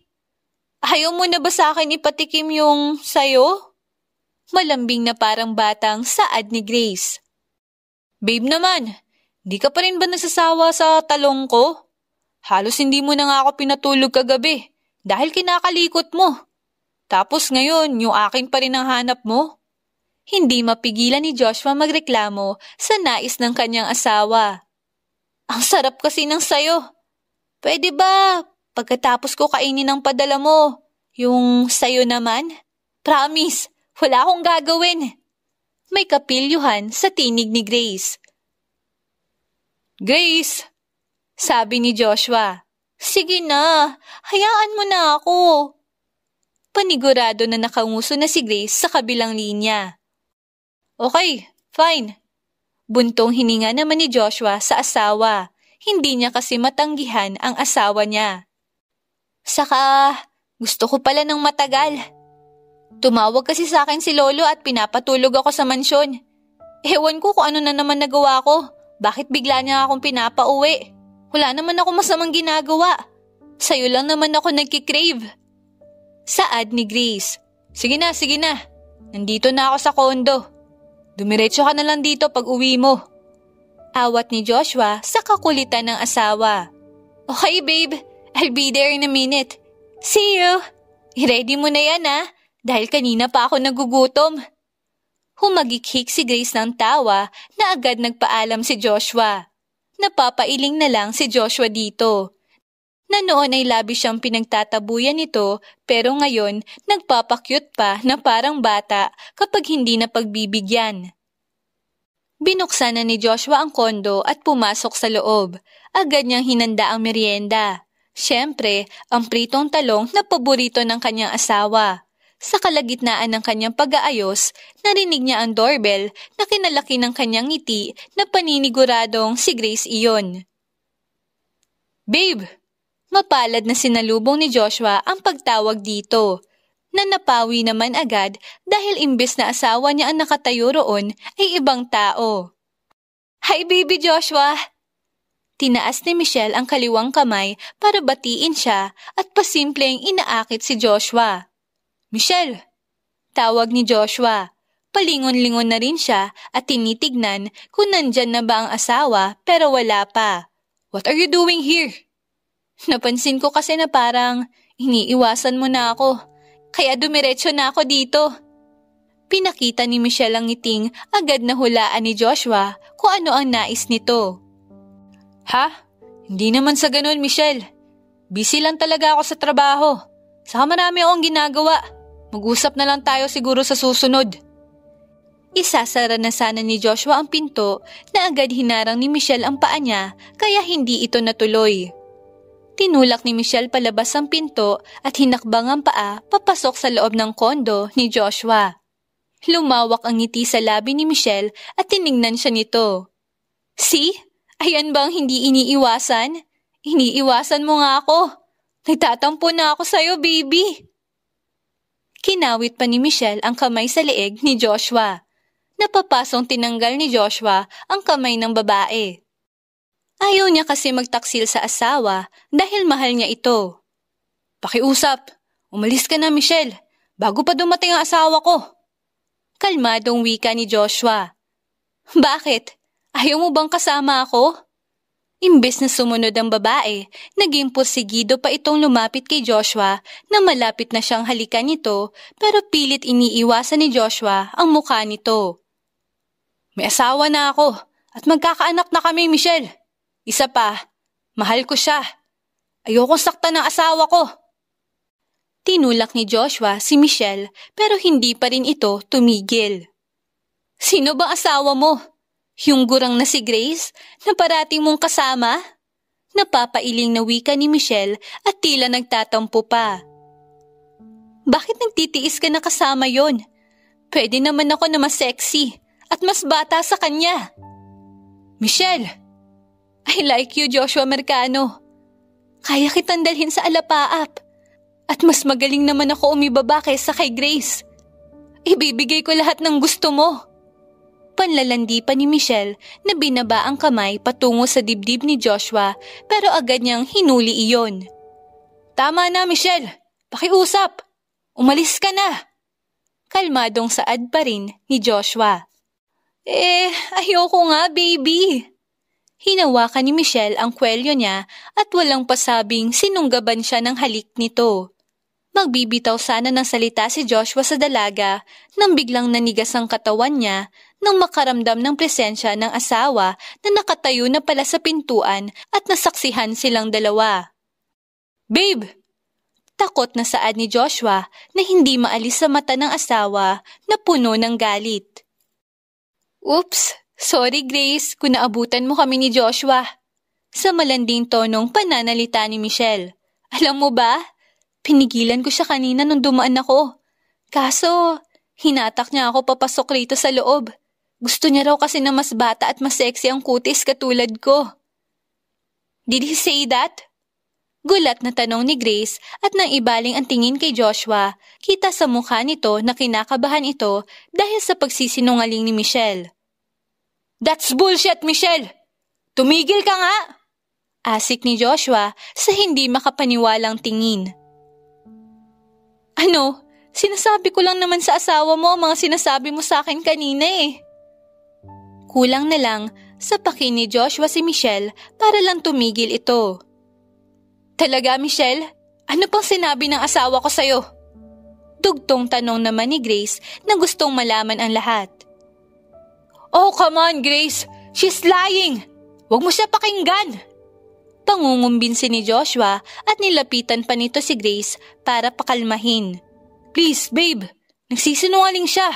Ayaw mo na ba sa akin ipatikim yung sayo? malambing na parang batang saad ni Grace. Babe naman, di ka pa rin ba nasasawa sa talong ko? Halos hindi mo na nga ako pinatulog kagabi dahil kinakalikot mo. Tapos ngayon, yung akin pa rin ang hanap mo. Hindi mapigilan ni Joshua magreklamo sa nais ng kanyang asawa. Ang sarap kasi ng sayo. Pwede ba, pagkatapos ko kainin ang padala mo, yung sayo naman? Promise, wala akong gagawin. May kapilyuhan sa tinig ni Grace. Grace! Sabi ni Joshua. Sige na, hayaan mo na ako. Panigurado na nakanguso na si Grace sa kabilang linya. Okay, fine. Buntong hininga naman ni Joshua sa asawa. Hindi niya kasi matanggihan ang asawa niya. Saka, gusto ko pala ng matagal. Tumawag kasi sa akin si Lolo at pinapatulog ako sa mansyon. Ewan ko kung ano na naman nagawa ko. Bakit bigla niya akong pinapauwi? Wala naman ako masamang ginagawa. Sa'yo lang naman ako nagkikrave. Saad ni Grace. Sige na, sige na. Nandito na ako sa kondo. Dumiretso ka na lang dito pag uwi mo. Awat ni Joshua sa kakulitan ng asawa. Okay babe, I'll be there in a minute. See you! I-ready mo na yan ah dahil kanina pa ako nagugutom. Humagikik si Grace ng tawa na agad nagpaalam si Joshua. Napapailing na lang si Joshua dito. Na noon ay labi siyang pinagtatabuyan nito pero ngayon nagpapakyut pa na parang bata kapag hindi na pagbibigyan. Binuksan na ni Joshua ang kondo at pumasok sa loob. Agad niyang hinanda ang merienda. Siyempre, ang pritong talong na paborito ng kanyang asawa. Sa kalagitnaan ng kanyang pag-aayos, narinig niya ang doorbell na kinalaki ng kanyang ngiti na paniniguradong si Grace iyon. Babe! Mapalad na sinalubong ni Joshua ang pagtawag dito na napawi naman agad dahil imbes na asawa niya ang nakatayo roon ay ibang tao. Hi baby Joshua! Tinaas ni Michelle ang kaliwang kamay para batiin siya at pasimpleng inaakit si Joshua. Michelle! Tawag ni Joshua. Palingon-lingon na rin siya at tinitignan kung nandyan na ba ang asawa pero wala pa. What are you doing here? Napansin ko kasi na parang iniiwasan mo na ako. Kaya dumiretso na ako dito. Pinakita ni Michelle ang ngiting agad na hulaan ni Joshua kung ano ang nais nito. Ha? Hindi naman sa ganun, Michelle. Busy lang talaga ako sa trabaho. Saka marami akong ginagawa. Mag-usap na lang tayo siguro sa susunod. Isasara na sana ni Joshua ang pinto na agad hinarang ni Michelle ang paa niya kaya hindi ito natuloy. Tinulak ni Michelle palabas ang pinto at hinakbang ang paa papasok sa loob ng kondo ni Joshua. Lumawak ang ngiti sa labi ni Michelle at tiningnan siya nito. See? Ayan bang hindi iniiwasan? Iniiwasan mo nga ako. Nagtatampo na ako sa'yo, baby. Hinawit pa ni Michelle ang kamay sa leeg ni Joshua. Napapasong tinanggal ni Joshua ang kamay ng babae. Ayaw niya kasi magtaksil sa asawa dahil mahal niya ito. Pakiusap! Umalis ka na, Michelle, bago pa dumating ang asawa ko. Kalmadong wika ni Joshua. Bakit? Ayaw mo bang kasama ako? Imbes na sumunod ang babae, naging porsigido pa itong lumapit kay Joshua na malapit na siyang halikan nito pero pilit iniiwasan ni Joshua ang mukha nito. May asawa na ako at magkakaanak na kami, Michelle. Isa pa, mahal ko siya. Ayokong sakta ng asawa ko. Tinulak ni Joshua si Michelle pero hindi pa rin ito tumigil. Sino ba asawa mo? Yung gurang na si Grace na parating mong kasama? Napapailing na wika ni Michelle at tila nagtatampo pa. Bakit nagtitiis ka na kasama yon? Pwede naman ako na mas sexy at mas bata sa kanya. Michelle, I like you Joshua Mercano. Kaya kitang dalhin sa alapaap. At mas magaling naman ako umibaba kaysa kay Grace. Ibibigay ko lahat ng gusto mo panlalandi pa ni Michelle na binaba ang kamay patungo sa dibdib ni Joshua pero agad niyang hinuli iyon. Tama na Michelle, pakiusap! Umalis ka na! Kalmadong saad pa rin ni Joshua. Eh, ayoko nga baby! Hinawakan ni Michelle ang kwelyo niya at walang pasabing sinunggaban siya ng halik nito. Magbibitaw sana ng salita si Joshua sa dalaga nang biglang nanigas ang katawan niya nang makaramdam ng presensya ng asawa na nakatayo na pala sa pintuan at nasaksihan silang dalawa. Babe! Takot na saad ni Joshua na hindi maalis sa mata ng asawa na puno ng galit. Oops! Sorry Grace kung naabutan mo kami ni Joshua. Sa malanding tonong pananalita ni Michelle. Alam mo ba? Pinigilan ko siya kanina nung dumaan ako. Kaso, hinatak niya ako papasok rito sa loob. Gusto niya raw kasi na mas bata at mas sexy ang kutis katulad ko. Did he say that? Gulat na tanong ni Grace at nang ibaling ang tingin kay Joshua, kita sa mukha nito na kinakabahan ito dahil sa pagsisinungaling ni Michelle. That's bullshit, Michelle! Tumigil ka nga! Asik ni Joshua sa hindi makapaniwalang tingin. Ano? Sinasabi ko lang naman sa asawa mo ang mga sinasabi mo sa akin kanina eh. Kulang na lang sa paki ni Joshua si Michelle para lang tumigil ito. Talaga Michelle? Ano pang sinabi ng asawa ko sa'yo? Dugtong tanong naman ni Grace na gustong malaman ang lahat. Oh come on Grace! She's lying! Huwag mo siya pakinggan! Pangungumbinsi ni Joshua at nilapitan pa nito si Grace para pakalmahin. Please, babe, nagsisinungaling siya.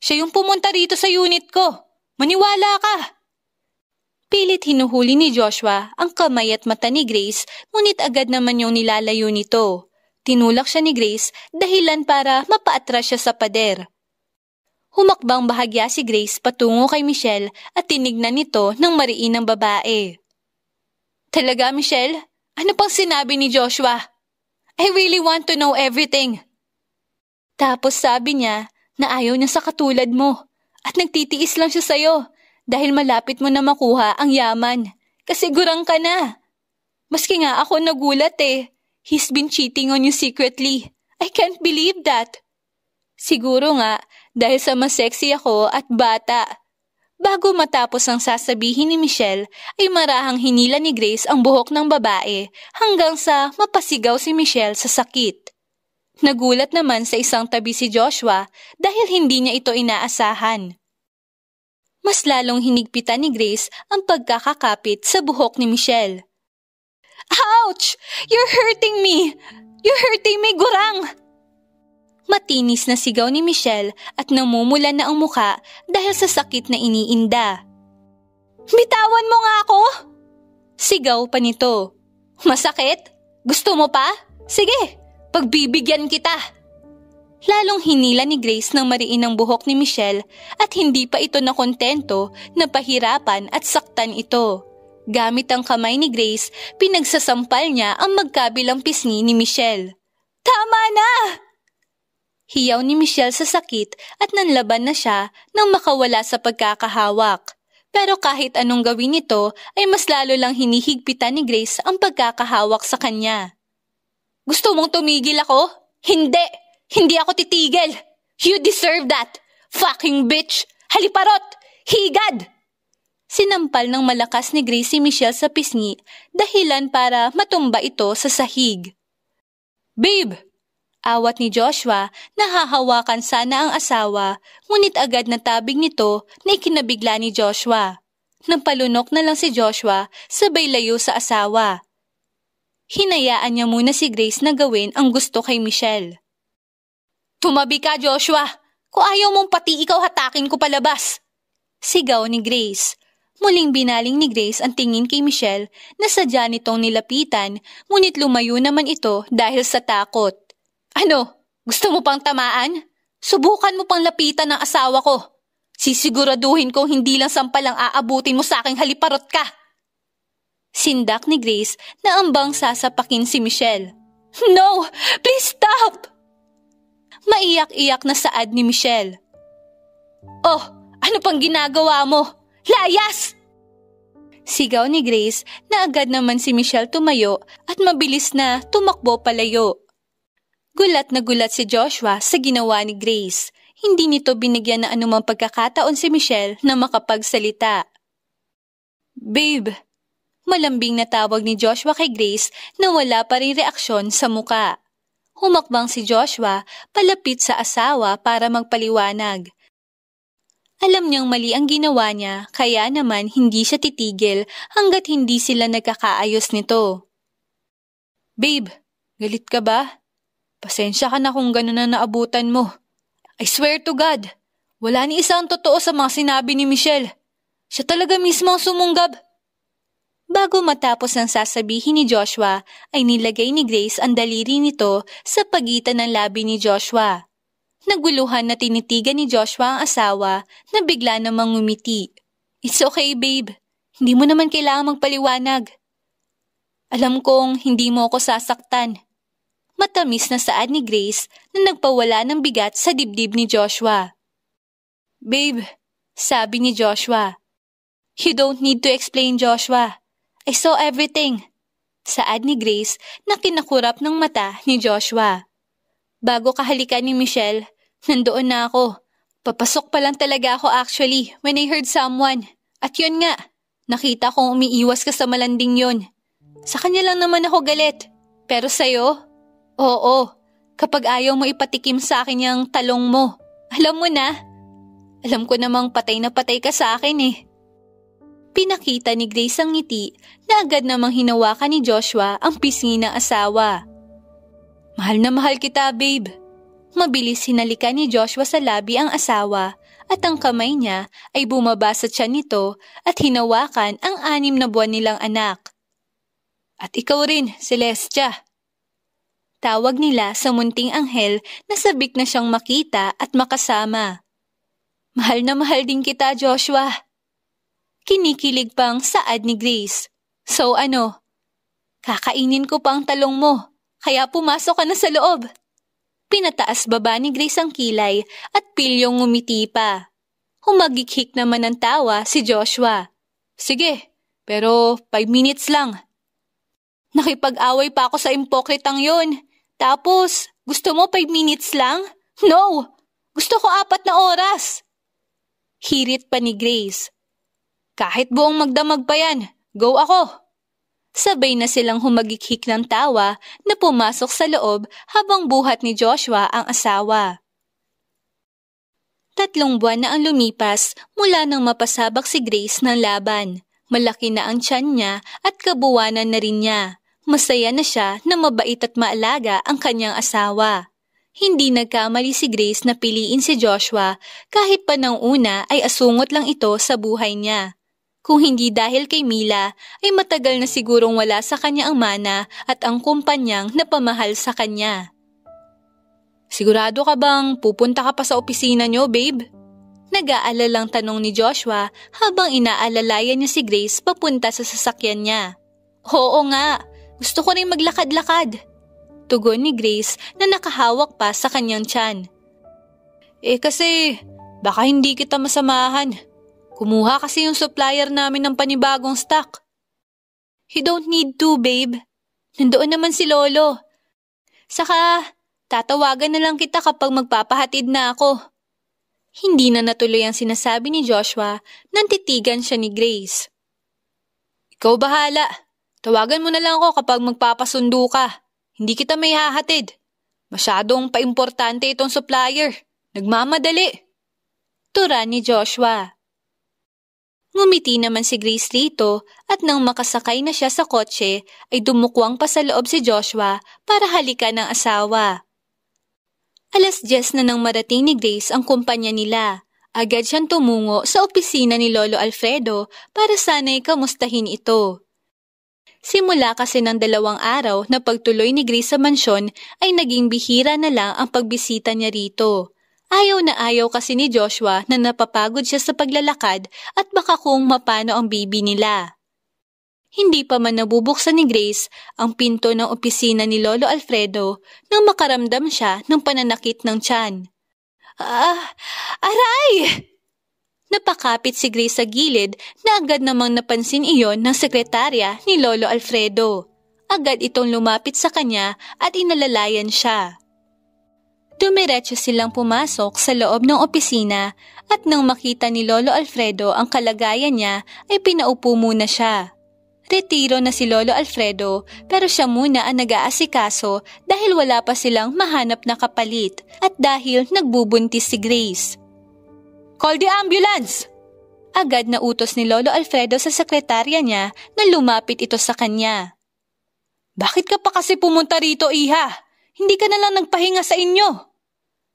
Siya yung pumunta rito sa unit ko. Maniwala ka! Pilit hinuhuli ni Joshua ang kamay at mata ni Grace ngunit agad naman yung nilalayo nito. Tinulak siya ni Grace dahilan para mapaatras siya sa pader. Humakbang bahagya si Grace patungo kay Michelle at tinignan nito ng mariinang babae. Talaga, Michelle? Ano pang sinabi ni Joshua? I really want to know everything. Tapos sabi niya na ayaw niya sa katulad mo. At nagtitiis lang siya sa'yo dahil malapit mo na makuha ang yaman. Kasi gurang ka na. Maski nga ako nagulat eh. He's been cheating on you secretly. I can't believe that. Siguro nga dahil sa mas sexy ako at bata. Bago matapos ang sasabihin ni Michelle, ay marahang hinila ni Grace ang buhok ng babae hanggang sa mapasigaw si Michelle sa sakit. Nagulat naman sa isang tabi si Joshua dahil hindi niya ito inaasahan. Mas lalong hinigpitan ni Grace ang pagkakakapit sa buhok ni Michelle. Ouch! You're hurting me! You're hurting me, gurang! Matinis na sigaw ni Michelle at namumula na ang muka dahil sa sakit na iniinda. Bitawan mo nga ako! Sigaw pa nito. Masakit? Gusto mo pa? Sige, Pagbibigyan kita! Lalong hinila ni Grace ng mariin ang buhok ni Michelle at hindi pa ito nakontento na pahirapan at saktan ito. Gamit ang kamay ni Grace, pinagsasampal niya ang magkabilang pisngi ni Michelle. Tama na! Hiyaw ni Michelle sa sakit at nanlaban na siya nang makawala sa pagkakahawak. Pero kahit anong gawin nito ay mas lalo lang hinihigpitan ni Grace ang pagkakahawak sa kanya. Gusto mong tumigil ako? Hindi! Hindi ako titigil! You deserve that! Fucking bitch! Haliparot! Higad! Sinampal ng malakas ni Gracie Michelle sa pisngi dahilan para matumba ito sa sahig. Babe! Awat ni Joshua nahahawakan sana ang asawa ngunit agad na tabig nito na ikinabigla ni Joshua. Napalunok na lang si Joshua sabay layo sa asawa hinayaan niya muna si Grace na gawin ang gusto kay Michelle. Tumabi ka, Joshua! Kung ayaw mong pati ikaw hatakin ko palabas! Sigaw ni Grace. Muling binaling ni Grace ang tingin kay Michelle na sadya nitong nilapitan ngunit lumayo naman ito dahil sa takot. Ano? Gusto mo pang tamaan? Subukan mo pang lapitan ang asawa ko. Sisiguraduhin kong hindi lang sampal ang aabutin mo sa aking haliparot ka. Sindak ni Grace na ambang sasapakin si Michelle. No! Please stop! Maiyak-iyak na saad ni Michelle. Oh, ano pang ginagawa mo? Layas! Sigaw ni Grace na agad naman si Michelle tumayo at mabilis na tumakbo palayo. Gulat na gulat si Joshua sa ginawa ni Grace. Hindi nito binigyan na anumang pagkakataon si Michelle na makapagsalita. Babe, Malambing na tawag ni Joshua kay Grace na wala pa rin reaksyon sa muka. Humakbang si Joshua palapit sa asawa para magpaliwanag. Alam niyang mali ang ginawa niya kaya naman hindi siya titigil hanggat hindi sila nagkakaayos nito. Babe, galit ka ba? Pasensya ka na kung ganun na naabutan mo. I swear to God, wala ni isang totoo sa mga sinabi ni Michelle. Siya talaga mismo ang sumunggab. Bago matapos ang sasabihin ni Joshua, ay nilagay ni Grace ang daliri nito sa pagitan ng labi ni Joshua. Naguluhan na tinitigan ni Joshua ang asawa na bigla namang umiti. It's okay, babe. Hindi mo naman kailangan magpaliwanag. Alam kong hindi mo ako sasaktan. Matamis na saad ni Grace na nagpawala ng bigat sa dibdib ni Joshua. Babe, sabi ni Joshua. You don't need to explain, Joshua. I saw everything. Saad ni Grace na kinakurap ng mata ni Joshua. Bago kahalikan ni Michelle, nandoon na ako. Papasok pa lang talaga ako actually when I heard someone. At yun nga, nakita kong umiiwas ka sa malanding yon. Sa kanya lang naman ako galit. Pero sa'yo? Oo, kapag ayaw mo ipatikim sa akin yung talong mo. Alam mo na, alam ko namang patay na patay ka sa akin eh. Pinakita ni Grace ang ngiti na agad namang hinawakan ni Joshua ang pisngi ng asawa. Mahal na mahal kita, babe. Mabilis hinalikan ni Joshua sa labi ang asawa at ang kamay niya ay bumaba sa tiyan nito at hinawakan ang anim na buwan nilang anak. At ikaw rin, Celestia. Tawag nila sa munting anghel na sabik na siyang makita at makasama. Mahal na mahal din kita, Joshua. Kinikilig pang saad ni Grace. So ano? Kakainin ko pa ang talong mo, kaya pumasok ka na sa loob. Pinataas baba ni Grace ang kilay at pilyong ngumiti pa. Humagikhik naman ng tawa si Joshua. Sige, pero five minutes lang. Nakipag-away pa ako sa impokritang yon. Tapos, gusto mo five minutes lang? No! Gusto ko apat na oras! Hirit pa ni Grace. Kahit buong magdamag pa yan, go ako! Sabay na silang humagikhik ng tawa na pumasok sa loob habang buhat ni Joshua ang asawa. Tatlong buwan na ang lumipas mula nang mapasabak si Grace ng laban. Malaki na ang tiyan niya at kabuwanan na rin niya. Masaya na siya na mabait at maalaga ang kanyang asawa. Hindi nagkamali si Grace na piliin si Joshua kahit pa nang una ay asungot lang ito sa buhay niya. Kung hindi dahil kay Mila, ay matagal na sigurong wala sa kanya ang mana at ang kumpanyang napamahal sa kanya. Sigurado ka bang pupunta ka pa sa opisina niyo, babe? Nag-aalalang tanong ni Joshua habang inaalalayan niya si Grace papunta sa sasakyan niya. Oo nga, gusto ko rin maglakad-lakad. Tugon ni Grace na nakahawak pa sa kanyang tiyan. Eh kasi, baka hindi kita masamahan. Kumuha kasi yung supplier namin ng panibagong stock. You don't need to, babe. Nandoon naman si Lolo. Saka, tatawagan na lang kita kapag magpapahatid na ako. Hindi na natuloy ang sinasabi ni Joshua nang titigan siya ni Grace. Ikaw bahala. Tawagan mo na lang ako kapag magpapasundo ka. Hindi kita may hahatid. Masyadong paimportante itong supplier. Nagmamadali. Tura ni Joshua. Ngumiti naman si Grace rito at nang makasakay na siya sa kotse ay dumukwang pa sa loob si Joshua para halikan ng asawa. Alas 10 na nang marating ni Grace ang kumpanya nila. Agad siyang tumungo sa opisina ni Lolo Alfredo para sana'y kamustahin ito. Simula kasi ng dalawang araw na pagtuloy ni Grace sa mansyon ay naging bihira na lang ang pagbisita niya rito. Ayaw na ayaw kasi ni Joshua na napapagod siya sa paglalakad at baka kung mapano ang baby nila. Hindi pa man nabubuksan ni Grace ang pinto ng opisina ni Lolo Alfredo nang makaramdam siya ng pananakit ng tiyan. Ah, aray! Napakapit si Grace sa gilid na agad namang napansin iyon ng sekretarya ni Lolo Alfredo. Agad itong lumapit sa kanya at inalalayan siya. Dumiretso silang pumasok sa loob ng opisina at nang makita ni Lolo Alfredo ang kalagayan niya ay pinaupo muna siya. Retiro na si Lolo Alfredo pero siya muna ang nag-aasikaso dahil wala pa silang mahanap na kapalit at dahil nagbubuntis si Grace. Call the ambulance! Agad na utos ni Lolo Alfredo sa sekretarya niya na lumapit ito sa kanya. Bakit ka pa kasi pumunta rito, Iha? Hindi ka na lang nagpahinga sa inyo.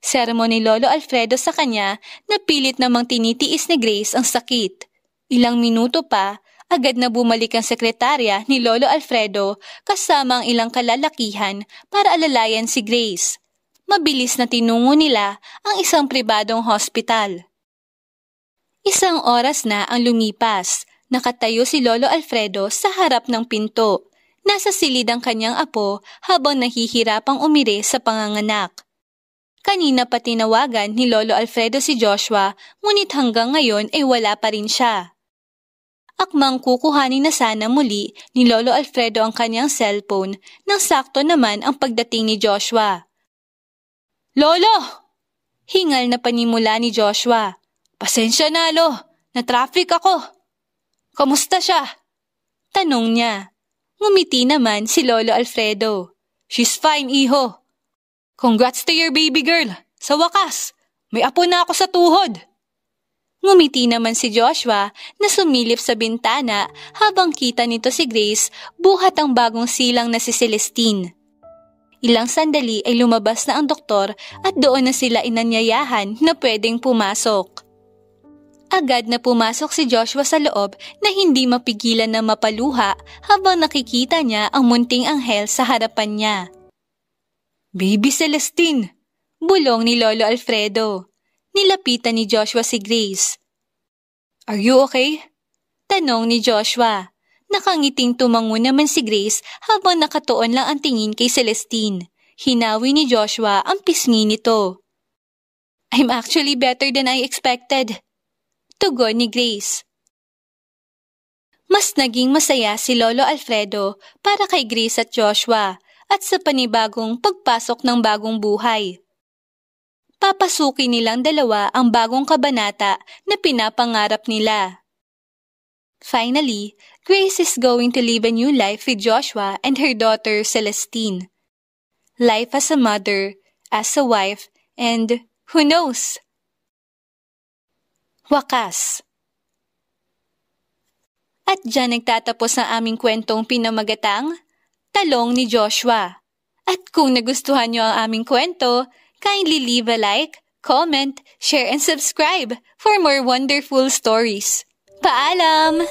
Sermon ni Lolo Alfredo sa kanya na pilit namang tinitiis ni Grace ang sakit. Ilang minuto pa, agad na bumalik ang sekretarya ni Lolo Alfredo kasama ang ilang kalalakihan para alalayan si Grace. Mabilis na tinungo nila ang isang pribadong hospital. Isang oras na ang lumipas. Nakatayo si Lolo Alfredo sa harap ng pinto. Nasa silid ang kanyang apo habang nahihirapang umire sa panganganak. Kanina pa tinawagan ni Lolo Alfredo si Joshua, ngunit hanggang ngayon ay wala pa rin siya. Akmang kukuhanin na sana muli ni Lolo Alfredo ang kanyang cellphone nang sakto naman ang pagdating ni Joshua. Lolo! Hingal na panimula ni Joshua. Pasensya na, Lo. Na-traffic ako. Kamusta siya? Tanong niya. Ngumiti naman si Lolo Alfredo. She's fine, iho. Congrats to your baby girl! Sa wakas, may apo na ako sa tuhod! Ngumiti naman si Joshua na sumilip sa bintana habang kita nito si Grace buhat ang bagong silang na si Celestine. Ilang sandali ay lumabas na ang doktor at doon na sila inanyayahan na pwedeng pumasok. Agad na pumasok si Joshua sa loob na hindi mapigilan na mapaluha habang nakikita niya ang munting anghel sa harapan niya. Baby Celestine! Bulong ni Lolo Alfredo. Nilapitan ni Joshua si Grace. Are you okay? Tanong ni Joshua. Nakangiting tumango naman si Grace habang nakatuon lang ang tingin kay Celestine. Hinawi ni Joshua ang pisngi nito. I'm actually better than I expected. Tugon ni Grace. Mas naging masaya si Lolo Alfredo para kay Grace at Joshua at sa panibagong pagpasok ng bagong buhay. Papasukin nilang dalawa ang bagong kabanata na pinapangarap nila. Finally, Grace is going to live a new life with Joshua and her daughter Celestine. Life as a mother, as a wife, and who knows? Wakas At dyan nagtatapos ang aming kwentong pinamagatang talong ni Joshua. At kung nagustuhan nyo ang aming kwento, kindly leave a like, comment, share, and subscribe for more wonderful stories. Paalam!